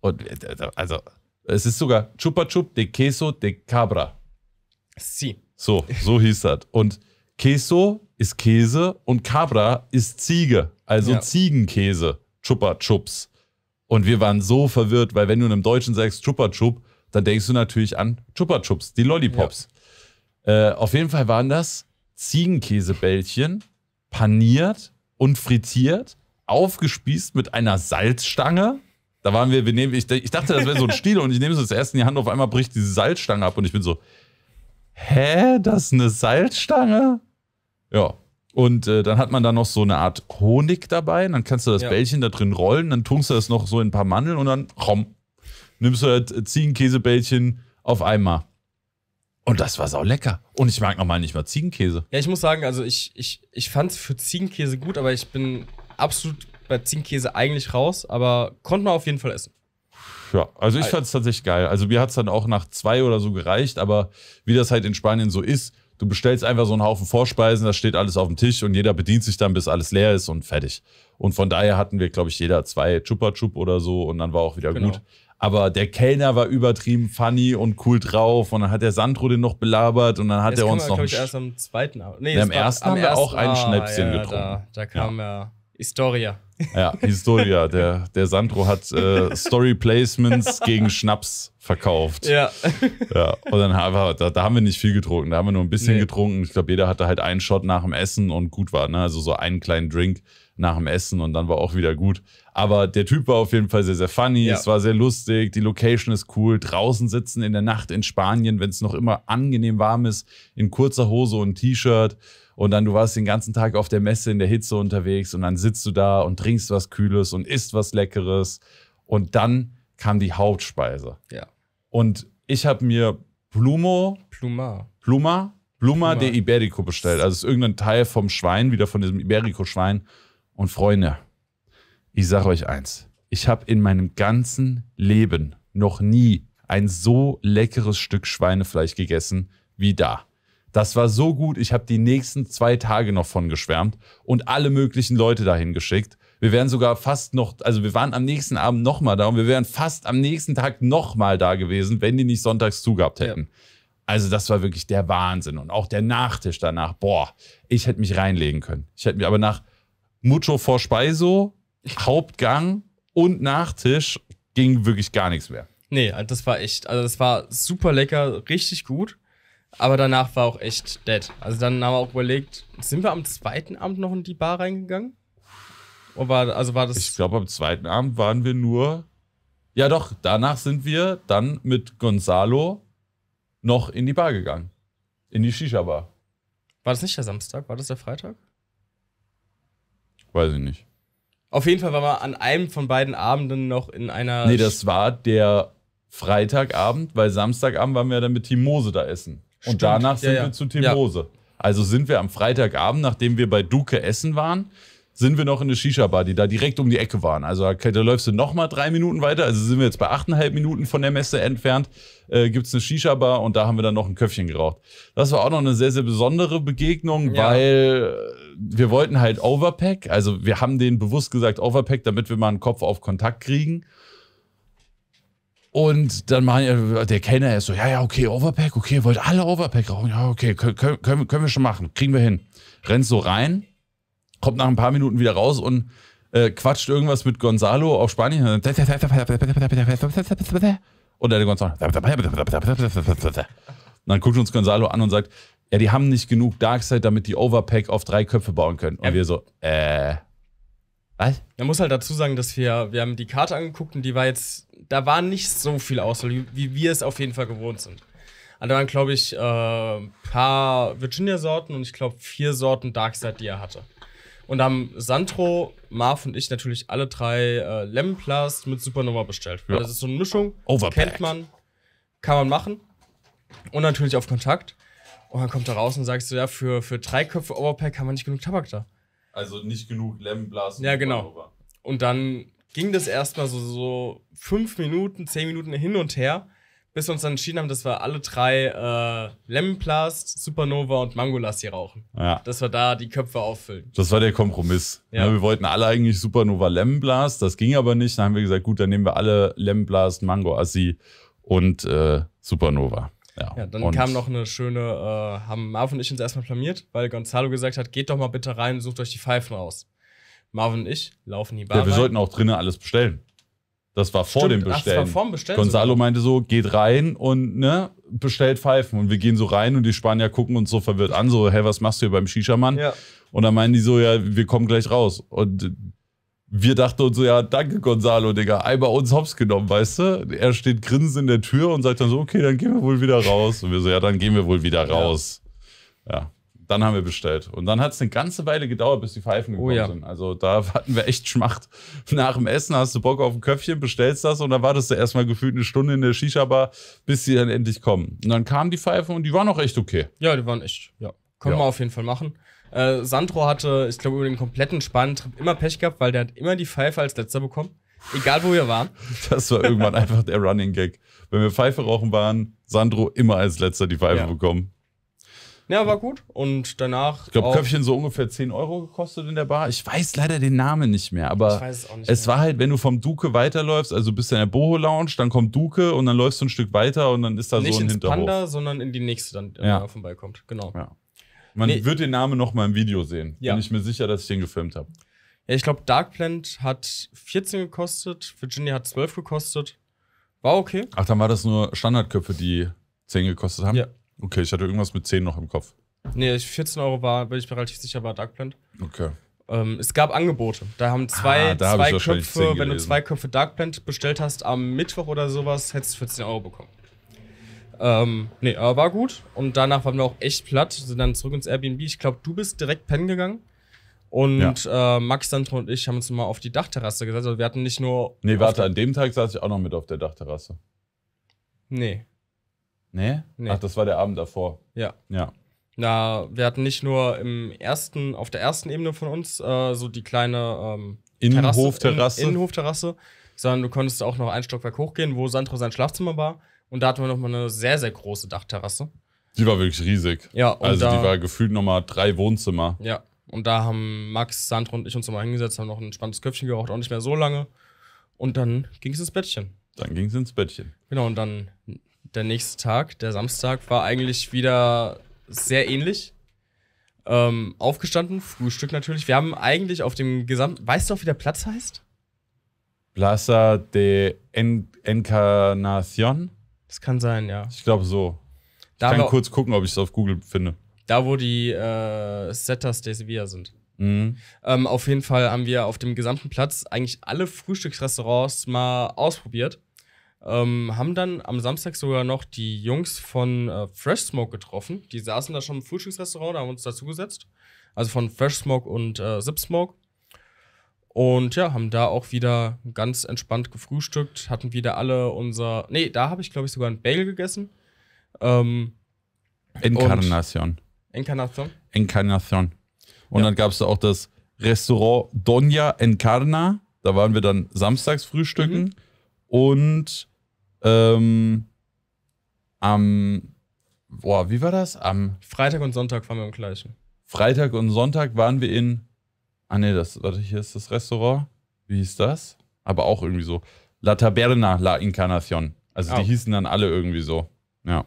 Und äh, also, es ist sogar Chupa Chup de Queso de Cabra. Si. So, so hieß das. Und Queso ist Käse und Cabra ist Ziege, also ja. Ziegenkäse, Chupa Chups. Und wir waren so verwirrt, weil wenn du einem Deutschen sagst Chupa Chup, dann denkst du natürlich an Chupa Chups, die Lollipops. Ja. Äh, auf jeden Fall waren das Ziegenkäsebällchen, paniert und frittiert, aufgespießt mit einer Salzstange. Da waren wir, wir nehmen, ich, ich dachte, das wäre so ein Stiel und ich nehme es so zuerst in die Hand, auf einmal bricht diese Salzstange ab und ich bin so, hä, das ist eine Salzstange? Ja. Und äh, dann hat man da noch so eine Art Honig dabei. Dann kannst du das ja. Bällchen da drin rollen, dann tunkst du das noch so in ein paar Mandeln und dann, komm, nimmst du das halt Ziegenkäsebällchen auf einmal. Und das war sau lecker. Und ich mag nochmal nicht mal Ziegenkäse. Ja, ich muss sagen, also ich, ich, ich fand es für Ziegenkäse gut, aber ich bin absolut bei Ziegenkäse eigentlich raus, aber konnte man auf jeden Fall essen. Ja, also ich fand es tatsächlich geil. Also mir hat es dann auch nach zwei oder so gereicht, aber wie das halt in Spanien so ist, du bestellst einfach so einen Haufen Vorspeisen, da steht alles auf dem Tisch und jeder bedient sich dann, bis alles leer ist und fertig. Und von daher hatten wir, glaube ich, jeder zwei Chupa Chup oder so und dann war auch wieder genau. gut. Aber der Kellner war übertrieben funny und cool drauf und dann hat der Sandro den noch belabert und dann hat er uns wir, noch. Ich, erst am zweiten Abend. Nee, am ersten am haben wir ersten, auch ein ah, Schnäpschen ah, ja, getrunken. Da, da kam ja. ja. Historia. Ja, Historia. der, der Sandro hat äh, Story Placements gegen Schnaps verkauft. Ja. ja. Und dann haben wir, da, da, haben wir nicht viel getrunken. Da haben wir nur ein bisschen nee. getrunken. Ich glaube, jeder hatte halt einen Shot nach dem Essen und gut war, ne? Also so einen kleinen Drink nach dem Essen und dann war auch wieder gut. Aber der Typ war auf jeden Fall sehr, sehr funny. Ja. Es war sehr lustig. Die Location ist cool. Draußen sitzen in der Nacht in Spanien, wenn es noch immer angenehm warm ist, in kurzer Hose und T-Shirt. Und dann du warst den ganzen Tag auf der Messe in der Hitze unterwegs und dann sitzt du da und trinkst was Kühles und isst was Leckeres. Und dann kam die Hauptspeise. Ja. Und ich habe mir Plumo. Pluma. Pluma. Pluma de Iberico bestellt. Also es ist irgendein Teil vom Schwein, wieder von diesem Iberico-Schwein. Und Freunde, ich sage euch eins, ich habe in meinem ganzen Leben noch nie ein so leckeres Stück Schweinefleisch gegessen wie da. Das war so gut, ich habe die nächsten zwei Tage noch von geschwärmt und alle möglichen Leute dahin geschickt. Wir wären sogar fast noch, also wir waren am nächsten Abend nochmal da und wir wären fast am nächsten Tag nochmal da gewesen, wenn die nicht sonntags zugehabt hätten. Ja. Also das war wirklich der Wahnsinn und auch der Nachtisch danach. Boah, ich hätte mich reinlegen können. Ich hätte mir aber nach Mucho Vorspeiso, Hauptgang und Nachtisch ging wirklich gar nichts mehr. Nee, also das war echt, also das war super lecker, richtig gut. Aber danach war auch echt dead. Also dann haben wir auch überlegt, sind wir am zweiten Abend noch in die Bar reingegangen? Oder war, also war das. Ich glaube, am zweiten Abend waren wir nur. Ja, doch, danach sind wir dann mit Gonzalo noch in die Bar gegangen. In die Shisha-Bar. War das nicht der Samstag? War das der Freitag? Weiß ich nicht. Auf jeden Fall waren wir an einem von beiden Abenden noch in einer. Nee, das war der Freitagabend, weil Samstagabend waren wir dann mit Team Mose da essen. Stimmt. Und danach sind ja, ja. wir zu Team ja. Mose. Also sind wir am Freitagabend, nachdem wir bei Duke essen waren, sind wir noch in eine Shisha-Bar, die da direkt um die Ecke waren. Also da läufst du nochmal drei Minuten weiter, also sind wir jetzt bei achteinhalb Minuten von der Messe entfernt, äh, gibt es eine Shisha-Bar und da haben wir dann noch ein Köpfchen geraucht. Das war auch noch eine sehr, sehr besondere Begegnung, ja. weil wir wollten halt Overpack, also wir haben den bewusst gesagt Overpack, damit wir mal einen Kopf auf Kontakt kriegen. Und dann machen äh, der Kenner ist so, ja, ja, okay, Overpack, okay, wollt alle Overpack rauchen, ja, okay, können, können, können wir schon machen, kriegen wir hin. Rennt so rein, kommt nach ein paar Minuten wieder raus und äh, quatscht irgendwas mit Gonzalo auf Spanisch. Und dann Gonzalo. Und dann guckt uns Gonzalo an und sagt, ja, die haben nicht genug Darkseid, damit die Overpack auf drei Köpfe bauen können. Und ja. wir so, äh. Was? Man muss halt dazu sagen, dass wir, wir haben die Karte angeguckt und die war jetzt, da war nicht so viel Auswahl, wie, wir es auf jeden Fall gewohnt sind. Also da waren, glaube ich, ein äh, paar Virginia-Sorten und ich glaube vier Sorten Darkseid, die er hatte. Und haben Sandro, Marv und ich natürlich alle drei äh, Lemonplast mit Supernova bestellt. Ja. Das ist so eine Mischung. Overpack. Kennt man, kann man machen. Und natürlich auf Kontakt. Und dann kommt er raus und sagst du, ja, für, für drei Köpfe Overpack haben wir nicht genug Tabak da. Also nicht genug Lemonblast. Ja, genau. Und dann ging das erstmal so, so fünf Minuten, zehn Minuten hin und her bis wir uns dann entschieden haben, dass wir alle drei äh, Lemonplast, Supernova und Mangolas hier rauchen. Ja. Dass wir da die Köpfe auffüllen. Das war der Kompromiss. Ja. wir wollten alle eigentlich Supernova Lemonblast, das ging aber nicht. Dann haben wir gesagt, gut, dann nehmen wir alle Lemonblast, Mango Assi und äh, Supernova. Ja, ja dann und kam noch eine schöne, äh, haben Marvin und ich uns erstmal blamiert, weil Gonzalo gesagt hat, geht doch mal bitte rein, sucht euch die Pfeifen raus. Marvin und ich laufen die Bar. Ja, wir rein. sollten auch drinnen alles bestellen. Das war vor Stimmt. dem Bestellen. Ach, das war vor Bestellen Gonzalo sogar. meinte so, geht rein und ne, bestellt Pfeifen. Und wir gehen so rein und die Spanier gucken uns so verwirrt an, so, hey, was machst du hier beim Shisha-Mann? Ja. Und dann meinen die so, ja, wir kommen gleich raus. Und wir dachten uns so, ja, danke Gonzalo, Digga, einmal uns hops genommen, weißt du? Er steht grinsend in der Tür und sagt dann so, okay, dann gehen wir wohl wieder raus. Und wir so, ja, dann gehen wir wohl wieder raus. ja. ja dann haben wir bestellt. Und dann hat es eine ganze Weile gedauert, bis die Pfeifen oh gekommen oh, ja. sind. Also da hatten wir echt Schmacht. Nach dem Essen hast du Bock auf ein Köpfchen, bestellst das und dann wartest du erstmal gefühlt eine Stunde in der Shisha-Bar, bis sie dann endlich kommen. Und dann kamen die Pfeifen und die waren auch echt okay. Ja, die waren echt, ja. Können ja. wir auf jeden Fall machen. Äh, Sandro hatte, ich glaube, über den kompletten Spannentrip immer Pech gehabt, weil der hat immer die Pfeife als letzter bekommen. Egal, wo wir waren. Das war irgendwann einfach der Running Gag. Wenn wir Pfeife rauchen waren, Sandro immer als letzter die Pfeife ja. bekommen. Ja, war gut. Und danach. Ich glaube, Köpfchen so ungefähr 10 Euro gekostet in der Bar. Ich weiß leider den Namen nicht mehr, aber es, auch nicht es mehr. war halt, wenn du vom Duke weiterläufst, also bist du in der Boho Lounge, dann kommt Duke und dann läufst du ein Stück weiter und dann ist da nicht so ein ins Hinterhof. Nicht Panda, sondern in die nächste dann, wenn äh, ja. man vorbei kommt. Genau. Ja. Man nee. wird den Namen nochmal im Video sehen. Ja. Bin ich mir sicher, dass ich den gefilmt habe. Ja, ich glaube, Dark Plant hat 14 gekostet, Virginia hat 12 gekostet. War okay. Ach, dann war das nur Standardköpfe, die 10 gekostet haben? Ja. Okay, ich hatte irgendwas mit 10 noch im Kopf. Nee, 14 Euro war, bin ich mir relativ sicher, war Darkplant. Okay. Ähm, es gab Angebote. Da haben zwei, ah, da zwei hab Köpfe, wenn du zwei Köpfe Darkplant bestellt hast am Mittwoch oder sowas, hättest du 14 Euro bekommen. Ähm, nee, aber war gut. Und danach waren wir auch echt platt, sind dann zurück ins Airbnb. Ich glaube, du bist direkt pennen gegangen. Und ja. äh, Max, Sandro und ich haben uns mal auf die Dachterrasse gesetzt. Also wir hatten nicht nur. Nee, warte, an dem Tag saß ich auch noch mit auf der Dachterrasse. Nee. Nee? nee? Ach, das war der Abend davor. Ja. Ja. Na, wir hatten nicht nur im ersten, auf der ersten Ebene von uns äh, so die kleine ähm, Innenhofterrasse, in, Innenhofterrasse, sondern du konntest auch noch ein Stockwerk hochgehen, wo Sandro sein Schlafzimmer war. Und da hatten wir nochmal eine sehr, sehr große Dachterrasse. Die war wirklich riesig. Ja, und Also da, die war gefühlt nochmal drei Wohnzimmer. Ja. Und da haben Max, Sandro und ich uns nochmal hingesetzt, haben noch ein spannendes Köpfchen geraucht, auch nicht mehr so lange. Und dann ging es ins Bettchen. Dann ging es ins Bettchen. Genau, und dann der nächste Tag, der Samstag, war eigentlich wieder sehr ähnlich. Ähm, aufgestanden, Frühstück natürlich. Wir haben eigentlich auf dem gesamten. Weißt du auch, wie der Platz heißt? Plaza de en Encarnación? Das kann sein, ja. Ich glaube so. Da ich kann kurz gucken, ob ich es auf Google finde. Da, wo die äh, Setas de Sevilla sind. Mhm. Ähm, auf jeden Fall haben wir auf dem gesamten Platz eigentlich alle Frühstücksrestaurants mal ausprobiert. Ähm, haben dann am Samstag sogar noch die Jungs von äh, Fresh Smoke getroffen. Die saßen da schon im Frühstücksrestaurant, da haben uns dazugesetzt. Also von Fresh Smoke und äh, Zip Smoke. Und ja, haben da auch wieder ganz entspannt gefrühstückt, hatten wieder alle unser. Nee, da habe ich, glaube ich, sogar ein Bagel gegessen. Ähm, Encarnacion. Encarnacion? Encarnacion. Und ja. dann gab es da auch das Restaurant Doña Encarna. Da waren wir dann samstags frühstücken. Mhm. Und ähm, am, boah, wie war das? Am Freitag und Sonntag waren wir im gleichen. Freitag und Sonntag waren wir in, ah ne, das, warte, hier ist das Restaurant. Wie hieß das? Aber auch irgendwie so. La Taberna, La Encarnación. Also oh. die hießen dann alle irgendwie so. Ja.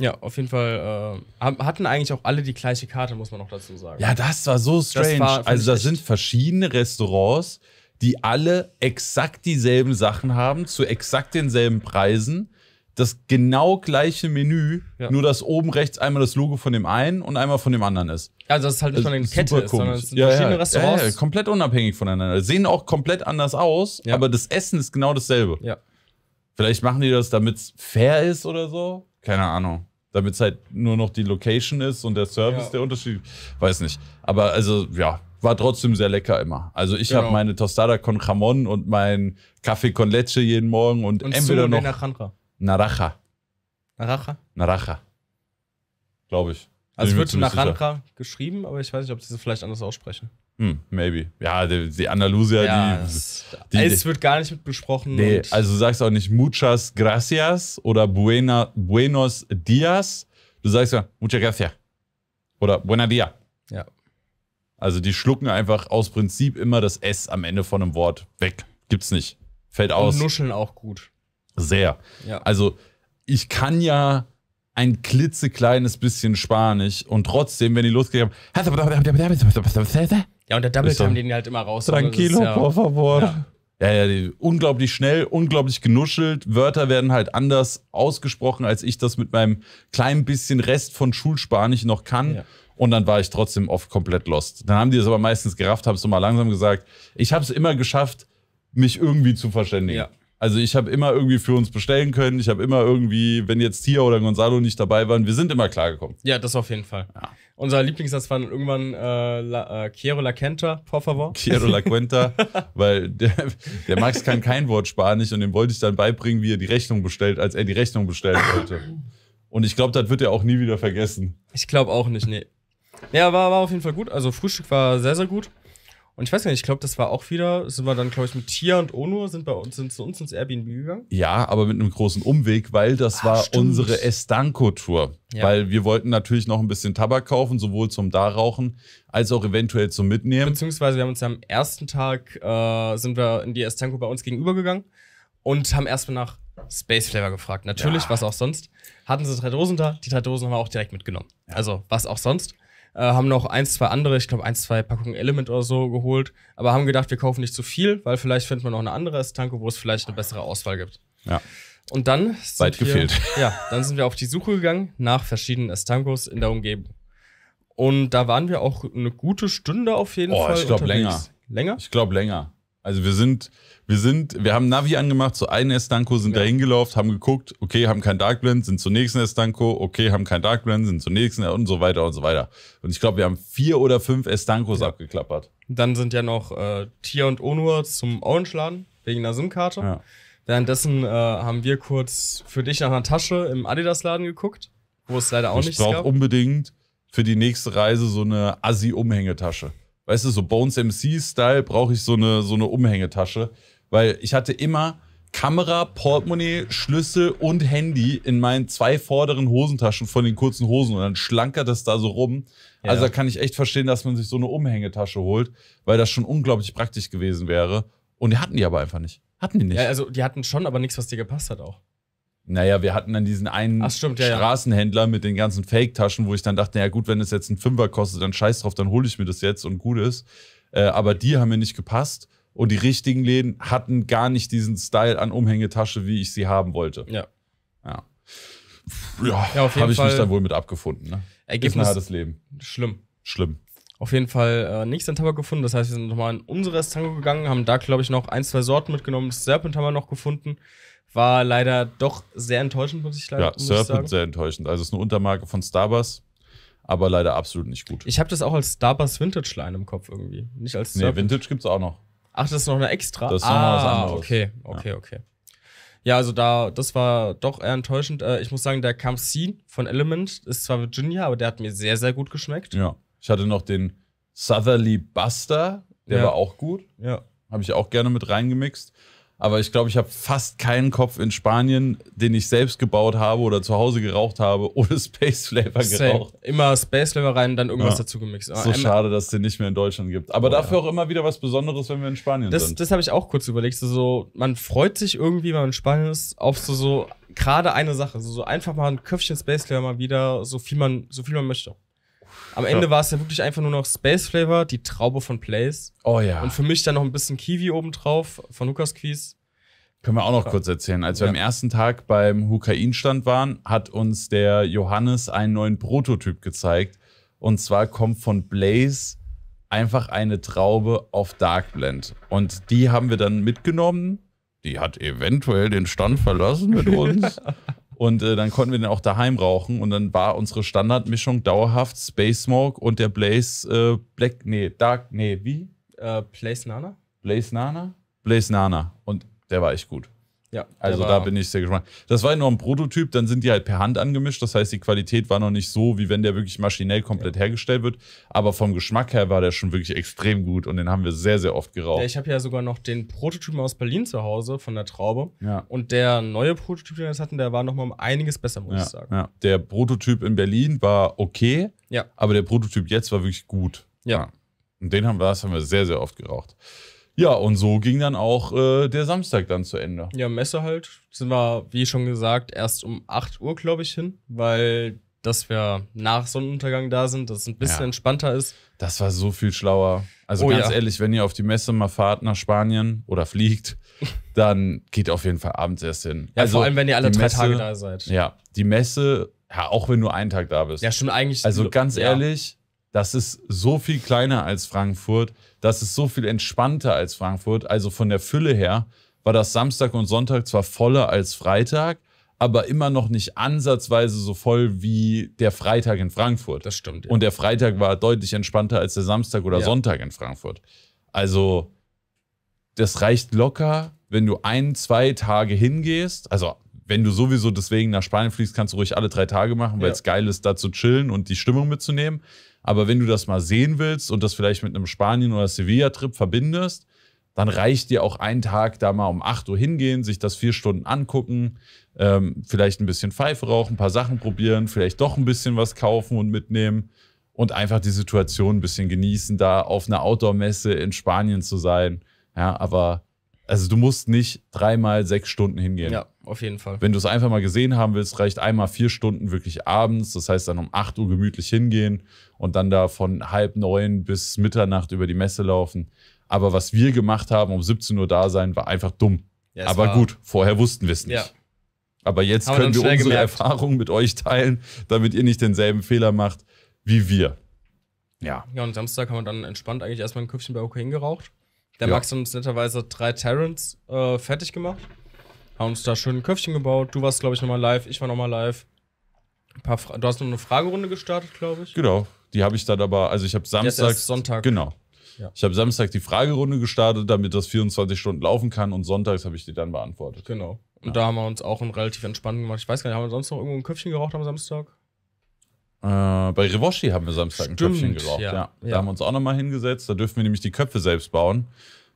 Ja, auf jeden Fall äh, hatten eigentlich auch alle die gleiche Karte, muss man noch dazu sagen. Ja, das war so strange. Das war, also das sind verschiedene Restaurants, die alle exakt dieselben Sachen haben, zu exakt denselben Preisen. Das genau gleiche Menü, ja. nur dass oben rechts einmal das Logo von dem einen und einmal von dem anderen ist. Also, das ist halt nicht von den Kette ist, sondern es sind ja, verschiedene ja, Restaurants. Ja, komplett unabhängig voneinander. Sehen auch komplett anders aus, aber das Essen ist genau dasselbe. Ja. Vielleicht machen die das, damit es fair ist oder so. Keine Ahnung. Damit es halt nur noch die Location ist und der Service der Unterschied. Weiß nicht. Aber also, ja, war trotzdem sehr lecker immer. Also ich genau. habe meine Tostada con Jamon und meinen Kaffee con Leche jeden Morgen und, und entweder so noch Naranja. Naranja. Naranja? Naranja. Glaube ich. Also es wird Naranja geschrieben, aber ich weiß nicht, ob sie es vielleicht anders aussprechen. Hm, maybe. Ja, die, die Andalusier, ja, die, die, Es wird gar nicht mit besprochen. Nee, also du sagst auch nicht muchas gracias oder buena, buenos dias. Du sagst ja muchas gracias. Oder buena dia. Ja, also die schlucken einfach aus Prinzip immer das S am Ende von einem Wort weg. Gibt's nicht. Fällt aus. Und nuscheln auch gut. Sehr. Ja. Also ich kann ja ein klitzekleines bisschen Spanisch und trotzdem, wenn die losgegangen haben. Ja, und der Double Time, den die halt immer raus. Tranquilo, ja, por favor. Ja. Ja, ja, unglaublich schnell, unglaublich genuschelt. Wörter werden halt anders ausgesprochen, als ich das mit meinem kleinen bisschen Rest von Schulspanisch noch kann. Ja. Und dann war ich trotzdem oft komplett lost. Dann haben die es aber meistens gerafft, haben es so mal langsam gesagt. Ich habe es immer geschafft, mich irgendwie zu verständigen. Ja. Also ich habe immer irgendwie für uns bestellen können. Ich habe immer irgendwie, wenn jetzt Tia oder Gonzalo nicht dabei waren, wir sind immer klargekommen. Ja, das auf jeden Fall. Ja. Unser Lieblingssatz war dann irgendwann äh, la, äh, Quiero la Quenta, por favor. Quiero la Quenta, weil der, der, Max kann kein Wort Spanisch und dem wollte ich dann beibringen, wie er die Rechnung bestellt, als er die Rechnung bestellen wollte. Und ich glaube, das wird er auch nie wieder vergessen. Ich glaube auch nicht, nee. Ja, war, war auf jeden Fall gut. Also Frühstück war sehr, sehr gut. Und ich weiß gar nicht, ich glaube, das war auch wieder, sind wir dann, glaube ich, mit Tia und Onur sind bei uns, sind zu uns ins Airbnb gegangen. Ja, aber mit einem großen Umweg, weil das ah, war stimmt. unsere Estanco-Tour. Ja. Weil wir wollten natürlich noch ein bisschen Tabak kaufen, sowohl zum Darauchen als auch eventuell zum Mitnehmen. Beziehungsweise wir haben uns am ersten Tag, äh, sind wir in die Estanco bei uns gegenübergegangen und haben erstmal nach Space Flavor gefragt. Natürlich, ja. was auch sonst. Hatten sie drei Dosen da, die drei Dosen haben wir auch direkt mitgenommen. Ja. Also, was auch sonst äh, haben noch ein, zwei andere, ich glaube ein, zwei Packungen Element oder so geholt, aber haben gedacht, wir kaufen nicht zu viel, weil vielleicht findet man noch eine andere Estanco, wo es vielleicht eine bessere Auswahl gibt. Ja. Und dann sind wir, gefehlt. Ja, dann sind wir auf die Suche gegangen nach verschiedenen Estancos in der Umgebung. Und da waren wir auch eine gute Stunde auf jeden oh, Fall. Ich glaube länger. Länger? Ich glaube länger. Also wir sind, wir sind, wir haben Navi angemacht, zu so einem Estanco sind ja. da hingelaufen, haben geguckt, okay, haben kein Dark Blend, sind zur nächsten Estanco, okay, haben kein Dark Blend, sind zur nächsten und so weiter und so weiter. Und ich glaube, wir haben vier oder fünf Estancos ja. abgeklappert. Dann sind ja noch äh, Tia und Onur zum Orange-Laden wegen einer SIM-Karte. Ja. Währenddessen äh, haben wir kurz für dich nach einer Tasche im Adidas-Laden geguckt, wo es leider auch ich nichts gab. Ich brauche unbedingt für die nächste Reise so eine Assi-Umhängetasche weißt du, so Bones MC-Style brauche ich so eine, so eine Umhängetasche. Weil ich hatte immer Kamera, Portemonnaie, Schlüssel und Handy in meinen zwei vorderen Hosentaschen von den kurzen Hosen und dann schlankert das da so rum. Ja. Also da kann ich echt verstehen, dass man sich so eine Umhängetasche holt, weil das schon unglaublich praktisch gewesen wäre. Und die hatten die aber einfach nicht. Hatten die nicht. Ja, also die hatten schon, aber nichts, was dir gepasst hat auch. Naja, wir hatten dann diesen einen Ach, stimmt, ja, Straßenhändler mit den ganzen Fake-Taschen, wo ich dann dachte, ja gut, wenn es jetzt einen Fünfer kostet, dann scheiß drauf, dann hole ich mir das jetzt und gut ist. Äh, aber die haben mir nicht gepasst und die richtigen Läden hatten gar nicht diesen Style an Umhängetasche, wie ich sie haben wollte. Ja. Ja. Ja, ja habe ich Fall mich dann wohl mit abgefunden. Ne? Ergebnis. Ist ein hartes Leben. Schlimm. Schlimm. Auf jeden Fall äh, nichts an Tabak gefunden. Das heißt, wir sind nochmal in unseres Tango gegangen, haben da, glaube ich, noch ein, zwei Sorten mitgenommen. Das Serpent haben wir noch gefunden war leider doch sehr enttäuschend, muss ich leider ja, muss Serpent sagen. sehr enttäuschend. Also es ist eine Untermarke von Starbucks, aber leider absolut nicht gut. Ich habe das auch als Starbucks Vintage Line im Kopf irgendwie, nicht als Serpent. Nee, Vintage gibt es auch noch. Ach, das ist noch eine extra. Das ist ah, noch was ah, anderes. Okay, okay, ja. okay. Ja, also da, das war doch eher enttäuschend. Äh, ich muss sagen, der Campsin von Element ist zwar Virginia, aber der hat mir sehr, sehr gut geschmeckt. Ja. Ich hatte noch den Southerly Buster, der ja. war auch gut. Ja. Habe ich auch gerne mit reingemixt aber ich glaube, ich habe fast keinen Kopf in Spanien, den ich selbst gebaut habe oder zu Hause geraucht habe, ohne Space Flavor Same. geraucht. Immer Space Flavor rein dann irgendwas ja. dazu gemixt. Aber so ah, schade, dass es den nicht mehr in Deutschland gibt. Aber oh, dafür ja. auch immer wieder was Besonderes, wenn wir in Spanien das, sind. Das habe ich auch kurz überlegt. So, so, man freut sich irgendwie, wenn man in Spanien ist, auf so, so gerade eine Sache. So, so einfach mal ein Köpfchen Space Flavor mal wieder, so viel man, so viel man möchte. Am Ende ja. war es ja wirklich einfach nur noch Space Flavor, die Traube von Place. Oh ja. Und für mich dann noch ein bisschen Kiwi obendrauf von Lukas Quies. Können wir auch noch kurz erzählen. Als wir am ersten Tag beim Hukain-Stand waren, hat uns der Johannes einen neuen Prototyp gezeigt. Und zwar kommt von Blaze einfach eine Traube auf Dark Blend. Und die haben wir dann mitgenommen. Die hat eventuell den Stand verlassen mit uns. Und äh, dann konnten wir den auch daheim rauchen. Und dann war unsere Standardmischung dauerhaft Space Smoke und der Blaze äh, Black, nee, Dark, nee, wie? Äh, Blaze Nana? Blaze Nana? Blaze Nana. Und der war echt gut. Ja, also da bin ich sehr gespannt. Das war ja nur ein Prototyp, dann sind die halt per Hand angemischt. Das heißt, die Qualität war noch nicht so, wie wenn der wirklich maschinell komplett ja. hergestellt wird. Aber vom Geschmack her war der schon wirklich extrem gut und den haben wir sehr, sehr oft geraucht. Ja, ich habe ja sogar noch den Prototypen aus Berlin zu Hause von der Traube. Ja. Und der neue Prototyp, den wir jetzt hatten, der war nochmal um einiges besser, muss ich sagen. Ja. Der Prototyp in Berlin war okay, ja. aber der Prototyp jetzt war wirklich gut. Ja. Und den haben wir, das haben wir sehr, sehr oft geraucht. Ja, und so ging dann auch äh, der Samstag dann zu Ende. Ja, Messe halt. Sind wir, wie schon gesagt, erst um 8 Uhr, glaube ich, hin, weil dass wir nach Sonnenuntergang da sind, dass es ein bisschen ja. entspannter ist. Das war so viel schlauer. Also oh, ganz ja. ehrlich, wenn ihr auf die Messe mal fahrt nach Spanien oder fliegt, dann geht auf jeden Fall abends erst hin. Ja, also vor allem, wenn ihr alle drei Messe, Tage da seid. Ja, die Messe, ja, auch wenn du einen Tag da bist. Ja, schon eigentlich. Also ganz ehrlich, das ist so viel kleiner als Frankfurt das ist so viel entspannter als Frankfurt. Also von der Fülle her war das Samstag und Sonntag zwar voller als Freitag, aber immer noch nicht ansatzweise so voll wie der Freitag in Frankfurt. Das stimmt. Ja. Und der Freitag war deutlich entspannter als der Samstag oder ja. Sonntag in Frankfurt. Also, das reicht locker, wenn du ein, zwei Tage hingehst. Also, wenn du sowieso deswegen nach Spanien fliegst, kannst du ruhig alle drei Tage machen, weil es geil ist, da zu chillen und die Stimmung mitzunehmen. Aber wenn du das mal sehen willst und das vielleicht mit einem Spanien- oder Sevilla-Trip verbindest, dann reicht dir auch ein Tag da mal um 8 Uhr hingehen, sich das vier Stunden angucken, ähm, vielleicht ein bisschen Pfeife rauchen, ein paar Sachen probieren, vielleicht doch ein bisschen was kaufen und mitnehmen und einfach die Situation ein bisschen genießen, da auf einer Outdoor-Messe in Spanien zu sein. Ja, aber also du musst nicht dreimal sechs Stunden hingehen. Ja, auf jeden Fall. Wenn du es einfach mal gesehen haben willst, reicht einmal vier Stunden wirklich abends. Das heißt dann um 8 Uhr gemütlich hingehen und dann da von halb neun bis Mitternacht über die Messe laufen. Aber was wir gemacht haben, um 17 Uhr da sein, war einfach dumm. Ja, Aber gut, vorher wussten wir es nicht. Ja. Aber jetzt haben können wir, wir unsere gemerkt. Erfahrung mit euch teilen, damit ihr nicht denselben Fehler macht wie wir. Ja. Ja, und Samstag haben wir dann entspannt eigentlich erstmal ein Köpfchen bei OK geraucht. Der ja. Max hat uns netterweise drei Terrans äh, fertig gemacht. Haben uns da schön ein Köpfchen gebaut. Du warst, glaube ich, nochmal live. Ich war nochmal live. du hast noch eine Fragerunde gestartet, glaube ich. Genau. Die habe ich dann aber, also ich habe Samstag. Jetzt Sonntag. Genau. Ja. Ich habe Samstag die Fragerunde gestartet, damit das 24 Stunden laufen kann und sonntags habe ich die dann beantwortet. Genau. Und ja. da haben wir uns auch einen relativ entspannten gemacht. Ich weiß gar nicht, haben wir sonst noch irgendwo ein Köpfchen geraucht am Samstag? Äh, bei Rewoshi haben wir Samstag Stimmt, ein Köpfchen geraucht. Ja, ja. Da ja. haben wir uns auch nochmal hingesetzt. Da dürfen wir nämlich die Köpfe selbst bauen.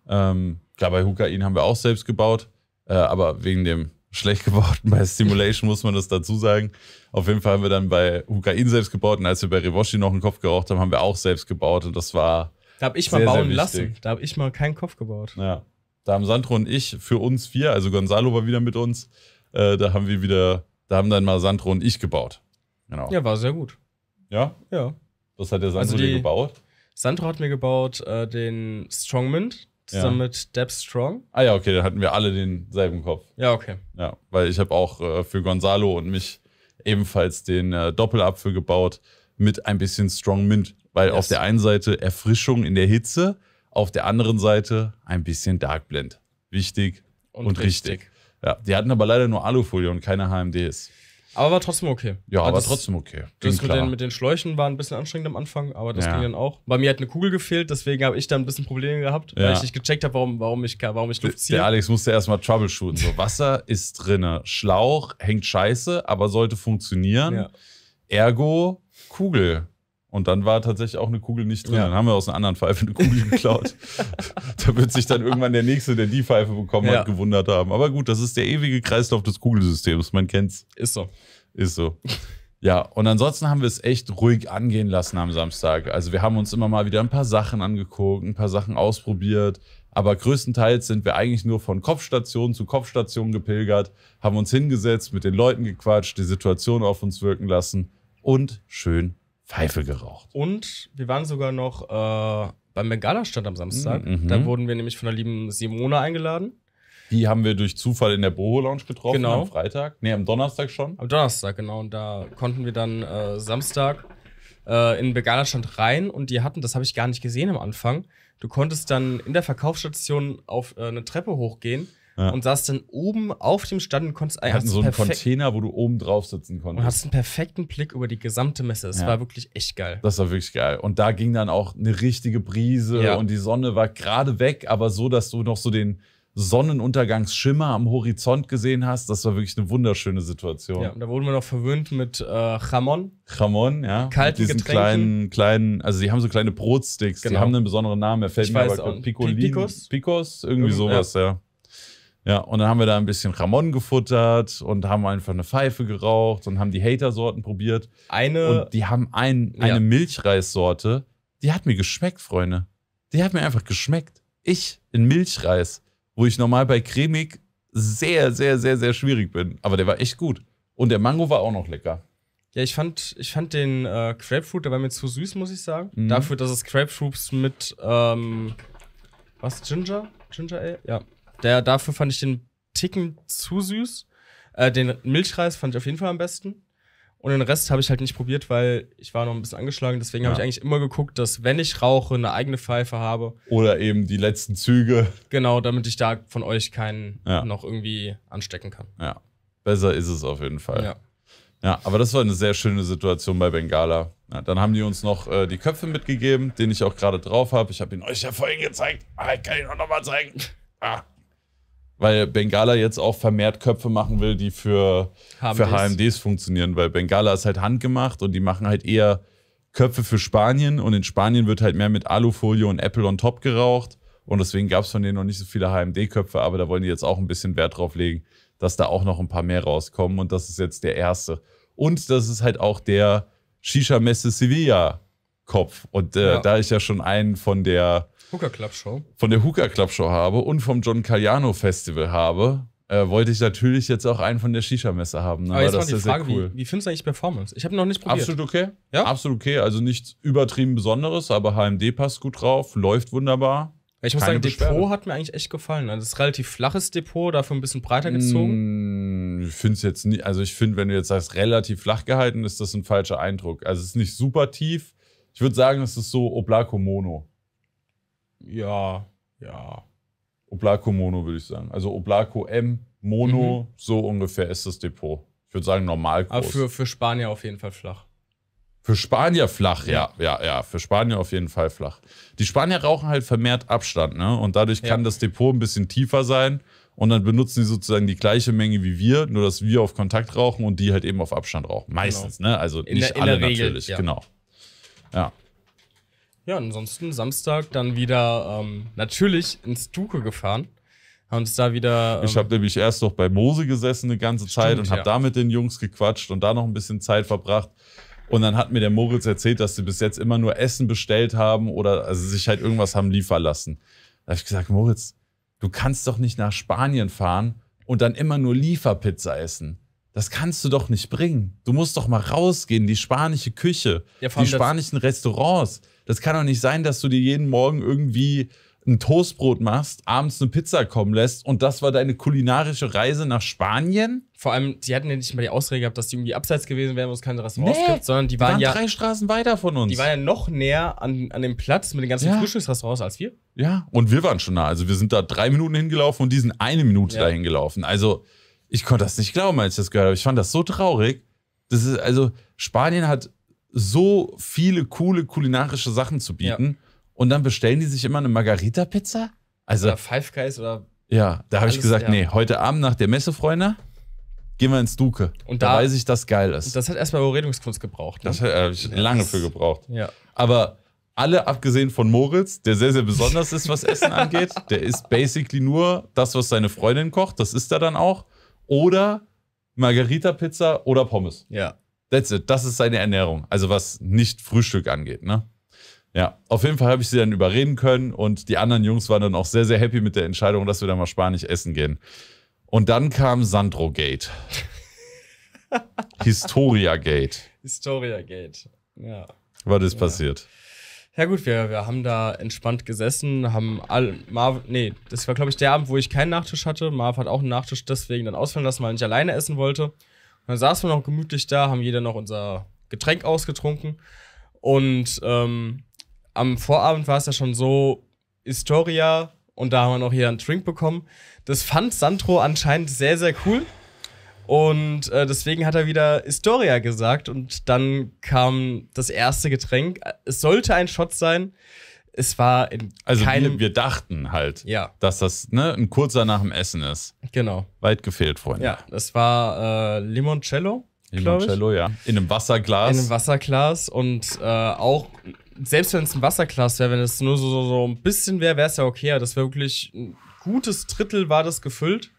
Ähm, klar, bei Hukain haben wir auch selbst gebaut. Äh, aber wegen dem schlecht gebauten bei Stimulation muss man das dazu sagen. Auf jeden Fall haben wir dann bei Hukain selbst gebaut. Und als wir bei Rewoshi noch einen Kopf geraucht haben, haben wir auch selbst gebaut. Und das war. Da habe ich sehr, mal bauen lassen. Da habe ich mal keinen Kopf gebaut. Ja. Da haben Sandro und ich für uns vier, also Gonzalo war wieder mit uns, äh, da haben wir wieder, da haben dann mal Sandro und ich gebaut. Genau. Ja, war sehr gut. Ja? Ja. Was hat der Sandro also dir gebaut? Sandro hat mir gebaut äh, den Strongmint zusammen ja. mit Deb Strong. Ah ja, okay, dann hatten wir alle denselben Kopf. Ja, okay. Ja, weil ich habe auch äh, für Gonzalo und mich ebenfalls den äh, Doppelapfel gebaut mit ein bisschen Strong Mint, weil yes. auf der einen Seite Erfrischung in der Hitze, auf der anderen Seite ein bisschen Dark Blend. Wichtig und, und richtig. richtig. Ja, die hatten aber leider nur Alufolie und keine HMDs. Aber war trotzdem okay. Ja, aber, aber trotzdem okay. das mit den, mit den, Schläuchen war ein bisschen anstrengend am Anfang, aber das ja. ging dann auch. Bei mir hat eine Kugel gefehlt, deswegen habe ich da ein bisschen Probleme gehabt, ja. weil ich nicht gecheckt habe, warum, warum ich, warum ich Luft ziehe. Der Alex musste erstmal troubleshooten. So, Wasser ist drinne, Schlauch hängt scheiße, aber sollte funktionieren. Ja. Ergo Kugel. Und dann war tatsächlich auch eine Kugel nicht drin. Ja. Dann haben wir aus einer anderen Pfeife eine Kugel geklaut. da wird sich dann irgendwann der Nächste, der die Pfeife bekommen ja. hat, gewundert haben. Aber gut, das ist der ewige Kreislauf des Kugelsystems. Man kennt's. Ist so. Ist so. Ja, und ansonsten haben wir es echt ruhig angehen lassen am Samstag. Also wir haben uns immer mal wieder ein paar Sachen angeguckt, ein paar Sachen ausprobiert. Aber größtenteils sind wir eigentlich nur von Kopfstation zu Kopfstation gepilgert, haben uns hingesetzt, mit den Leuten gequatscht, die Situation auf uns wirken lassen und schön Pfeife geraucht. Und wir waren sogar noch äh, beim Bengala-Stand am Samstag. Mhm, mhm. Da wurden wir nämlich von der lieben Simone eingeladen. Die haben wir durch Zufall in der Boho-Lounge getroffen genau. am Freitag. Nee, am Donnerstag schon. Am Donnerstag, genau. Und da konnten wir dann äh, Samstag äh, in Begala stand rein und die hatten, das habe ich gar nicht gesehen am Anfang, du konntest dann in der Verkaufsstation auf äh, eine Treppe hochgehen ja. und saß dann oben auf dem Stand und konntest Wir hatten so einen Container, wo du oben drauf sitzen konntest. Und hast einen perfekten Blick über die gesamte Messe. Es ja. war wirklich echt geil. Das war wirklich geil. Und da ging dann auch eine richtige Brise ja. und die Sonne war gerade weg, aber so, dass du noch so den Sonnenuntergangsschimmer am Horizont gesehen hast. Das war wirklich eine wunderschöne Situation. Ja, und da wurden wir noch verwöhnt mit äh, Chamon, ja. Kalten diesen Getränken. kleinen, kleinen, also die haben so kleine Brotsticks, genau. die haben einen besonderen Namen, er fällt ich mir aber auch. Piccolin, Picos? Picos, irgendwie Irgend, sowas, ja. ja. Ja, und dann haben wir da ein bisschen Ramon gefuttert und haben einfach eine Pfeife geraucht und haben die Hater-Sorten probiert. Eine. Und die haben ein, eine ja. Milchreissorte, die hat mir geschmeckt, Freunde. Die hat mir einfach geschmeckt. Ich in Milchreis, wo ich normal bei cremig sehr, sehr, sehr, sehr schwierig bin. Aber der war echt gut. Und der Mango war auch noch lecker. Ja, ich fand, ich fand den äh, Grapefruit, der war mir zu süß, muss ich sagen. Mhm. Dafür, dass es Grapefruits mit, ähm, was, Ginger? Ginger Ale? Ja, der, dafür fand ich den Ticken zu süß. Äh, den Milchreis fand ich auf jeden Fall am besten. Und den Rest habe ich halt nicht probiert, weil ich war noch ein bisschen angeschlagen. Deswegen ja. habe ich eigentlich immer geguckt, dass wenn ich rauche, eine eigene Pfeife habe. Oder eben die letzten Züge. Genau, damit ich da von euch keinen ja. noch irgendwie anstecken kann. Ja, besser ist es auf jeden Fall. Ja. Ja, aber das war eine sehr schöne Situation bei Bengala. Ja, dann haben die uns noch äh, die Köpfe mitgegeben, den ich auch gerade drauf habe. Ich habe ihn euch ja vorhin gezeigt. Ah, kann ich noch mal zeigen. Ah, weil Bengala jetzt auch vermehrt Köpfe machen will, die für HMDs, für HMDs funktionieren, weil Bengala ist halt handgemacht und die machen halt eher Köpfe für Spanien und in Spanien wird halt mehr mit Alufolie und Apple on top geraucht und deswegen gab es von denen noch nicht so viele HMD-Köpfe, aber da wollen die jetzt auch ein bisschen Wert drauf legen, dass da auch noch ein paar mehr rauskommen und das ist jetzt der erste. Und das ist halt auch der Shisha-Messe Sevilla-Kopf und äh, ja. da ich ja schon einen von der Hooker Club Show. Von der Hooker Club Show habe und vom John Cayano Festival habe, äh, wollte ich natürlich jetzt auch einen von der Shisha-Messe haben. Ne? Aber, jetzt das mal die Frage, cool. wie, wie findest du eigentlich Performance? Ich habe noch nicht probiert. Absolut okay. Ja? Absolut okay. Also nichts übertrieben Besonderes, aber HMD passt gut drauf, läuft wunderbar. Ich muss Keine sagen, Beschwerde. Depot hat mir eigentlich echt gefallen. Also das ist relativ flaches Depot, dafür ein bisschen breiter mm, gezogen. ich finde es jetzt nicht, also ich finde, wenn du jetzt sagst, relativ flach gehalten, ist das ein falscher Eindruck. Also es ist nicht super tief. Ich würde sagen, es ist so Oblaco Mono ja, ja. Oblaco Mono würde ich sagen. Also Oblaco M Mono, mhm. so ungefähr ist das Depot. Ich würde sagen normal ah, groß. Aber für, für Spanier auf jeden Fall flach. Für Spanier flach, ja, ja, ja. Für Spanier auf jeden Fall flach. Die Spanier rauchen halt vermehrt Abstand, ne? Und dadurch kann das Depot ein bisschen tiefer sein. Und dann benutzen sie sozusagen die gleiche Menge wie wir, nur dass wir auf Kontakt rauchen und die halt eben auf Abstand rauchen. Genau. Meistens, genau. ne? Also in nicht der, alle natürlich, ja. genau. Ja. Ja, ansonsten Samstag dann wieder ähm, natürlich ins Duke gefahren. Haben uns da wieder. Ähm, ich habe nämlich erst noch bei Mose gesessen eine ganze Zeit stimmt, und habe ja. da mit den Jungs gequatscht und da noch ein bisschen Zeit verbracht. Und dann hat mir der Moritz erzählt, dass sie bis jetzt immer nur Essen bestellt haben oder also sich halt irgendwas haben liefern lassen. Da habe ich gesagt, Moritz, du kannst doch nicht nach Spanien fahren und dann immer nur Lieferpizza essen. Das kannst du doch nicht bringen. Du musst doch mal rausgehen, die spanische Küche, ja, die spanischen Restaurants. Das kann doch nicht sein, dass du dir jeden Morgen irgendwie ein Toastbrot machst, abends eine Pizza kommen lässt und das war deine kulinarische Reise nach Spanien? Vor allem, die hatten ja nicht mal die Ausrede gehabt, dass die irgendwie abseits gewesen wären, wo es keine Restaurants nee, gibt, sondern die waren, die waren ja drei Straßen weiter von uns. Die waren ja noch näher an, an dem Platz mit den ganzen ja. Frühstücksrestaurants als wir. Ja, und wir waren schon nah. Also wir sind da drei Minuten hingelaufen und die sind eine Minute ja. dahin gelaufen. Also ich konnte das nicht glauben, als ich das gehört habe. Ich fand das so traurig. Das ist also Spanien hat so viele coole kulinarische Sachen zu bieten. Ja. Und dann bestellen die sich immer eine Margarita-Pizza? Also, oder Five Guys oder. Ja, da habe ich gesagt, ja. nee, heute Abend nach der Messe, Freunde, gehen wir ins Duke. Und da, da weiß ich, dass geil ist. Das hat erstmal Überredungskunst gebraucht. Ne? Das äh, habe ich lange für gebraucht. Ja. Aber alle, abgesehen von Moritz, der sehr, sehr besonders ist, was Essen angeht, der isst basically nur das, was seine Freundin kocht, das ist er dann auch. Oder Margarita-Pizza oder Pommes. Ja. That's it. Das ist seine Ernährung. Also was nicht Frühstück angeht, ne? Ja, auf jeden Fall habe ich sie dann überreden können und die anderen Jungs waren dann auch sehr, sehr happy mit der Entscheidung, dass wir dann mal spanisch essen gehen. Und dann kam Sandro Gate. Historia Gate. Historia Gate, ja. Was ist ja. passiert? Ja gut, wir, wir haben da entspannt gesessen, haben alle, Marv, nee, das war glaube ich der Abend, wo ich keinen Nachtisch hatte. Marv hat auch einen Nachtisch deswegen dann ausfallen lassen, weil er nicht alleine essen wollte. Dann saßen wir noch gemütlich da, haben jeder noch unser Getränk ausgetrunken. Und ähm, am Vorabend war es ja schon so, Historia, und da haben wir noch hier einen Drink bekommen. Das fand Sandro anscheinend sehr, sehr cool. Und äh, deswegen hat er wieder Historia gesagt und dann kam das erste Getränk. Es sollte ein Shot sein es war in also keinem. Wir, dachten halt, ja. dass das ne, ein kurzer nach dem Essen ist. Genau. Weit gefehlt, Freunde. Ja, das war äh, Limoncello. Limoncello, ja. In einem Wasserglas. In einem Wasserglas und äh, auch, selbst wenn es ein Wasserglas wäre, wenn es nur so, so, so ein bisschen wäre, wäre es ja okay. das wäre wirklich ein gutes Drittel war das gefüllt.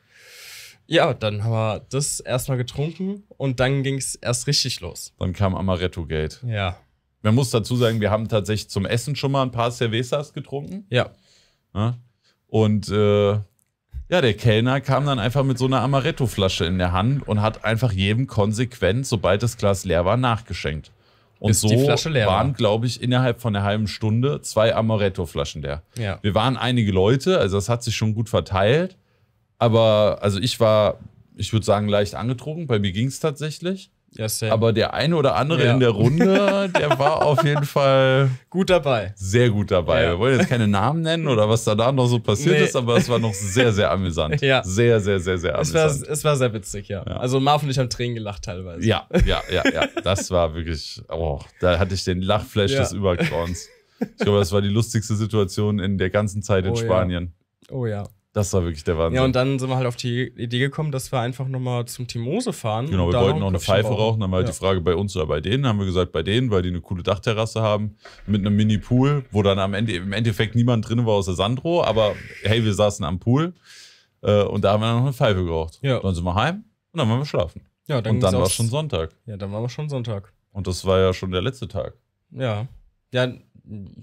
Ja, dann haben wir das erstmal getrunken und dann ging es erst richtig los. Dann kam Amaretto Gate. Ja. Man muss dazu sagen, wir haben tatsächlich zum Essen schon mal ein paar Cervezas getrunken. Ja. ja. Und äh, ja, der Kellner kam dann einfach mit so einer Amaretto-Flasche in der Hand und hat einfach jedem konsequent, sobald das Glas leer war, nachgeschenkt. Und Bis so waren, glaube ich, innerhalb von einer halben Stunde zwei Amaretto-Flaschen leer. Ja. Wir waren einige Leute, also das hat sich schon gut verteilt. Aber also ich war, ich würde sagen, leicht angetrunken. Bei mir ging es tatsächlich. Ja, same. Aber der eine oder andere ja. in der Runde, der war auf jeden Fall gut dabei. Sehr gut dabei. Ja. Wir wollen jetzt keine Namen nennen oder was da noch so passiert nee. ist, aber es war noch sehr, sehr amüsant. Ja. Sehr, sehr, sehr, sehr amüsant. Es war, es war sehr witzig, ja. ja. Also Marv und ich haben Tränen gelacht teilweise. Ja, ja, ja, ja. Das war wirklich, oh, da hatte ich den Lachflash des Übergrauens. Ich glaube, das war die lustigste Situation in der ganzen Zeit in oh, Spanien. Oh ja. Das war wirklich der Wahnsinn. Ja, und dann sind wir halt auf die Idee gekommen, dass wir einfach nochmal zum Timose fahren. Genau, wir wollten noch eine Pfeife bauen. rauchen. Dann war halt ja. die Frage bei uns oder bei denen. Haben wir gesagt, bei denen, weil die eine coole Dachterrasse haben. Mit einem Mini-Pool, wo dann am Ende, im Endeffekt niemand drin war außer Sandro. Aber hey, wir saßen am Pool. Äh, und da haben wir dann noch eine Pfeife geraucht. Ja. Dann sind wir heim und dann waren wir schlafen. Ja, dann und dann war es schon Sonntag. Ja, dann waren wir schon Sonntag. Und das war ja schon der letzte Tag. Ja. Ja,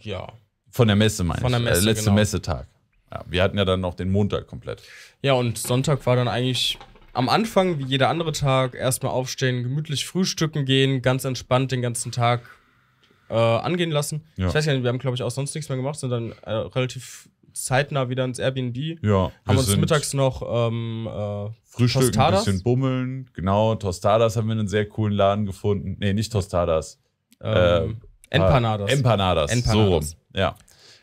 ja. Von der Messe meinst du? Von der Messe. Der äh, letzte genau. Messetag. Ja, wir hatten ja dann noch den Montag komplett. Ja, und Sonntag war dann eigentlich am Anfang, wie jeder andere Tag, erstmal aufstehen, gemütlich frühstücken gehen, ganz entspannt den ganzen Tag äh, angehen lassen. Ja. Ich weiß gar nicht, wir haben, glaube ich, auch sonst nichts mehr gemacht, sondern äh, relativ zeitnah wieder ins Airbnb. Ja, haben uns mittags noch ähm, äh, Frühstück, Tostadas. ein bisschen bummeln. Genau, Tostadas haben wir einen sehr coolen Laden gefunden. Nee, nicht Tostadas. Ähm, Empanadas. Äh, Empanadas. Empanadas. So rum. Ja.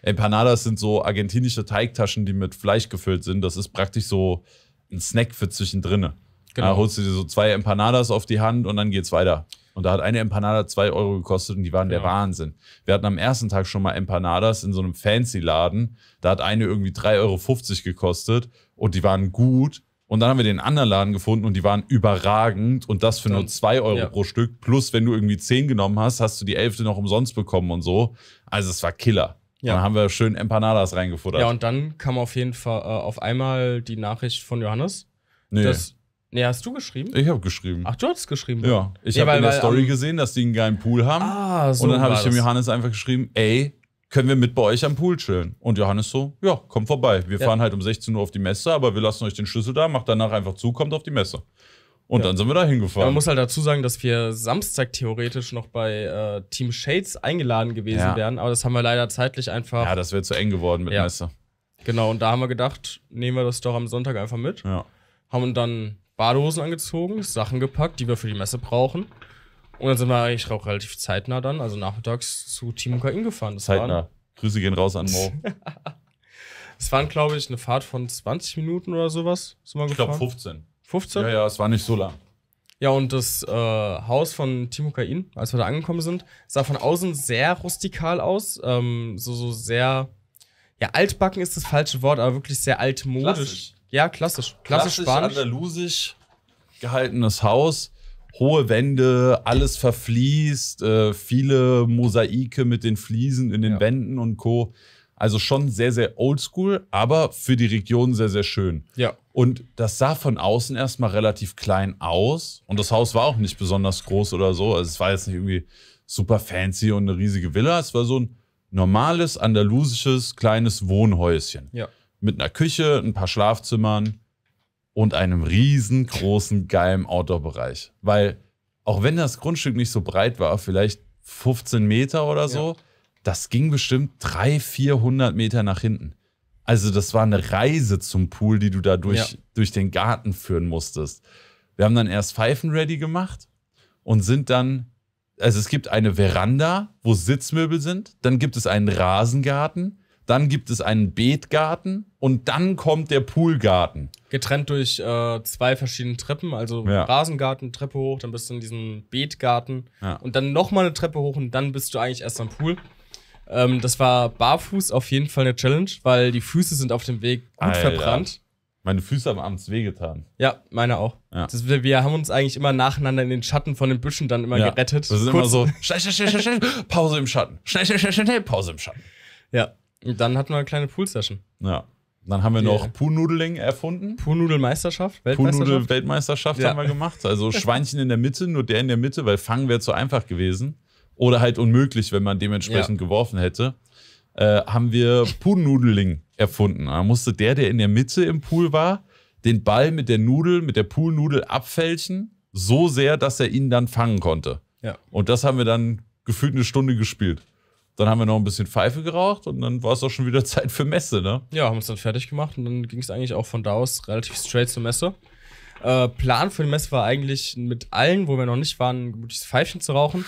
Empanadas sind so argentinische Teigtaschen, die mit Fleisch gefüllt sind. Das ist praktisch so ein Snack für zwischendrin. Genau. Da holst du dir so zwei Empanadas auf die Hand und dann geht's weiter. Und da hat eine Empanada zwei Euro gekostet und die waren genau. der Wahnsinn. Wir hatten am ersten Tag schon mal Empanadas in so einem Fancy-Laden. Da hat eine irgendwie 3,50 Euro gekostet und die waren gut. Und dann haben wir den anderen Laden gefunden und die waren überragend und das für dann, nur 2 Euro ja. pro Stück. Plus, wenn du irgendwie 10 genommen hast, hast du die Elfte noch umsonst bekommen und so. Also es war Killer. Ja. Dann haben wir schön Empanadas reingefuttert. Ja, und dann kam auf jeden Fall äh, auf einmal die Nachricht von Johannes. Nee. Dass, nee, hast du geschrieben? Ich habe geschrieben. Ach, du hast geschrieben. Ja, ich nee, habe in der Story um, gesehen, dass die einen geilen Pool haben. Ah, so. Und dann habe ich dem Johannes einfach geschrieben, ey, können wir mit bei euch am Pool chillen? Und Johannes so, ja, komm vorbei. Wir ja. fahren halt um 16 Uhr auf die Messe, aber wir lassen euch den Schlüssel da, macht danach einfach zu, kommt auf die Messe. Und ja. dann sind wir da hingefahren. Ja, man muss halt dazu sagen, dass wir Samstag theoretisch noch bei äh, Team Shades eingeladen gewesen ja. wären, aber das haben wir leider zeitlich einfach. Ja, das wäre zu eng geworden mit ja. Messe. Genau, und da haben wir gedacht, nehmen wir das doch am Sonntag einfach mit. Ja. Haben dann Badehosen angezogen, Sachen gepackt, die wir für die Messe brauchen. Und dann sind wir eigentlich auch relativ zeitnah dann, also nachmittags zu Team Ukraine gefahren. Das zeitnah. Waren, Grüße gehen raus an Mo. Es waren, glaube ich, eine Fahrt von 20 Minuten oder sowas. ich glaube 15. 15? Ja, ja, es war nicht so lang. Ja, und das äh, Haus von Timo Kain, als wir da angekommen sind, sah von außen sehr rustikal aus. Ähm, so, so sehr. Ja, altbacken ist das falsche Wort, aber wirklich sehr altmodisch. Klassisch. Ja, klassisch. Klassisch, klassisch andalusisch gehaltenes Haus. Hohe Wände, alles verfließt, äh, viele Mosaike mit den Fliesen in den ja. Wänden und Co. Also schon sehr, sehr oldschool, aber für die Region sehr, sehr schön. Ja. Und das sah von außen erstmal relativ klein aus. Und das Haus war auch nicht besonders groß oder so. Also es war jetzt nicht irgendwie super fancy und eine riesige Villa. Es war so ein normales andalusisches kleines Wohnhäuschen. Ja. Mit einer Küche, ein paar Schlafzimmern und einem riesengroßen, geilen Outdoor-Bereich. Weil, auch wenn das Grundstück nicht so breit war, vielleicht 15 Meter oder so, ja. das ging bestimmt 300, 400 Meter nach hinten. Also das war eine Reise zum Pool, die du da durch, ja. durch den Garten führen musstest. Wir haben dann erst Pfeifen ready gemacht und sind dann, also es gibt eine Veranda, wo Sitzmöbel sind, dann gibt es einen Rasengarten, dann gibt es einen Beetgarten und dann kommt der Poolgarten. Getrennt durch äh, zwei verschiedene Treppen, also ja. Rasengarten, Treppe hoch, dann bist du in diesem Beetgarten ja. und dann nochmal eine Treppe hoch und dann bist du eigentlich erst am Pool. Ähm, das war barfuß auf jeden Fall eine Challenge, weil die Füße sind auf dem Weg gut Alter. verbrannt. Meine Füße haben abends wehgetan. Ja, meine auch. Ja. Das, wir, wir, haben uns eigentlich immer nacheinander in den Schatten von den Büschen dann immer ja. gerettet. Das ist Kurz. immer so, schnell, schnell, schnell, schnell, Pause im Schatten. Schnell, schnell, schnell, schnell, Pause im Schatten. Ja, und dann hatten wir eine kleine Pool-Session. Ja. Dann haben wir yeah. noch Poolnudeling erfunden. Poolnudelmeisterschaft, Weltmeisterschaft. Poolnudel-Weltmeisterschaft ja. haben wir gemacht. Also Schweinchen in der Mitte, nur der in der Mitte, weil Fangen wäre zu einfach gewesen oder halt unmöglich, wenn man dementsprechend ja. geworfen hätte, äh, haben wir Poolnudeling erfunden. Da musste der, der in der Mitte im Pool war, den Ball mit der Nudel, mit der Poolnudel abfälschen, so sehr, dass er ihn dann fangen konnte. Ja. Und das haben wir dann gefühlt eine Stunde gespielt. Dann haben wir noch ein bisschen Pfeife geraucht und dann war es auch schon wieder Zeit für Messe, ne? Ja, haben uns dann fertig gemacht und dann ging es eigentlich auch von da aus relativ straight zur Messe. Äh, Plan für die Messe war eigentlich mit allen, wo wir noch nicht waren, ein gutes Pfeifchen zu rauchen.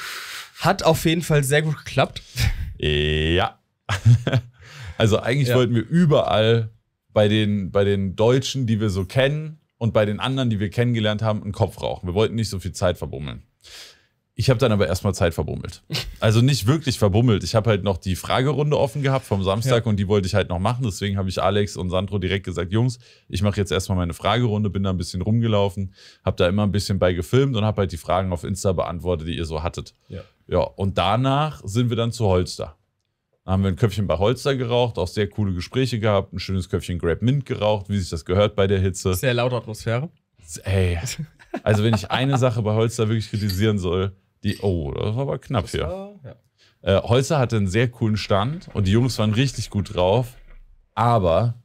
Hat auf jeden Fall sehr gut geklappt. Ja. also eigentlich ja. wollten wir überall bei den, bei den Deutschen, die wir so kennen und bei den anderen, die wir kennengelernt haben, einen Kopf rauchen. Wir wollten nicht so viel Zeit verbummeln. Ich habe dann aber erstmal Zeit verbummelt. Also nicht wirklich verbummelt. Ich habe halt noch die Fragerunde offen gehabt vom Samstag ja. und die wollte ich halt noch machen. Deswegen habe ich Alex und Sandro direkt gesagt, Jungs, ich mache jetzt erstmal meine Fragerunde, bin da ein bisschen rumgelaufen, habe da immer ein bisschen bei gefilmt und habe halt die Fragen auf Insta beantwortet, die ihr so hattet. Ja. ja, und danach sind wir dann zu Holster. Da haben wir ein Köpfchen bei Holster geraucht, auch sehr coole Gespräche gehabt, ein schönes Köpfchen Grab Mint geraucht, wie sich das gehört bei der Hitze. Sehr laute Atmosphäre. Ey, also wenn ich eine Sache bei Holster wirklich kritisieren soll, die, oh, das war aber knapp das hier. War, ja. äh, Holzer hatte einen sehr coolen Stand und die Jungs waren richtig gut drauf, aber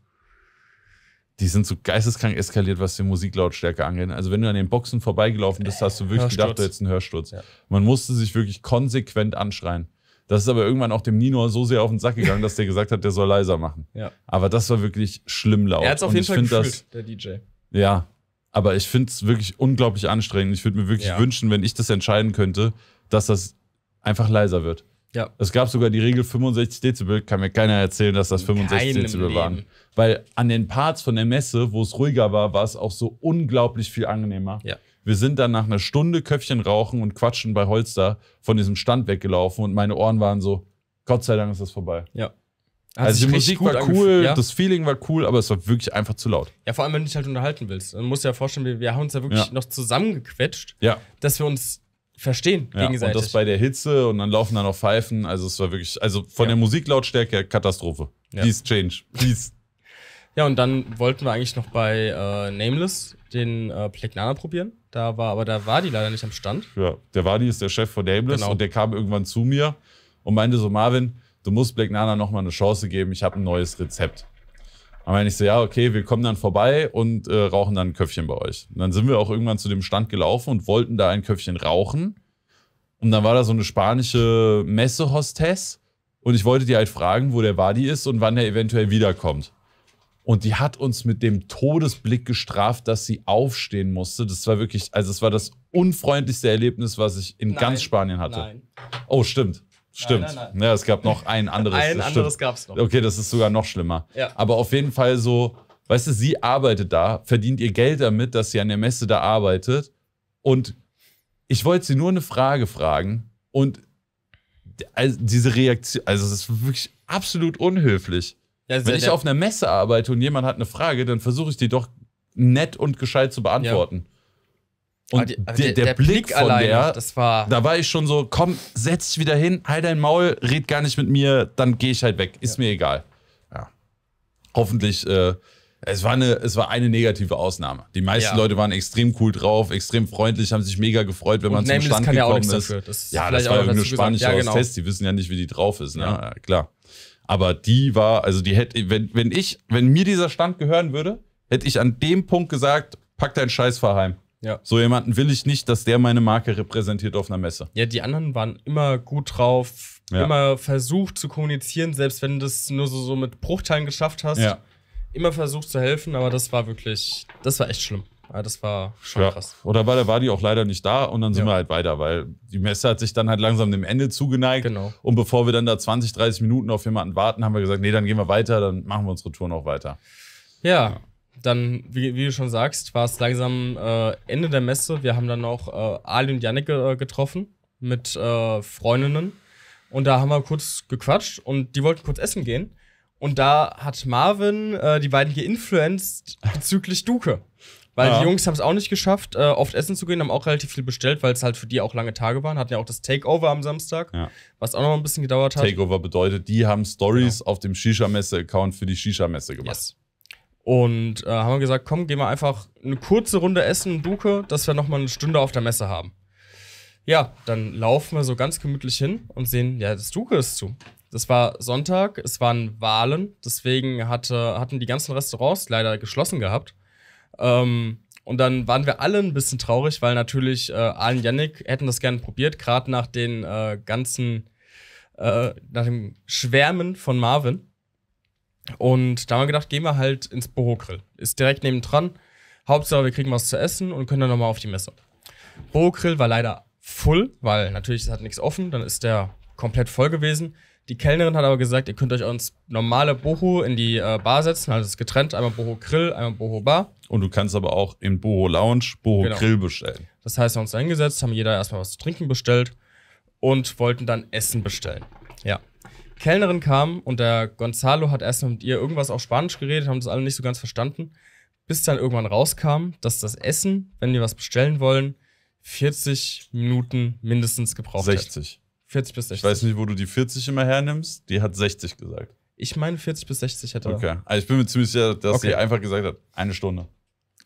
die sind so geisteskrank eskaliert, was die Musiklautstärke angeht. Also wenn du an den Boxen vorbeigelaufen bist, hast du äh, wirklich Hörsturz. gedacht, du hättest einen Hörsturz. Ja. Man musste sich wirklich konsequent anschreien. Das ist aber irgendwann auch dem Nino so sehr auf den Sack gegangen, dass der gesagt hat, der soll leiser machen. Ja. Aber das war wirklich schlimm laut. Er hat es auf jeden Fall gefühlt, das, der DJ. Ja, aber ich finde es wirklich unglaublich anstrengend. Ich würde mir wirklich ja. wünschen, wenn ich das entscheiden könnte, dass das einfach leiser wird. Ja. Es gab sogar die Regel 65 Dezibel, kann mir keiner erzählen, dass das 65 Keinem Dezibel Leben. waren. Weil an den Parts von der Messe, wo es ruhiger war, war es auch so unglaublich viel angenehmer. Ja. Wir sind dann nach einer Stunde Köpfchen rauchen und quatschen bei Holster von diesem Stand weggelaufen und meine Ohren waren so, Gott sei Dank ist das vorbei. Ja. Hat also die Musik war cool, ja? das Feeling war cool, aber es war wirklich einfach zu laut. Ja, vor allem, wenn du dich halt unterhalten willst. Man dir ja vorstellen, wir, wir haben uns ja wirklich ja. noch zusammengequetscht, ja. dass wir uns verstehen ja, gegenseitig. Und das bei der Hitze und dann laufen da noch Pfeifen. Also es war wirklich, also von der Musiklautstärke Katastrophe. Please change, please. ja, und dann wollten wir eigentlich noch bei äh, Nameless den äh, Plegnana probieren. Da war, aber der Wadi leider nicht am Stand. Ja, der Wadi ist der Chef von Nameless genau. und der kam irgendwann zu mir und meinte so, Marvin, du musst Black Nana nochmal eine Chance geben, ich habe ein neues Rezept. Aber wenn ich so, ja, okay, wir kommen dann vorbei und äh, rauchen dann ein Köpfchen bei euch. Und dann sind wir auch irgendwann zu dem Stand gelaufen und wollten da ein Köpfchen rauchen. Und dann war da so eine spanische Messehostess und ich wollte die halt fragen, wo der Wadi ist und wann er eventuell wiederkommt. Und die hat uns mit dem Todesblick gestraft, dass sie aufstehen musste. Das war wirklich, also es war das unfreundlichste Erlebnis, was ich in nein, ganz Spanien hatte. Nein. Oh, stimmt. Stimmt. Nein, nein, nein. Ja, es gab noch ein anderes. ein anderes gab es noch. Okay, das ist sogar noch schlimmer. Ja. Aber auf jeden Fall so, weißt du, sie arbeitet da, verdient ihr Geld damit, dass sie an der Messe da arbeitet. Und ich wollte sie nur eine Frage fragen. Und also diese Reaktion, also es ist wirklich absolut unhöflich. Ja, Wenn ich auf einer Messe arbeite und jemand hat eine Frage, dann versuche ich die doch nett und gescheit zu beantworten. Ja. Und aber der, der, der, Blick, Blick von der, das war da war ich schon so, komm, setz dich wieder hin, halt dein Maul, red gar nicht mit mir, dann gehe ich halt weg, ist ja. mir egal. Ja. Hoffentlich, äh, es war, eine, es war eine negative Ausnahme. Die meisten ja. Leute waren extrem cool drauf, extrem freundlich, haben sich mega gefreut, wenn Und man zum Stand kann gekommen ja auch nichts ist. Dafür. Das ja, das war irgendeine spanische ja, genau. Test, die wissen ja nicht, wie die drauf ist, ne? Ja. klar. Aber die war, also die hätte, wenn, wenn ich, wenn mir dieser Stand gehören würde, hätte ich an dem Punkt gesagt, pack deinen Scheiß, fahr heim. Ja. So jemanden will ich nicht, dass der meine Marke repräsentiert auf einer Messe. Ja, die anderen waren immer gut drauf, ja. immer versucht zu kommunizieren, selbst wenn du das nur so, so mit Bruchteilen geschafft hast. Ja. Immer versucht zu helfen, aber das war wirklich, das war echt schlimm. Aber das war schon ja. krass. Oder war die auch leider nicht da und dann sind ja. wir halt weiter, weil die Messe hat sich dann halt langsam dem Ende zugeneigt. Genau. Und bevor wir dann da 20, 30 Minuten auf jemanden warten, haben wir gesagt, nee, dann gehen wir weiter, dann machen wir unsere Tour noch weiter. ja dann, wie, wie, du schon sagst, war es langsam äh, Ende der Messe. Wir haben dann auch äh, Ali und Janik äh, getroffen mit äh, Freundinnen. Und da haben wir kurz gequatscht und die wollten kurz essen gehen. Und da hat Marvin äh, die beiden geinfluenced bezüglich Duke. Weil ja. die Jungs haben es auch nicht geschafft, äh, oft essen zu gehen, haben auch relativ viel bestellt, weil es halt für die auch lange Tage waren. Hatten ja auch das Takeover am Samstag, ja. was auch noch ein bisschen gedauert hat. Takeover bedeutet, die haben Stories genau. auf dem Shisha-Messe-Account für die Shisha-Messe gemacht. Yes. Und äh, haben gesagt, komm, gehen wir einfach eine kurze Runde essen, Duke, dass wir nochmal eine Stunde auf der Messe haben. Ja, dann laufen wir so ganz gemütlich hin und sehen, ja, das Duke ist zu. Das war Sonntag, es waren Wahlen, deswegen hatte, hatten die ganzen Restaurants leider geschlossen gehabt. Ähm, und dann waren wir alle ein bisschen traurig, weil natürlich äh, Alan Yannick hätten das gerne probiert, gerade nach den äh, ganzen, äh, nach dem Schwärmen von Marvin. Und da haben wir gedacht, gehen wir halt ins Boho-Grill. Ist direkt nebendran. Hauptsache, wir kriegen was zu essen und können dann nochmal auf die Messe. Boho-Grill war leider voll, weil natürlich es hat nichts offen. Dann ist der komplett voll gewesen. Die Kellnerin hat aber gesagt, ihr könnt euch uns normale Boho in die äh, Bar setzen, also es getrennt, einmal Boho Grill, einmal Boho Bar. Und du kannst aber auch in Boho Lounge Boho genau. Grill bestellen. Das heißt, wir haben uns da hingesetzt, haben jeder erstmal was zu trinken bestellt und wollten dann Essen bestellen. Ja. Kellnerin kam und der Gonzalo hat erstmal mit ihr irgendwas auf Spanisch geredet, haben das alle nicht so ganz verstanden, bis dann irgendwann rauskam, dass das Essen, wenn die was bestellen wollen, 40 Minuten mindestens gebraucht 60. Hat. 40 bis 60. Ich weiß nicht, wo du die 40 immer hernimmst. Die hat 60 gesagt. Ich meine 40 bis 60 hätte. Okay. Also ich bin mir ziemlich sicher, dass okay. sie einfach gesagt hat, eine Stunde.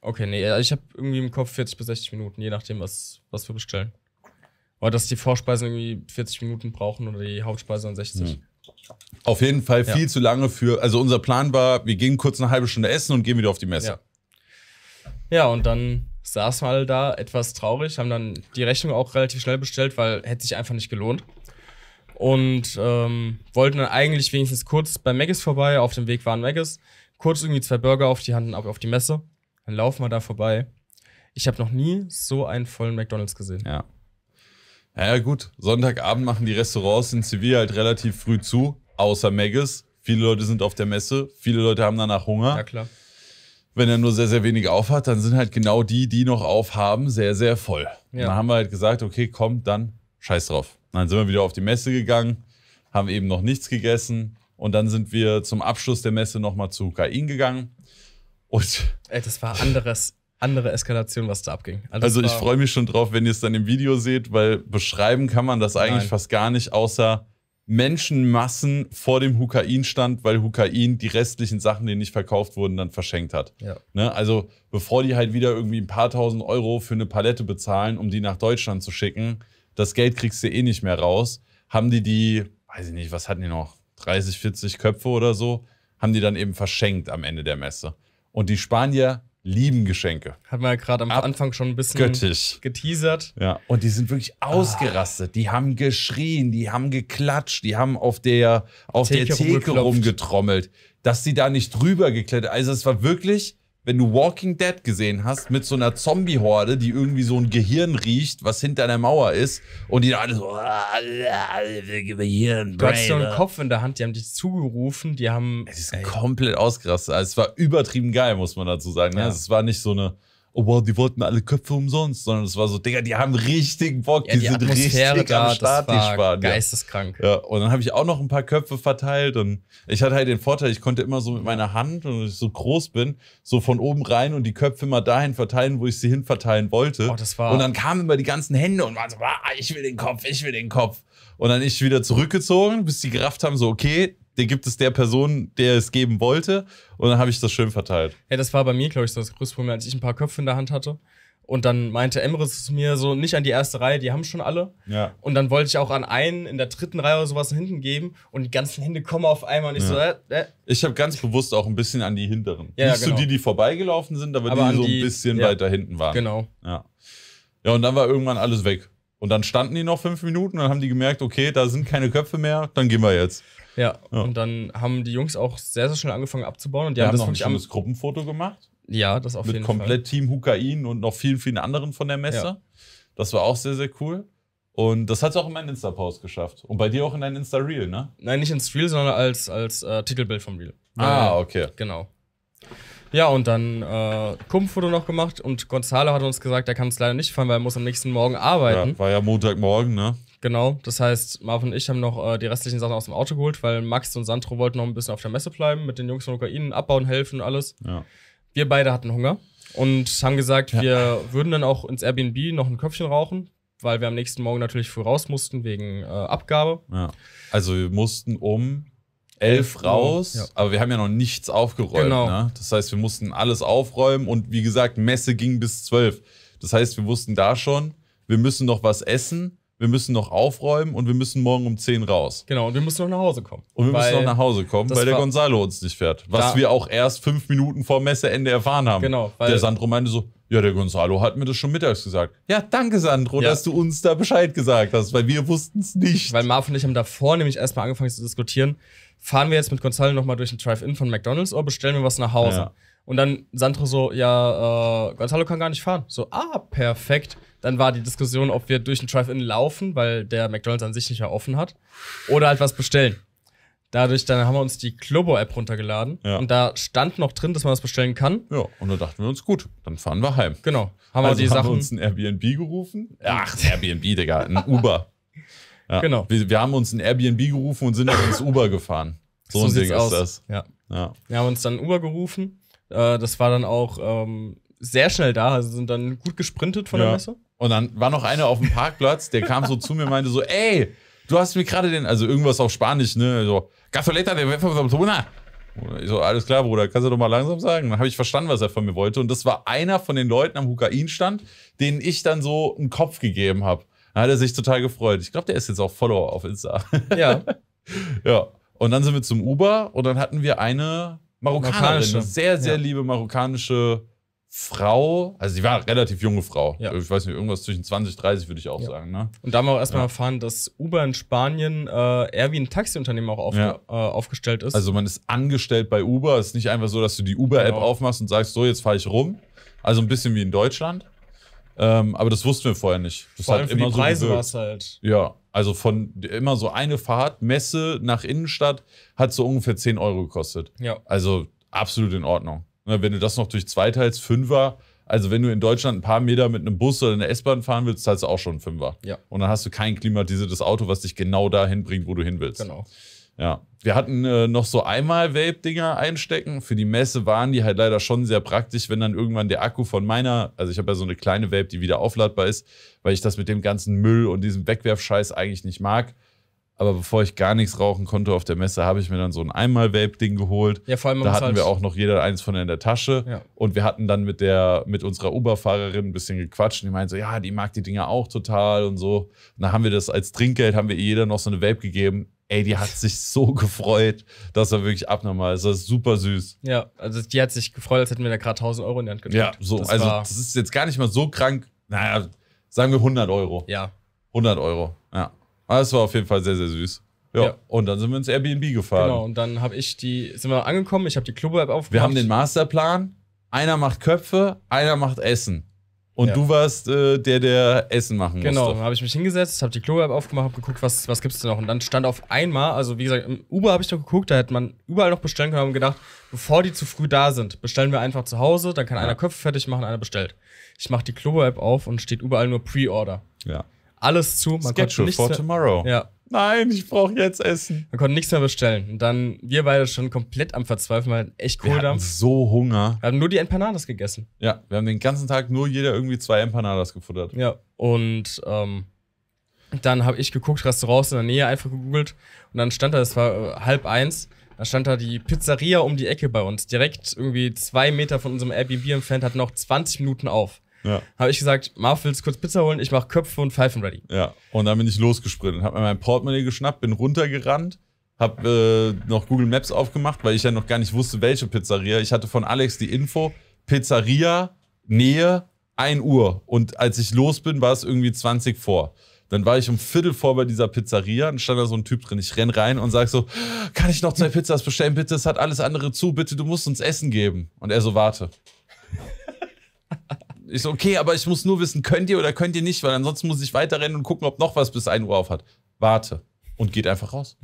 Okay, nee, ich habe irgendwie im Kopf 40 bis 60 Minuten, je nachdem, was, was wir bestellen. Oder dass die Vorspeisen irgendwie 40 Minuten brauchen oder die Hauptspeise dann 60. Hm. Auf jeden Fall viel ja. zu lange für. Also unser Plan war, wir gehen kurz eine halbe Stunde essen und gehen wieder auf die Messe. Ja, ja und dann saßen wir halt da etwas traurig, haben dann die Rechnung auch relativ schnell bestellt, weil hätte sich einfach nicht gelohnt. Und ähm, wollten dann eigentlich wenigstens kurz bei Maggis vorbei. Auf dem Weg waren Maggis. Kurz irgendwie zwei Burger auf die Hand auf die Messe. Dann laufen wir da vorbei. Ich habe noch nie so einen vollen McDonalds gesehen. Ja. Naja, gut. Sonntagabend machen die Restaurants in Sevilla halt relativ früh zu, außer Megges. Viele Leute sind auf der Messe, viele Leute haben danach Hunger. Ja, klar. Wenn er nur sehr, sehr wenig aufhat, dann sind halt genau die, die noch aufhaben, sehr, sehr voll. Ja. Dann haben wir halt gesagt, okay, komm, dann scheiß drauf. Dann sind wir wieder auf die Messe gegangen, haben eben noch nichts gegessen und dann sind wir zum Abschluss der Messe nochmal zu Kain gegangen. Und Ey, das war anderes andere Eskalation, was da abging. Alles also, also ich freue mich schon drauf, wenn ihr es dann im Video seht, weil beschreiben kann man das eigentlich Nein. fast gar nicht, außer Menschenmassen vor dem Hukain stand, weil Hukain die restlichen Sachen, die nicht verkauft wurden, dann verschenkt hat. Ja. Ne? Also bevor die halt wieder irgendwie ein paar tausend Euro für eine Palette bezahlen, um die nach Deutschland zu schicken, das Geld kriegst du eh nicht mehr raus, haben die die, weiß ich nicht, was hatten die noch, 30, 40 Köpfe oder so, haben die dann eben verschenkt am Ende der Messe. Und die Spanier lieben Geschenke. Hat man ja gerade am Ab Anfang schon ein bisschen göttisch. geteasert. Ja, und die sind wirklich ah. ausgerastet. Ah. Die haben geschrien, die haben geklatscht, die haben auf der, auf Theke der Theke rumgetrommelt, dass sie da nicht drüber geklettert. Also es war wirklich wenn du Walking Dead gesehen hast, mit so einer Zombie-Horde, die irgendwie so ein Gehirn riecht, was hinter der Mauer ist, und die da alle so, Gehirn, Du hast so einen Kopf in der Hand, die haben dich zugerufen, die haben. Es ist ey. komplett ausgerastet. Also, es war übertrieben geil, muss man dazu sagen. Ne? Ja. Also, es war nicht so eine oh wow, die wollten alle Köpfe umsonst, sondern es war so, Digga, die haben richtig Bock, ja, die, die, sind Atmosphäre richtig da, am Start, die Spanier. Geisteskrank. Ja, und dann habe ich auch noch ein paar Köpfe verteilt und ich hatte halt den Vorteil, ich konnte immer so mit meiner Hand und ich so groß bin, so von oben rein und die Köpfe immer dahin verteilen, wo ich sie hin verteilen wollte. Oh, das war und dann kamen immer die ganzen Hände und waren so, ah, ich will den Kopf, ich will den Kopf. Und dann ich wieder zurückgezogen, bis die gerafft haben, so, okay, den gibt es der Person, der es geben wollte. Und dann habe ich das schön verteilt. Ja, das war bei mir, glaube ich, so das größte Problem, als ich ein paar Köpfe in der Hand hatte. Und dann meinte Emre zu mir so, nicht an die erste Reihe, die haben schon alle. Ja. Und dann wollte ich auch an einen in der dritten Reihe oder sowas hinten geben und die ganzen Hände kommen auf einmal und ich ja. so, äh, äh. Ich habe ganz bewusst auch ein bisschen an die hinteren. Ja, Nicht genau. so die, die vorbeigelaufen sind, aber, aber die, die so ein bisschen ja. weiter hinten waren. Genau. Ja. ja, und dann war irgendwann alles weg. Und dann standen die noch fünf Minuten und dann haben die gemerkt, okay, da sind keine Köpfe mehr, dann gehen wir jetzt. Ja. ja. Und dann haben die Jungs auch sehr, sehr schnell angefangen abzubauen. Und die Wir haben, haben das noch ein schönes Gruppenfoto gemacht. Ja, das auf Mit jeden Fall. Mit komplett Team Hukain und noch vielen, vielen anderen von der Messe. Ja. Das war auch sehr, sehr cool. Und das hat es auch in meinen Insta-Post geschafft. Und bei dir auch in deinen Insta-Reel, ne? Nein, nicht ins Reel, sondern als, als äh, Titelbild vom Reel. Ah, ja, okay. Genau. Ja, und dann äh, Kumpf noch gemacht und Gonzalo hat uns gesagt, er kann es leider nicht fahren, weil er muss am nächsten Morgen arbeiten. Ja, war ja Montagmorgen, ne? Genau, das heißt, Marv und ich haben noch äh, die restlichen Sachen aus dem Auto geholt, weil Max und Sandro wollten noch ein bisschen auf der Messe bleiben, mit den Jungs von Ukraine abbauen, helfen, alles. Ja. Wir beide hatten Hunger und haben gesagt, ja. wir würden dann auch ins Airbnb noch ein Köpfchen rauchen, weil wir am nächsten Morgen natürlich früh raus mussten wegen äh, Abgabe. Ja. Also wir mussten um elf raus, ja. aber wir haben ja noch nichts aufgeräumt. Genau. Ne? Das heißt, wir mussten alles aufräumen und wie gesagt, Messe ging bis zwölf. Das heißt, wir wussten da schon, wir müssen noch was essen wir müssen noch aufräumen und wir müssen morgen um 10 raus. Genau, und wir müssen noch nach Hause kommen. Und wir müssen noch nach Hause kommen, weil der Gonzalo uns nicht fährt. Was wir auch erst fünf Minuten vor Messeende erfahren haben. Genau. Weil der Sandro meinte so, ja, der Gonzalo hat mir das schon mittags gesagt. Ja, danke Sandro, ja. dass du uns da Bescheid gesagt hast, weil wir wussten es nicht. Weil Marv und ich haben davor nämlich erstmal angefangen zu diskutieren, fahren wir jetzt mit Gonzalo nochmal durch den Drive-In von McDonald's oder bestellen wir was nach Hause? Ja. Und dann Sandro so, ja, äh, Gonzalo kann gar nicht fahren. So, ah, perfekt. Dann war die Diskussion, ob wir durch den Drive-In laufen, weil der McDonalds an sich nicht mehr offen hat, oder halt was bestellen. Dadurch, dann haben wir uns die Globo-App runtergeladen ja. und da stand noch drin, dass man das bestellen kann. Ja, und da dachten wir uns, gut, dann fahren wir heim. Genau. Haben also wir die haben Sachen. Wir uns ein Airbnb gerufen? Ach, Airbnb, Digga, ein Uber. Ja. Genau. Wir, wir, haben uns ein Airbnb gerufen und sind dann ins Uber gefahren. So, so ein Ding ist das. Ja. ja. Wir haben uns dann ein Uber gerufen äh, das war dann auch ähm, sehr schnell da, also sind dann gut gesprintet von ja. der Messe. Und dann war noch einer auf dem Parkplatz, der kam so zu mir und meinte so, ey, du hast mir gerade den, also irgendwas auf Spanisch, ne, so, Gasoleta de Versammlung. Ich so, alles klar, Bruder, kannst du doch mal langsam sagen. Dann habe ich verstanden, was er von mir wollte. Und das war einer von den Leuten am Hukain-Stand, denen ich dann so einen Kopf gegeben habe. Da hat er sich total gefreut. Ich glaube, der ist jetzt auch Follower auf Insta. Ja. ja. Und dann sind wir zum Uber und dann hatten wir eine Marokkanerin, marokkanische. sehr, sehr ja. liebe marokkanische Frau. Also sie war eine relativ junge Frau. Ja. Ich weiß nicht, irgendwas zwischen 20, 30 würde ich auch ja. sagen. Ne? Und da haben wir auch erstmal erfahren, dass Uber in Spanien äh, eher wie ein Taxiunternehmen auch auf, äh, aufgestellt ist. Also man ist angestellt bei Uber. Es ist nicht einfach so, dass du die Uber-App genau. aufmachst und sagst, so, jetzt fahre ich rum. Also ein bisschen wie in Deutschland. Ähm, aber das wussten wir vorher nicht. Das Vor allem für die Preise so war es halt. Ja, also von immer so eine Fahrt, Messe nach Innenstadt, hat so ungefähr 10 Euro gekostet. Ja. Also absolut in Ordnung. Ne, wenn du das noch durch zwei teilst, Fünfer, also wenn du in Deutschland ein paar Meter mit einem Bus oder einer S-Bahn fahren willst, zahlst du auch schon einen Fünfer. Ja. Und dann hast du kein klimatisiertes Auto, was dich genau dahin bringt, wo du hin willst. Genau. Ja. Wir hatten äh, noch so einmal Vape-Dinger einstecken. Für die Messe waren die halt leider schon sehr praktisch, wenn dann irgendwann der Akku von meiner, also ich habe ja so eine kleine Vape, die wieder aufladbar ist, weil ich das mit dem ganzen Müll und diesem Wegwerfscheiß eigentlich nicht mag. Aber bevor ich gar nichts rauchen konnte auf der Messe, habe ich mir dann so ein Einmal-Vape-Ding geholt. Ja, vor allem da hatten wir halt auch noch jeder eins von in der Tasche. Ja. Und wir hatten dann mit der, mit unserer Uberfahrerin ein bisschen gequatscht. Und die meinte so, ja, die mag die Dinger auch total und so. Und dann haben wir das als Trinkgeld, haben wir jeder noch so eine Vape gegeben ey, die hat sich so gefreut. Das war wirklich abnormal. Das war super süß. Ja, also die hat sich gefreut, als hätten wir da gerade 1000 Euro in die Hand genommen. Ja, so, das also das ist jetzt gar nicht mal so krank. Naja, sagen wir 100 Euro. Ja. 100 Euro, ja. Aber das war auf jeden Fall sehr, sehr süß. Ja, ja. und dann sind wir ins Airbnb gefahren. Genau, und dann habe ich die, sind wir angekommen, ich habe die Club-App aufgemacht. Wir haben den Masterplan. Einer macht Köpfe, einer macht Essen. Und ja. du warst äh, der, der Essen machen genau, musste. Genau, habe ich mich hingesetzt, habe die Klo-App aufgemacht, habe geguckt, was, was gibt es denn noch. Und dann stand auf einmal, also wie gesagt, im Uber habe ich doch geguckt, da hätte man überall noch bestellen können, und gedacht, bevor die zu früh da sind, bestellen wir einfach zu Hause, dann kann ja. einer Köpfe fertig machen, einer bestellt. Ich mache die Klo-App auf und steht überall nur Pre-Order. Ja. Alles zu, man Schedule konnte nichts for tomorrow. Ja, Nein, ich brauche jetzt Essen. Wir konnten nichts mehr bestellen. Und dann wir beide schon komplett am Verzweifeln, weil echt Kohldampf. Wir hatten so Hunger. Wir haben nur die Empanadas gegessen. Ja, wir haben den ganzen Tag nur jeder irgendwie zwei Empanadas gefuttert. Ja, und ähm, dann habe ich geguckt, Restaurants in der Nähe einfach gegoogelt. Und dann stand da, es war äh, halb eins, da stand da die Pizzeria um die Ecke bei uns. Direkt irgendwie zwei Meter von unserem Airbnb entfernt, hat noch 20 Minuten auf. Ja. Habe ich gesagt, Marv, willst du kurz Pizza holen? Ich mache Köpfe und Pfeifen ready. Ja, und dann bin ich losgesprintet, habe mir mein Portemonnaie geschnappt, bin runtergerannt, habe äh, noch Google Maps aufgemacht, weil ich ja noch gar nicht wusste, welche Pizzeria. Ich hatte von Alex die Info, Pizzeria, Nähe, 1 Uhr. Und als ich los bin, war es irgendwie 20 vor. Dann war ich um Viertel vor bei dieser Pizzeria und stand da so ein Typ drin. Ich renn rein und sag so, kann ich noch zwei Pizzas bestellen, bitte? Es hat alles andere zu, bitte, du musst uns Essen geben. Und er so, warte. Ich so, okay, aber ich muss nur wissen, könnt ihr oder könnt ihr nicht, weil ansonsten muss ich weiterrennen und gucken, ob noch was bis 1 Uhr auf hat. Warte. Und geht einfach raus.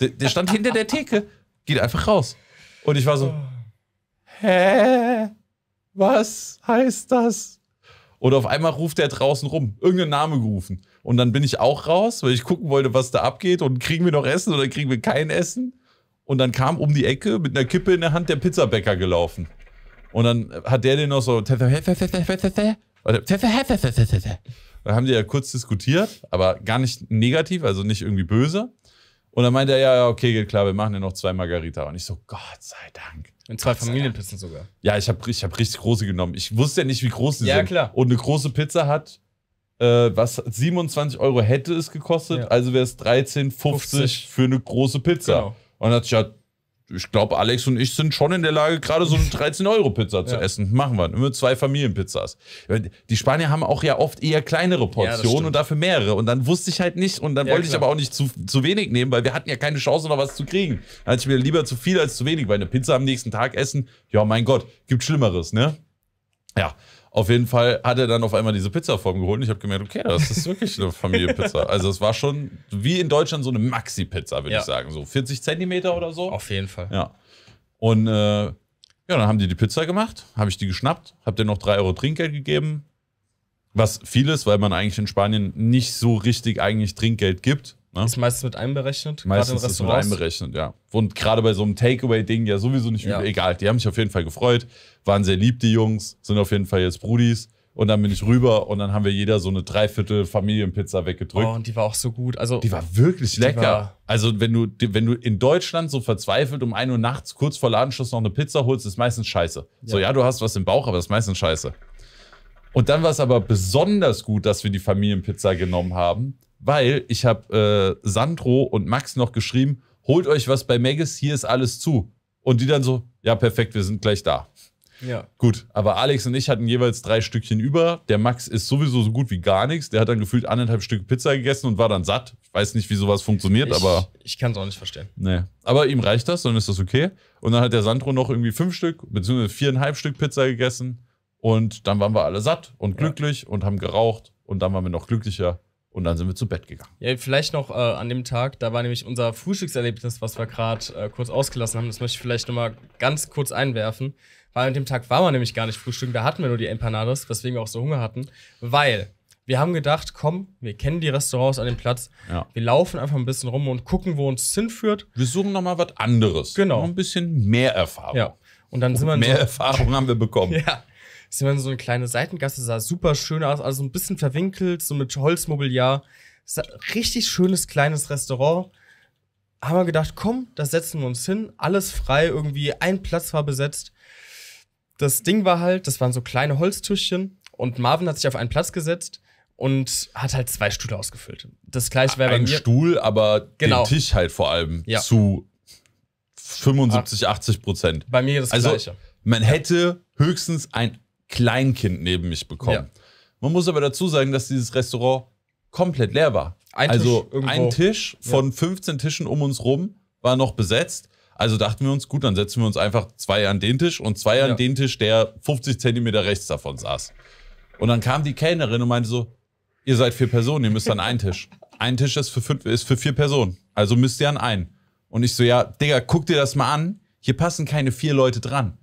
Der, der stand hinter der Theke, geht einfach raus. Und ich war so, hä? Was heißt das? Und auf einmal ruft er draußen rum, irgendeinen Namen gerufen. Und dann bin ich auch raus, weil ich gucken wollte, was da abgeht und kriegen wir noch Essen oder kriegen wir kein Essen? Und dann kam um die Ecke mit einer Kippe in der Hand der Pizzabäcker gelaufen. Und dann hat der den noch so. Da haben die ja kurz diskutiert, aber gar nicht negativ, also nicht irgendwie böse. Und dann meinte er, ja, okay, geht klar, wir machen ja noch zwei Margarita. Und ich so, Gott sei Dank. Und zwei Familienpizzen sogar. Ja, ich habe ich hab richtig große genommen. Ich wusste ja nicht, wie groß die ja, sind. Ja, klar. Und eine große Pizza hat, äh, was 27 Euro hätte es gekostet, ja. also wäre es 13,50 für eine große Pizza. Genau. Und dann hat ich ja, ich glaube, Alex und ich sind schon in der Lage, gerade so eine 13-Euro-Pizza zu ja. essen. Machen wir. Immer zwei Familienpizzas. Die Spanier haben auch ja oft eher kleinere Portionen ja, und dafür mehrere. Und dann wusste ich halt nicht und dann ja, wollte klar. ich aber auch nicht zu, zu wenig nehmen, weil wir hatten ja keine Chance, noch was zu kriegen. Dann hatte ich mir lieber zu viel als zu wenig, weil eine Pizza am nächsten Tag essen, ja, mein Gott, gibt Schlimmeres, ne? Ja. Auf jeden Fall hat er dann auf einmal diese Pizzaform geholt und ich habe gemerkt, okay, das ist wirklich eine Familienpizza. Also es war schon wie in Deutschland so eine Maxi-Pizza, würde ja. ich sagen. So 40 Zentimeter oder so. Auf jeden Fall. Ja. Und äh, ja, dann haben die die Pizza gemacht, habe ich die geschnappt, habe denen noch 3 Euro Trinkgeld gegeben. Was vieles, weil man eigentlich in Spanien nicht so richtig eigentlich Trinkgeld gibt. Ne? Ist meistens mit einberechnet. Meistens ist mit einberechnet, ja. Und gerade bei so einem Takeaway-Ding ja sowieso nicht ja. egal. Die haben mich auf jeden Fall gefreut, waren sehr lieb, die Jungs, sind auf jeden Fall jetzt Brudis. Und dann bin ich rüber und dann haben wir jeder so eine Dreiviertel Familienpizza weggedrückt. Oh, und die war auch so gut. Also, die war wirklich lecker. War also, wenn du, wenn du in Deutschland so verzweifelt um 1 Uhr nachts kurz vor Ladenschluss noch eine Pizza holst, ist meistens scheiße. Ja. So, ja, du hast was im Bauch, aber das ist meistens scheiße. Und dann war es aber besonders gut, dass wir die Familienpizza genommen haben, weil ich habe äh, Sandro und Max noch geschrieben, holt euch was bei Megis, hier ist alles zu. Und die dann so, ja, perfekt, wir sind gleich da. Ja. Gut, aber Alex und ich hatten jeweils drei Stückchen über. Der Max ist sowieso so gut wie gar nichts. Der hat dann gefühlt anderthalb Stück Pizza gegessen und war dann satt. Ich weiß nicht, wie sowas funktioniert, ich, aber. Ich kann es auch nicht verstehen. Nee. Aber ihm reicht das, dann ist das okay. Und dann hat der Sandro noch irgendwie fünf Stück, beziehungsweise viereinhalb Stück Pizza gegessen. Und dann waren wir alle satt und glücklich ja. und haben geraucht. Und dann waren wir noch glücklicher. Und dann sind wir zu Bett gegangen. Ja, vielleicht noch äh, an dem Tag, da war nämlich unser Frühstückserlebnis, was wir gerade äh, kurz ausgelassen haben. Das möchte ich vielleicht nochmal ganz kurz einwerfen. Weil an dem Tag war man nämlich gar nicht frühstücken, da hatten wir nur die Empanadas, weswegen wir auch so Hunger hatten. Weil wir haben gedacht, komm, wir kennen die Restaurants an dem Platz. Ja. Wir laufen einfach ein bisschen rum und gucken, wo uns hinführt. Wir suchen nochmal was anderes. Genau. Noch ein bisschen mehr Erfahrung. Ja. Und dann sind wir mehr so Erfahrung haben wir bekommen. ja sind wir in so eine kleine Seitengasse, sah super schön aus, also ein bisschen verwinkelt, so mit Holzmobiliar. Richtig schönes kleines Restaurant. Haben wir gedacht, komm, da setzen wir uns hin, alles frei, irgendwie ein Platz war besetzt. Das Ding war halt, das waren so kleine Holztischchen und Marvin hat sich auf einen Platz gesetzt und hat halt zwei Stühle ausgefüllt. Das gleiche wäre bei Ein mir. Ein Stuhl, aber genau. den Tisch halt vor allem ja. zu 75, 80 Prozent. Bei mir das also, gleiche. Man hätte höchstens ein Kleinkind neben mich bekommen. Ja. Man muss aber dazu sagen, dass dieses Restaurant komplett leer war. Ein also Tisch ein Tisch von ja. 15 Tischen um uns rum war noch besetzt. Also dachten wir uns, gut, dann setzen wir uns einfach zwei an den Tisch und zwei an den Tisch, der 50 Zentimeter rechts davon saß. Und dann kam die Kellnerin und meinte so, ihr seid vier Personen, ihr müsst an einen Tisch. Ein Tisch ist für, fünf, ist für vier Personen, also müsst ihr an einen. Und ich so, ja, Digga, guck dir das mal an. Hier passen keine vier Leute dran.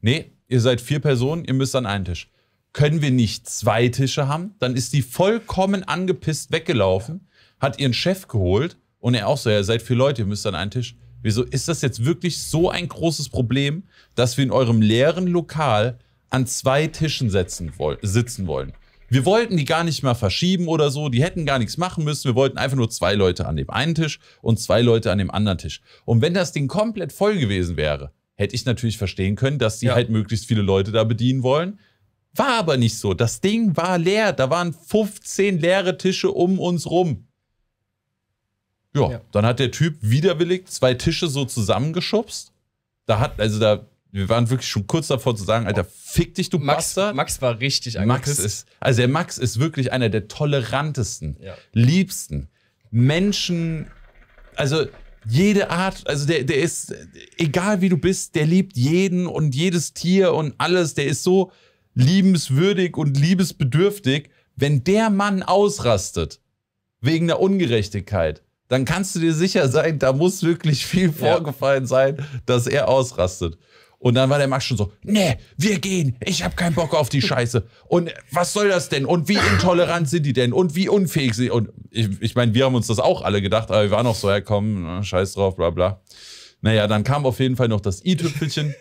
Nee, ihr seid vier Personen, ihr müsst an einen Tisch. Können wir nicht zwei Tische haben? Dann ist die vollkommen angepisst weggelaufen, hat ihren Chef geholt und er auch so, ihr seid vier Leute, ihr müsst an einen Tisch. Wieso ist das jetzt wirklich so ein großes Problem, dass wir in eurem leeren Lokal an zwei Tischen woll sitzen wollen? Wir wollten die gar nicht mal verschieben oder so, die hätten gar nichts machen müssen. Wir wollten einfach nur zwei Leute an dem einen Tisch und zwei Leute an dem anderen Tisch. Und wenn das Ding komplett voll gewesen wäre, hätte ich natürlich verstehen können, dass die ja. halt möglichst viele Leute da bedienen wollen. War aber nicht so. Das Ding war leer. Da waren 15 leere Tische um uns rum. Ja, ja. dann hat der Typ widerwillig zwei Tische so zusammengeschubst. Da hat, also da, wir waren wirklich schon kurz davor zu sagen, Alter, fick dich, du Max, Bastard. Max war richtig angepisst. Max ist, also der Max ist wirklich einer der tolerantesten, ja. liebsten Menschen. Also jede Art, also der, der ist, egal wie du bist, der liebt jeden und jedes Tier und alles, der ist so liebenswürdig und liebesbedürftig. Wenn der Mann ausrastet, wegen der Ungerechtigkeit, dann kannst du dir sicher sein, da muss wirklich viel vorgefallen sein, dass er ausrastet. Und dann war der Max schon so, nee, wir gehen, ich habe keinen Bock auf die Scheiße. Und was soll das denn? Und wie intolerant sind die denn? Und wie unfähig sind die? Und ich, ich meine, wir haben uns das auch alle gedacht, aber wir waren auch so, ja komm, scheiß drauf, bla bla. Naja, dann kam auf jeden Fall noch das i-Tüpfelchen.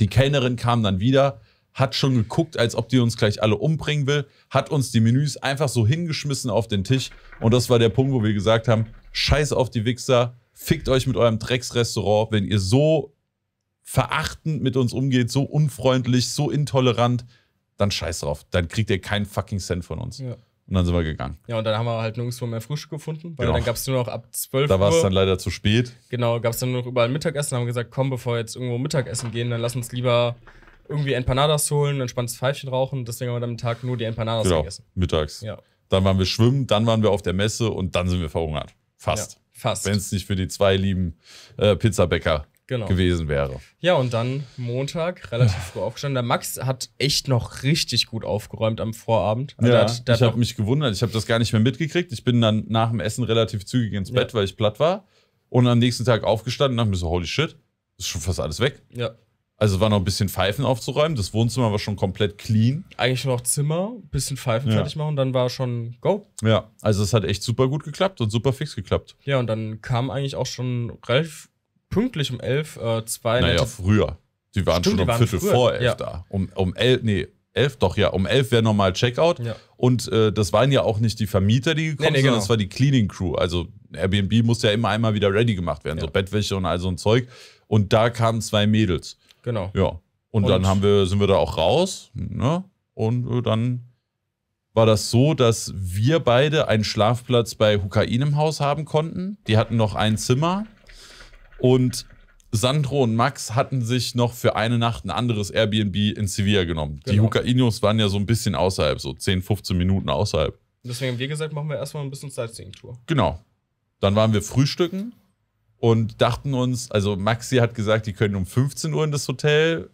die Kellnerin kam dann wieder, hat schon geguckt, als ob die uns gleich alle umbringen will, hat uns die Menüs einfach so hingeschmissen auf den Tisch. Und das war der Punkt, wo wir gesagt haben, scheiß auf die Wichser, fickt euch mit eurem Drecksrestaurant, wenn ihr so verachtend mit uns umgeht, so unfreundlich, so intolerant, dann scheiß drauf. Dann kriegt ihr keinen fucking Cent von uns. Ja. Und dann sind wir gegangen. Ja, und dann haben wir halt nirgendwo mehr Frühstück gefunden, weil genau. dann gab es nur noch ab 12 Da war es dann leider zu spät. Genau, gab es dann nur noch überall Mittagessen. Haben wir gesagt, komm, bevor wir jetzt irgendwo Mittagessen gehen, dann lass uns lieber irgendwie Empanadas holen, entspanntes Pfeifchen rauchen. Deswegen haben wir dann am Tag nur die Empanadas genau. gegessen. mittags. Ja. Dann waren wir schwimmen, dann waren wir auf der Messe und dann sind wir verhungert. Fast. Ja, fast. Wenn es nicht für die zwei lieben äh, Pizzabäcker genau. gewesen wäre. Ja, und dann Montag, relativ früh aufgestanden. Der Max hat echt noch richtig gut aufgeräumt am Vorabend. Also ja, der hat, der ich habe mich gewundert, ich habe das gar nicht mehr mitgekriegt. Ich bin dann nach dem Essen relativ zügig ins Bett, ja. weil ich platt war. Und am nächsten Tag aufgestanden und dachte mir so, holy shit, ist schon fast alles weg. Ja. Also war noch ein bisschen Pfeifen aufzuräumen. Das Wohnzimmer war schon komplett clean. Eigentlich nur noch Zimmer, bisschen Pfeifen ja. fertig machen, dann war schon go. Ja, also es hat echt super gut geklappt und super fix geklappt. Ja, und dann kam eigentlich auch schon relativ pünktlich um elf äh, zwei. Naja, früher. Sie waren Stimmt, schon um waren Viertel früher. vor elf ja. da. Um, um elf, nee, elf doch, ja. Um elf wäre normal Checkout. Ja. Und äh, das waren ja auch nicht die Vermieter, die gekommen nee, nee, sind, genau. das war die Cleaning Crew. Also Airbnb muss ja immer einmal wieder ready gemacht werden, ja. so Bettwäsche und all so ein Zeug. Und da kamen zwei Mädels. Genau. Ja. Und, und dann haben wir, sind wir da auch raus. Ne? Und äh, dann war das so, dass wir beide einen Schlafplatz bei Hukain im Haus haben konnten. Die hatten noch ein Zimmer und Sandro und Max hatten sich noch für eine Nacht ein anderes Airbnb in Sevilla genommen. Genau. Die Hucainos waren ja so ein bisschen außerhalb, so 10, 15 Minuten außerhalb. Deswegen haben wir gesagt, machen wir erstmal ein bisschen Sightseeing-Tour. Genau. Dann waren wir frühstücken und dachten uns, also Maxi hat gesagt, die können um 15 Uhr in das Hotel.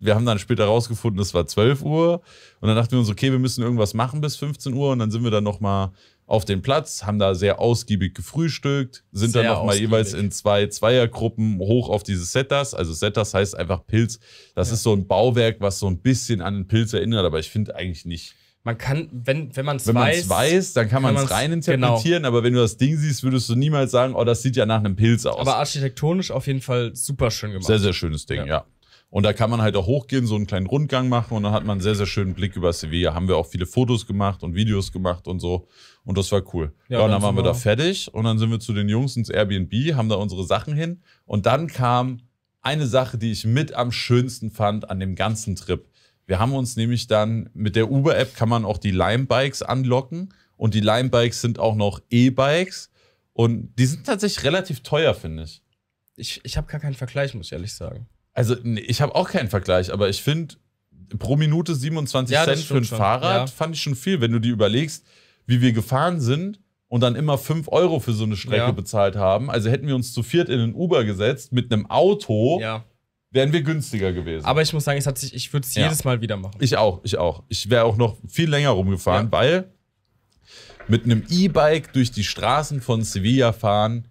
Wir haben dann später rausgefunden, es war 12 Uhr. Und dann dachten wir uns, okay, wir müssen irgendwas machen bis 15 Uhr. Und dann sind wir dann nochmal auf den Platz, haben da sehr ausgiebig gefrühstückt, sind sehr dann nochmal jeweils in zwei Zweiergruppen hoch auf diese Setters. Also Setters heißt einfach Pilz. Das ja. ist so ein Bauwerk, was so ein bisschen an einen Pilz erinnert, aber ich finde eigentlich nicht. Man kann, wenn, wenn man es weiß, weiß, dann kann, man es rein interpretieren, genau. aber wenn du das Ding siehst, würdest du niemals sagen, oh, das sieht ja nach einem Pilz aus. Aber architektonisch auf jeden Fall super schön gemacht. Sehr, sehr schönes Ding, ja. ja. Und da kann man halt auch hochgehen, so einen kleinen Rundgang machen und dann hat man einen sehr, sehr schönen Blick über Sevilla. Haben wir auch viele Fotos gemacht und Videos gemacht und so. Und das war cool. Ja, ja und dann, waren wir da fertig und dann sind wir zu den Jungs ins Airbnb, haben da unsere Sachen hin. Und dann kam eine Sache, die ich mit am schönsten fand an dem ganzen Trip. Wir haben uns nämlich dann mit der Uber-App kann man auch die Lime-Bikes anlocken. Und die Lime-Bikes sind auch noch E-Bikes. Und die sind tatsächlich relativ teuer, finde ich. Ich, ich habe gar keinen Vergleich, muss ich ehrlich sagen. Also ich habe auch keinen Vergleich, aber ich finde pro Minute 27 ja, Cent für ein schon. Fahrrad ja. fand ich schon viel, wenn du dir überlegst, wie wir gefahren sind und dann immer 5 Euro für so eine Strecke ja. bezahlt haben. Also hätten wir uns zu viert in den Uber gesetzt mit einem Auto. Wären wir günstiger gewesen. Aber ich muss sagen, es hat sich, ich würde es jedes Mal wieder machen. Ich auch, ich auch. Ich wäre auch noch viel länger rumgefahren, weil mit einem E-Bike durch die Straßen von Sevilla fahren,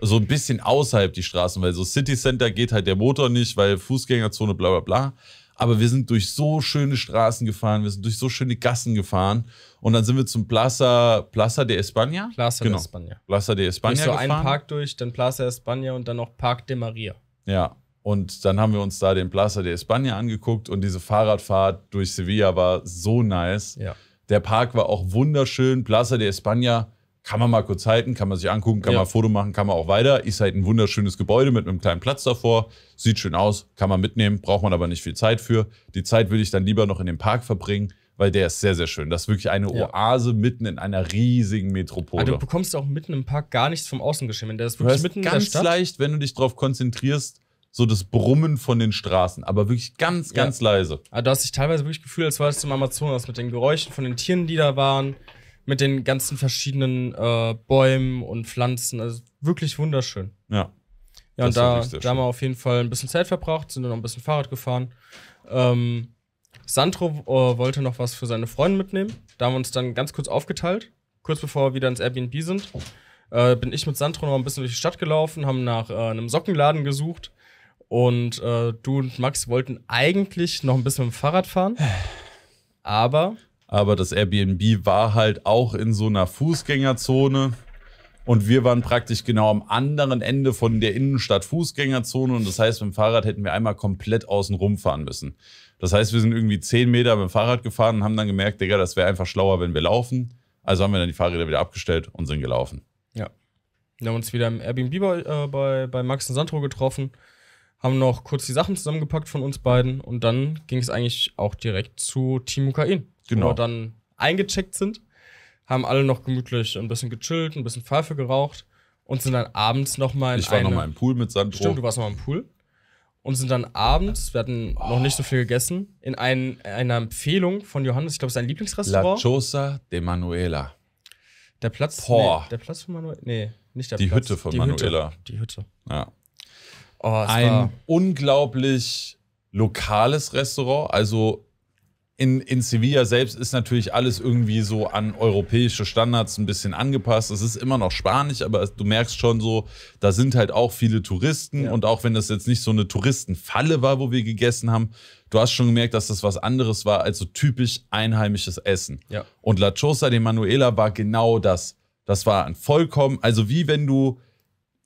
so ein bisschen außerhalb die Straßen, weil so City Center geht halt der Motor nicht, weil Fußgängerzone, bla bla bla. Aber wir sind durch so schöne Straßen gefahren, wir sind durch so schöne Gassen gefahren. Und dann sind wir zum Plaza, Plaza de España? Plaza genau. de España. Plaza de España durch so gefahren. einen Park durch, dann Plaza de España und dann noch Park de Maria. Ja, und dann haben wir uns da den Plaza de España angeguckt und diese Fahrradfahrt durch Sevilla war so nice. Ja. Der Park war auch wunderschön. Plaza de España kann man mal kurz halten, kann man sich angucken, kann ja. man ein Foto machen, kann man auch weiter. Ist halt ein wunderschönes Gebäude mit einem kleinen Platz davor. Sieht schön aus, kann man mitnehmen, braucht man aber nicht viel Zeit für. Die Zeit würde ich dann lieber noch in dem Park verbringen, weil der ist sehr, sehr schön. Das ist wirklich eine Oase mitten in einer riesigen Metropole. Aber ah, du bekommst auch mitten im Park gar nichts vom Außengeschehen. Der ist wirklich mitten ganz in der Stadt. Ganz leicht, wenn du dich darauf konzentrierst, so das Brummen von den Straßen, aber wirklich ganz, ganz ja. leise. Also du hast dich teilweise wirklich gefühlt, als war es zum Amazonas mit den Geräuschen von den Tieren, die da waren mit den ganzen verschiedenen äh, Bäumen und Pflanzen. Also wirklich wunderschön. Ja. Ja, und da, da haben wir auf jeden Fall ein bisschen Zeit verbracht, sind dann noch ein bisschen Fahrrad gefahren. Ähm, Sandro äh, wollte noch was für seine Freunde mitnehmen. Da haben wir uns dann ganz kurz aufgeteilt, kurz bevor wir wieder ins Airbnb sind. Äh, bin ich mit Sandro noch ein bisschen durch die Stadt gelaufen, haben nach äh, einem Sockenladen gesucht. Und äh, du und Max wollten eigentlich noch ein bisschen mit dem Fahrrad fahren. Aber aber das Airbnb war halt auch in so einer Fußgängerzone. Und wir waren praktisch genau am anderen Ende von der Innenstadt Fußgängerzone. Und das heißt, mit dem Fahrrad hätten wir einmal komplett außen rumfahren müssen. Das heißt, wir sind irgendwie zehn Meter mit dem Fahrrad gefahren und haben dann gemerkt, Digga, das wäre einfach schlauer, wenn wir laufen. Also haben wir dann die Fahrräder wieder abgestellt und sind gelaufen. Ja. Wir haben uns wieder im Airbnb bei, äh, bei, bei Max und Sandro getroffen haben noch kurz die Sachen zusammengepackt von uns beiden und dann ging es eigentlich auch direkt zu Team Ukraine. Genau. Wo wir dann eingecheckt sind, haben alle noch gemütlich ein bisschen gechillt, ein bisschen Pfeife geraucht und sind dann abends nochmal in Ich war nochmal im Pool mit Sandro. Stimmt, du warst nochmal im Pool. Und sind dann abends, wir hatten oh. noch nicht so viel gegessen, in ein, einer Empfehlung von Johannes, ich glaube, sein Lieblingsrestaurant. La Chosa de Manuela. Der Platz, Boah. Nee, der Platz von Manuela, nee, nicht der die Platz. Hütte von die Manuela. Hütte, die Hütte. Ja. Oh, ein war. unglaublich lokales Restaurant. Also in, in Sevilla selbst ist natürlich alles irgendwie so an europäische Standards ein bisschen angepasst. Es ist immer noch Spanisch, aber du merkst schon so, da sind halt auch viele Touristen. Ja. Und auch wenn das jetzt nicht so eine Touristenfalle war, wo wir gegessen haben, du hast schon gemerkt, dass das was anderes war als so typisch einheimisches Essen. Ja. Und La Chosa de Manuela war genau das. Das war ein vollkommen, also wie wenn du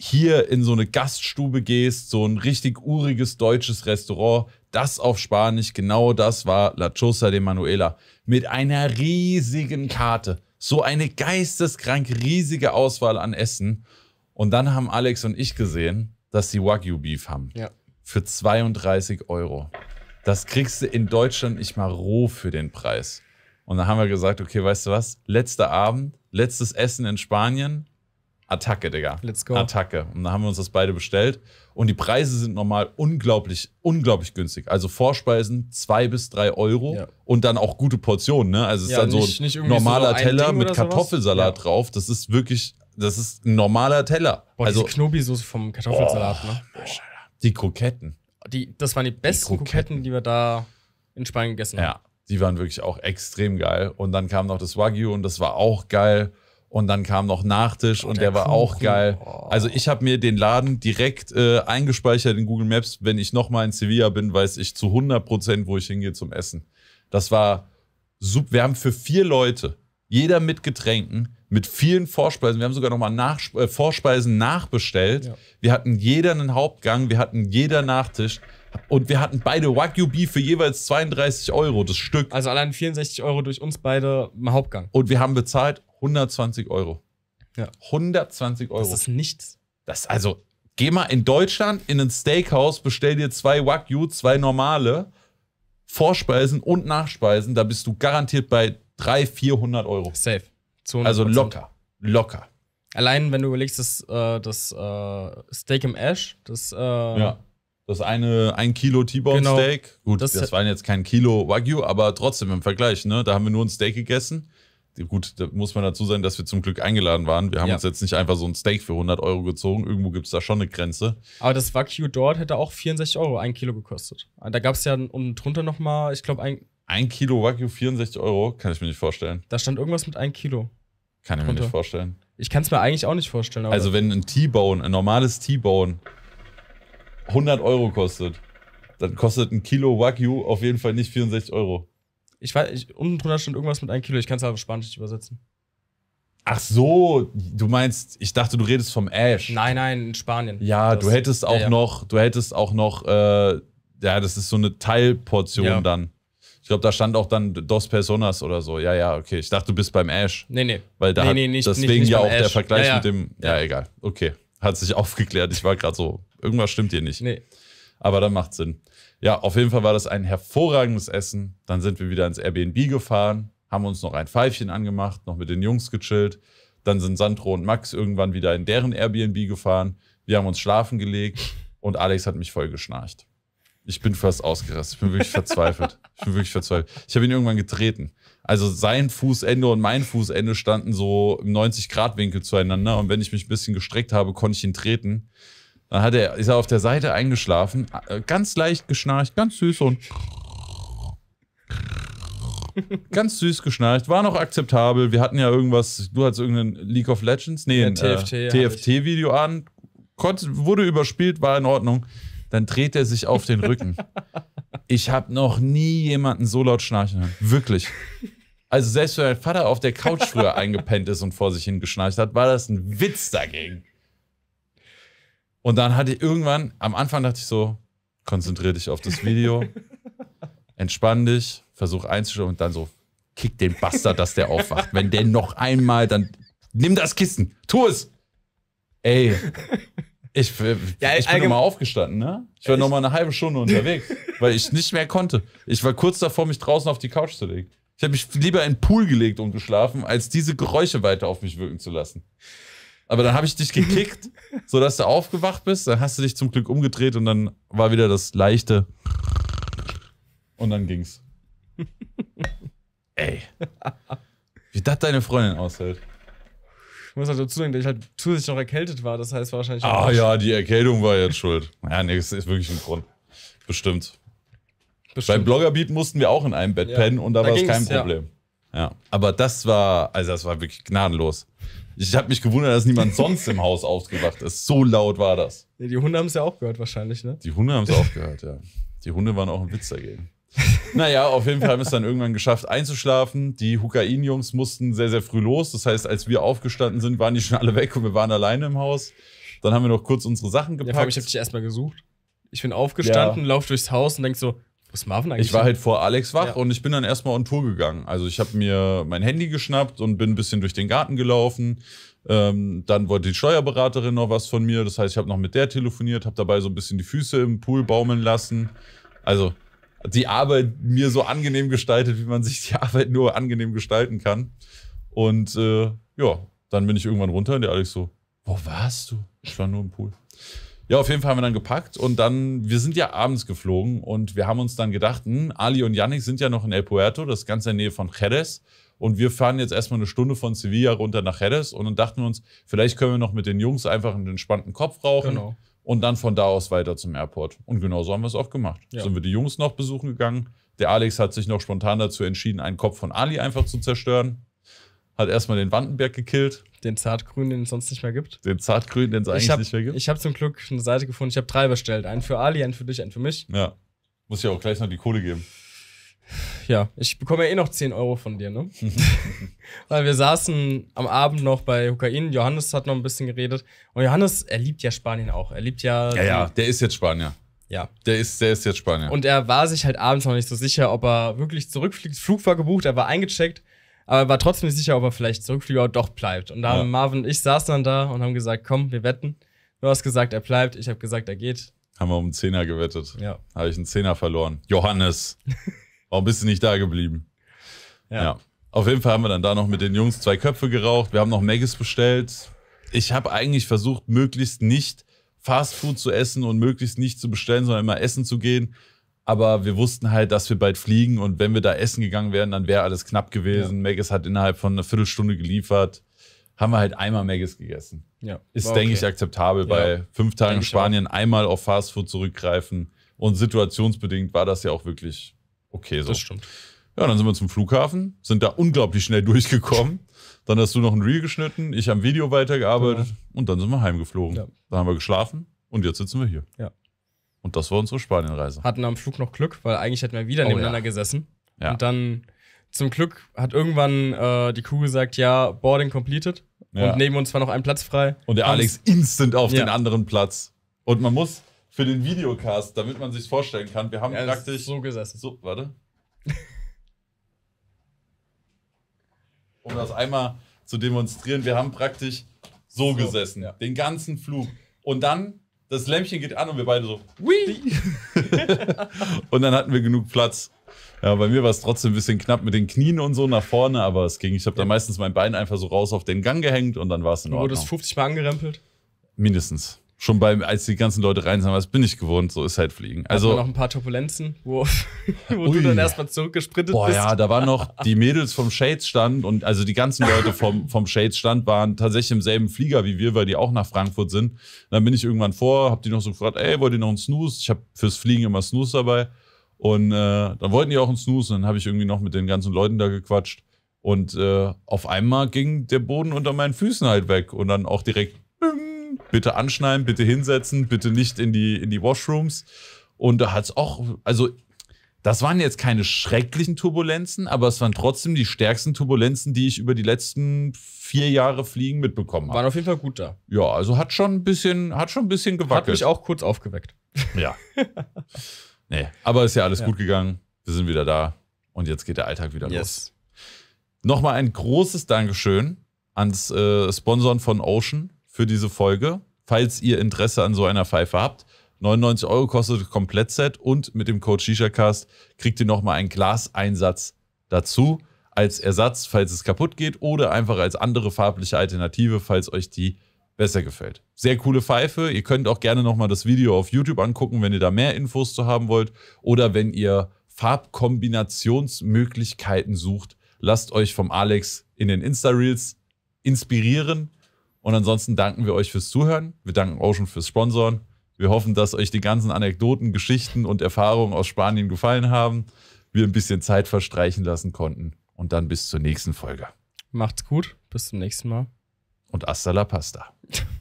hier in so eine Gaststube gehst, so ein richtig uriges deutsches Restaurant, das auf Spanisch, genau das war La Chosa de Manuela. Mit einer riesigen Karte. So eine geisteskrank riesige Auswahl an Essen. Und dann haben Alex und ich gesehen, dass sie Wagyu Beef haben. Ja. Für 32 Euro. Das kriegst du in Deutschland nicht mal roh für den Preis. Und dann haben wir gesagt, okay, weißt du was? Letzter Abend, letztes Essen in Spanien, Attacke, Digga. Let's go. Attacke. Und dann haben wir uns das beide bestellt. Und die Preise sind normal unglaublich, unglaublich günstig. Also Vorspeisen zwei bis drei Euro ja. und dann auch gute Portionen. Ne? Also es ja, ist dann nicht, so ein normaler so Teller mit Kartoffelsalat ja. drauf. Das ist wirklich, das ist ein normaler Teller. Boah, also Knobi-Soße vom Kartoffelsalat, oh, ne? Die Kroketten. Die, das waren die besten die Kroketten. Kroketten, die wir da in Spanien gegessen haben. Ja, die waren wirklich auch extrem geil. Und dann kam noch das Wagyu und das war auch geil. Und dann kam noch Nachtisch und, und der, der, war Kuchen. auch geil. Oh. Also ich habe mir den Laden direkt äh, eingespeichert in Google Maps. Wenn ich nochmal in Sevilla bin, weiß ich zu 100 Prozent, wo ich hingehe zum Essen. Das war super. Wir haben für vier Leute, jeder mit Getränken, mit vielen Vorspeisen. Wir haben sogar nochmal äh, Vorspeisen nachbestellt. Ja. Wir hatten jeder einen Hauptgang, wir hatten jeder Nachtisch. Und wir hatten beide Wagyu Beef für jeweils 32 Euro das Stück. Also allein 64 Euro durch uns beide im Hauptgang. Und wir haben bezahlt 120 Euro. Ja. 120 Euro. Das ist nichts. Das, also, geh mal in Deutschland in ein Steakhouse, bestell dir zwei Wagyu, zwei normale, Vorspeisen und Nachspeisen, da bist du garantiert bei 300, 400 Euro. Safe. 200%. Also locker. Locker. Allein, wenn du überlegst, dass äh, das äh, Steak im Ash, das. Äh, ja. Das eine, ein Kilo T-Bone genau. Steak. Gut, das, das, waren jetzt kein Kilo Wagyu, aber trotzdem im Vergleich, ne? Da haben wir nur ein Steak gegessen gut, da muss man dazu sein, dass wir zum Glück eingeladen waren. Wir haben ja. uns jetzt nicht einfach so ein Steak für 100 Euro gezogen. Irgendwo gibt es da schon eine Grenze. Aber das Wagyu dort hätte auch 64 Euro ein Kilo gekostet. Da gab es ja unten drunter nochmal, ich glaube, ein. Ein Kilo Wagyu 64 Euro? Kann ich mir nicht vorstellen. Da stand irgendwas mit ein Kilo. Kann ich mir nicht vorstellen. Ich kann es mir eigentlich auch nicht vorstellen. also, wenn ein T-Bone, ein normales T-Bone, 100 Euro kostet, dann kostet ein Kilo Wagyu auf jeden Fall nicht 64 Euro. Ich weiß, ich, unten drunter stand irgendwas mit einem Kilo. Ich kann es aber Spanisch nicht übersetzen. Ach so, du meinst, ich dachte, du redest vom Ash. Nein, nein, in Spanien. Ja, das, du hättest auch ja, ja. noch, du hättest auch noch, äh, ja, das ist so eine Teilportion ja. dann. Ich glaube, da stand auch dann Dos Personas oder so. Ja, ja, okay. Ich dachte, du bist beim Ash. Nee, nee. Weil da nee, nee, nicht, deswegen nicht, nicht ja auch Ash. der Vergleich mit dem. Ja, egal. Okay. Hat sich aufgeklärt. Ich war gerade so, irgendwas stimmt hier nicht. Nee. Aber dann macht Sinn. Ja, auf jeden Fall war das ein hervorragendes Essen. Dann sind wir wieder ins Airbnb gefahren, haben uns noch ein Pfeifchen angemacht, noch mit den Jungs gechillt. Dann sind Sandro und Max irgendwann wieder in deren Airbnb gefahren. Wir haben uns schlafen gelegt und Alex hat mich voll geschnarcht. Ich bin fast ausgerastet. Ich bin wirklich verzweifelt. Ich bin wirklich verzweifelt. Ich habe ihn irgendwann getreten. Also sein Fußende und mein Fußende standen so im 90-Grad-Winkel zueinander. Und wenn ich mich ein bisschen gestreckt habe, konnte ich ihn treten. Dann hat er, ist er auf der Seite eingeschlafen, äh, ganz leicht geschnarcht, ganz süß und ganz süß geschnarcht, war noch akzeptabel. Wir hatten ja irgendwas, du hattest irgendein League of Legends, nee, ja, ein TFT, äh, TFT-Video an, Konnte, wurde überspielt, war in Ordnung. Dann dreht er sich auf den Rücken. ich habe noch nie jemanden so laut schnarchen hören. Wirklich. Also selbst wenn mein Vater auf der Couch früher eingepennt ist und vor sich hin geschnarcht hat, war das ein Witz dagegen. Und dann hatte ich irgendwann, am Anfang dachte ich so, konzentriere dich auf das Video, entspann dich, versuch einzuschauen und dann so, kick den Bastard, dass der aufwacht. Wenn der noch einmal, dann nimm das Kissen, tu es. Ey, ich, ja, ich bin nochmal aufgestanden, ne? Ich war nochmal eine halbe Stunde unterwegs, weil ich nicht mehr konnte. Ich war kurz davor, mich draußen auf die Couch zu legen. Ich habe mich lieber in den Pool gelegt und geschlafen, als diese Geräusche weiter auf mich wirken zu lassen. Aber dann habe ich dich gekickt, sodass du aufgewacht bist. Dann hast du dich zum Glück umgedreht und dann war wieder das leichte. Und dann ging's. Ey. Wie das deine Freundin aushält. Ich muss halt dazu denken, dass ich halt zusätzlich noch erkältet war. Das heißt wahrscheinlich. Ah ja, die Erkältung war jetzt schuld. Ja, nee, das ist wirklich ein Grund. Bestimmt. Bestimmt. Beim Bloggerbeat mussten wir auch in einem Bett ja. pennen und da, da war es kein Problem. Ja. ja. Aber das war, also das war wirklich gnadenlos. Ich habe mich gewundert, dass niemand sonst im Haus aufgewacht ist. So laut war das. Ja, die Hunde haben es ja auch gehört, wahrscheinlich, ne? Die Hunde haben es auch gehört, ja. Die Hunde waren auch ein Witz dagegen. naja, auf jeden Fall haben wir es dann irgendwann geschafft, einzuschlafen. Die Hukain-Jungs mussten sehr, sehr früh los. Das heißt, als wir aufgestanden sind, waren die schon alle weg und wir waren alleine im Haus. Dann haben wir noch kurz unsere Sachen gepackt. Ja, ich habe dich erstmal gesucht. Ich bin aufgestanden, ja. lauf durchs Haus und denk so, was Marvin eigentlich? Ich war halt vor Alex wach ja. und ich bin dann erstmal on Tour gegangen. Also ich habe mir mein Handy geschnappt und bin ein bisschen durch den Garten gelaufen. Ähm, dann wollte die Steuerberaterin noch was von mir. Das heißt, ich habe noch mit der telefoniert, habe dabei so ein bisschen die Füße im Pool baumeln lassen. Also die Arbeit mir so angenehm gestaltet, wie man sich die Arbeit nur angenehm gestalten kann. Und äh, ja, dann bin ich irgendwann runter und der Alex so, wo warst du? Ich war nur im Pool. Ja, auf jeden Fall haben wir dann gepackt und dann, wir sind ja abends geflogen und wir haben uns dann gedacht, hm, Ali und Yannick sind ja noch in El Puerto, das ist ganz in der Nähe von Jerez. Und wir fahren jetzt erstmal eine Stunde von Sevilla runter nach Jerez und dann dachten wir uns, vielleicht können wir noch mit den Jungs einfach einen entspannten Kopf rauchen genau. und dann von da aus weiter zum Airport. Und genau so haben wir es auch gemacht. Ja. Sind wir die Jungs noch besuchen gegangen. Der Alex hat sich noch spontan dazu entschieden, einen Kopf von Ali einfach zu zerstören hat erstmal den Wandenberg gekillt. Den Zartgrün, den es sonst nicht mehr gibt. Den Zartgrün, den es eigentlich hab, nicht mehr gibt. Ich habe zum Glück eine Seite gefunden, ich habe drei bestellt. Einen für Ali, einen für dich, einen für mich. Ja. Muss ja auch gleich noch die Kohle geben. Ja, ich bekomme ja eh noch 10 Euro von dir, ne? Weil wir saßen am Abend noch bei Hukain, Johannes hat noch ein bisschen geredet. Und Johannes, er liebt ja Spanien auch. Er liebt ja. Ja, ja, der ist jetzt Spanier. Ja. Der ist, der ist jetzt Spanier. Und er war sich halt abends noch nicht so sicher, ob er wirklich zurückfliegt. Flug war gebucht, er war eingecheckt aber war trotzdem nicht sicher, ob er vielleicht zurückfliegt oder doch bleibt. Und da haben ja. Marvin und ich saßen dann da und haben gesagt, komm, wir wetten. Du hast gesagt, er bleibt, ich habe gesagt, er geht. Haben wir um einen Zehner gewettet. Ja. Habe ich einen Zehner verloren. Johannes, warum bist du nicht da geblieben? Ja. ja. Auf jeden Fall haben wir dann da noch mit den Jungs zwei Köpfe geraucht. Wir haben noch Maggies bestellt. Ich habe eigentlich versucht, möglichst nicht Fast Food zu essen und möglichst nicht zu bestellen, sondern immer essen zu gehen. Aber wir wussten halt, dass wir bald fliegen und wenn wir da essen gegangen wären, dann wäre alles knapp gewesen. Ja. Maggis hat innerhalb von einer Viertelstunde geliefert. Haben wir halt einmal Maggis gegessen. Ja. Ist, okay. denke ich, akzeptabel ja. bei fünf Tagen denk Spanien einmal auf Fastfood zurückgreifen. Und situationsbedingt war das ja auch wirklich okay so. Das stimmt. Ja, dann sind wir zum Flughafen, sind da unglaublich schnell durchgekommen. Dann hast du noch ein Reel geschnitten, ich am Video weitergearbeitet ja. und dann sind wir heimgeflogen. Ja. Da haben wir geschlafen und jetzt sitzen wir hier. Ja. Und das war unsere Spanienreise. Hatten am Flug noch Glück, weil eigentlich hätten wir wieder oh, nebeneinander ja. gesessen. Ja. Und dann zum Glück hat irgendwann äh, die Crew gesagt, ja, Boarding completed. Ja. Und neben uns war noch ein Platz frei. Und der Alex instant auf ja. den anderen Platz. Und man muss für den Videocast, damit man sich vorstellen kann, wir haben ja, praktisch so gesessen. So, warte. um das einmal zu demonstrieren, wir haben praktisch so, so gesessen, den ganzen Flug. Und dann das Lämpchen geht an und wir beide so. Wii. und dann hatten wir genug Platz. Ja, bei mir war es trotzdem ein bisschen knapp mit den Knien und so nach vorne, aber es ging. Ich habe da meistens mein Bein einfach so raus auf den Gang gehängt und dann war es in Ordnung. Du es 50 Mal angerempelt? Mindestens schon beim, als die ganzen Leute rein sind, was bin ich gewohnt, so ist halt Fliegen. Also noch ein paar Turbulenzen, wo, wo du dann erstmal zurückgesprintet Boah, bist. Boah ja, da waren noch die Mädels vom Shades stand und also die ganzen Leute vom, vom Shades stand waren tatsächlich im selben Flieger wie wir, weil die auch nach Frankfurt sind. Und dann bin ich irgendwann vor, hab die noch so gefragt, ey, wollt ihr noch einen Snooze? Ich habe fürs Fliegen immer Snooze dabei. Und äh, dann wollten die auch einen Snooze und dann habe ich irgendwie noch mit den ganzen Leuten da gequatscht. Und äh, auf einmal ging der Boden unter meinen Füßen halt weg und dann auch direkt bitte anschneiden, bitte hinsetzen, bitte nicht in die, in die Washrooms. Und da hat es auch, also das waren jetzt keine schrecklichen Turbulenzen, aber es waren trotzdem die stärksten Turbulenzen, die ich über die letzten vier Jahre Fliegen mitbekommen habe. Waren auf jeden Fall gut da. Ja, also hat schon ein bisschen, hat schon ein bisschen gewackelt. Hat mich auch kurz aufgeweckt. Ja. nee, aber ist ja alles ja. gut gegangen. Wir sind wieder da und jetzt geht der Alltag wieder yes. los. Nochmal ein großes Dankeschön ans äh, Sponsoren von Ocean für diese Folge, falls ihr Interesse an so einer Pfeife habt. 99 Euro kostet das Komplettset und mit dem Code ShishaCast kriegt ihr nochmal einen Glaseinsatz dazu als Ersatz, falls es kaputt geht oder einfach als andere farbliche Alternative, falls euch die besser gefällt. Sehr coole Pfeife. Ihr könnt auch gerne nochmal das Video auf YouTube angucken, wenn ihr da mehr Infos zu haben wollt oder wenn ihr Farbkombinationsmöglichkeiten sucht. Lasst euch vom Alex in den Insta-Reels inspirieren und ansonsten danken wir euch fürs Zuhören. Wir danken Ocean fürs Sponsoren. Wir hoffen, dass euch die ganzen Anekdoten, Geschichten und Erfahrungen aus Spanien gefallen haben. Wir ein bisschen Zeit verstreichen lassen konnten. Und dann bis zur nächsten Folge. Macht's gut. Bis zum nächsten Mal. Und hasta la pasta.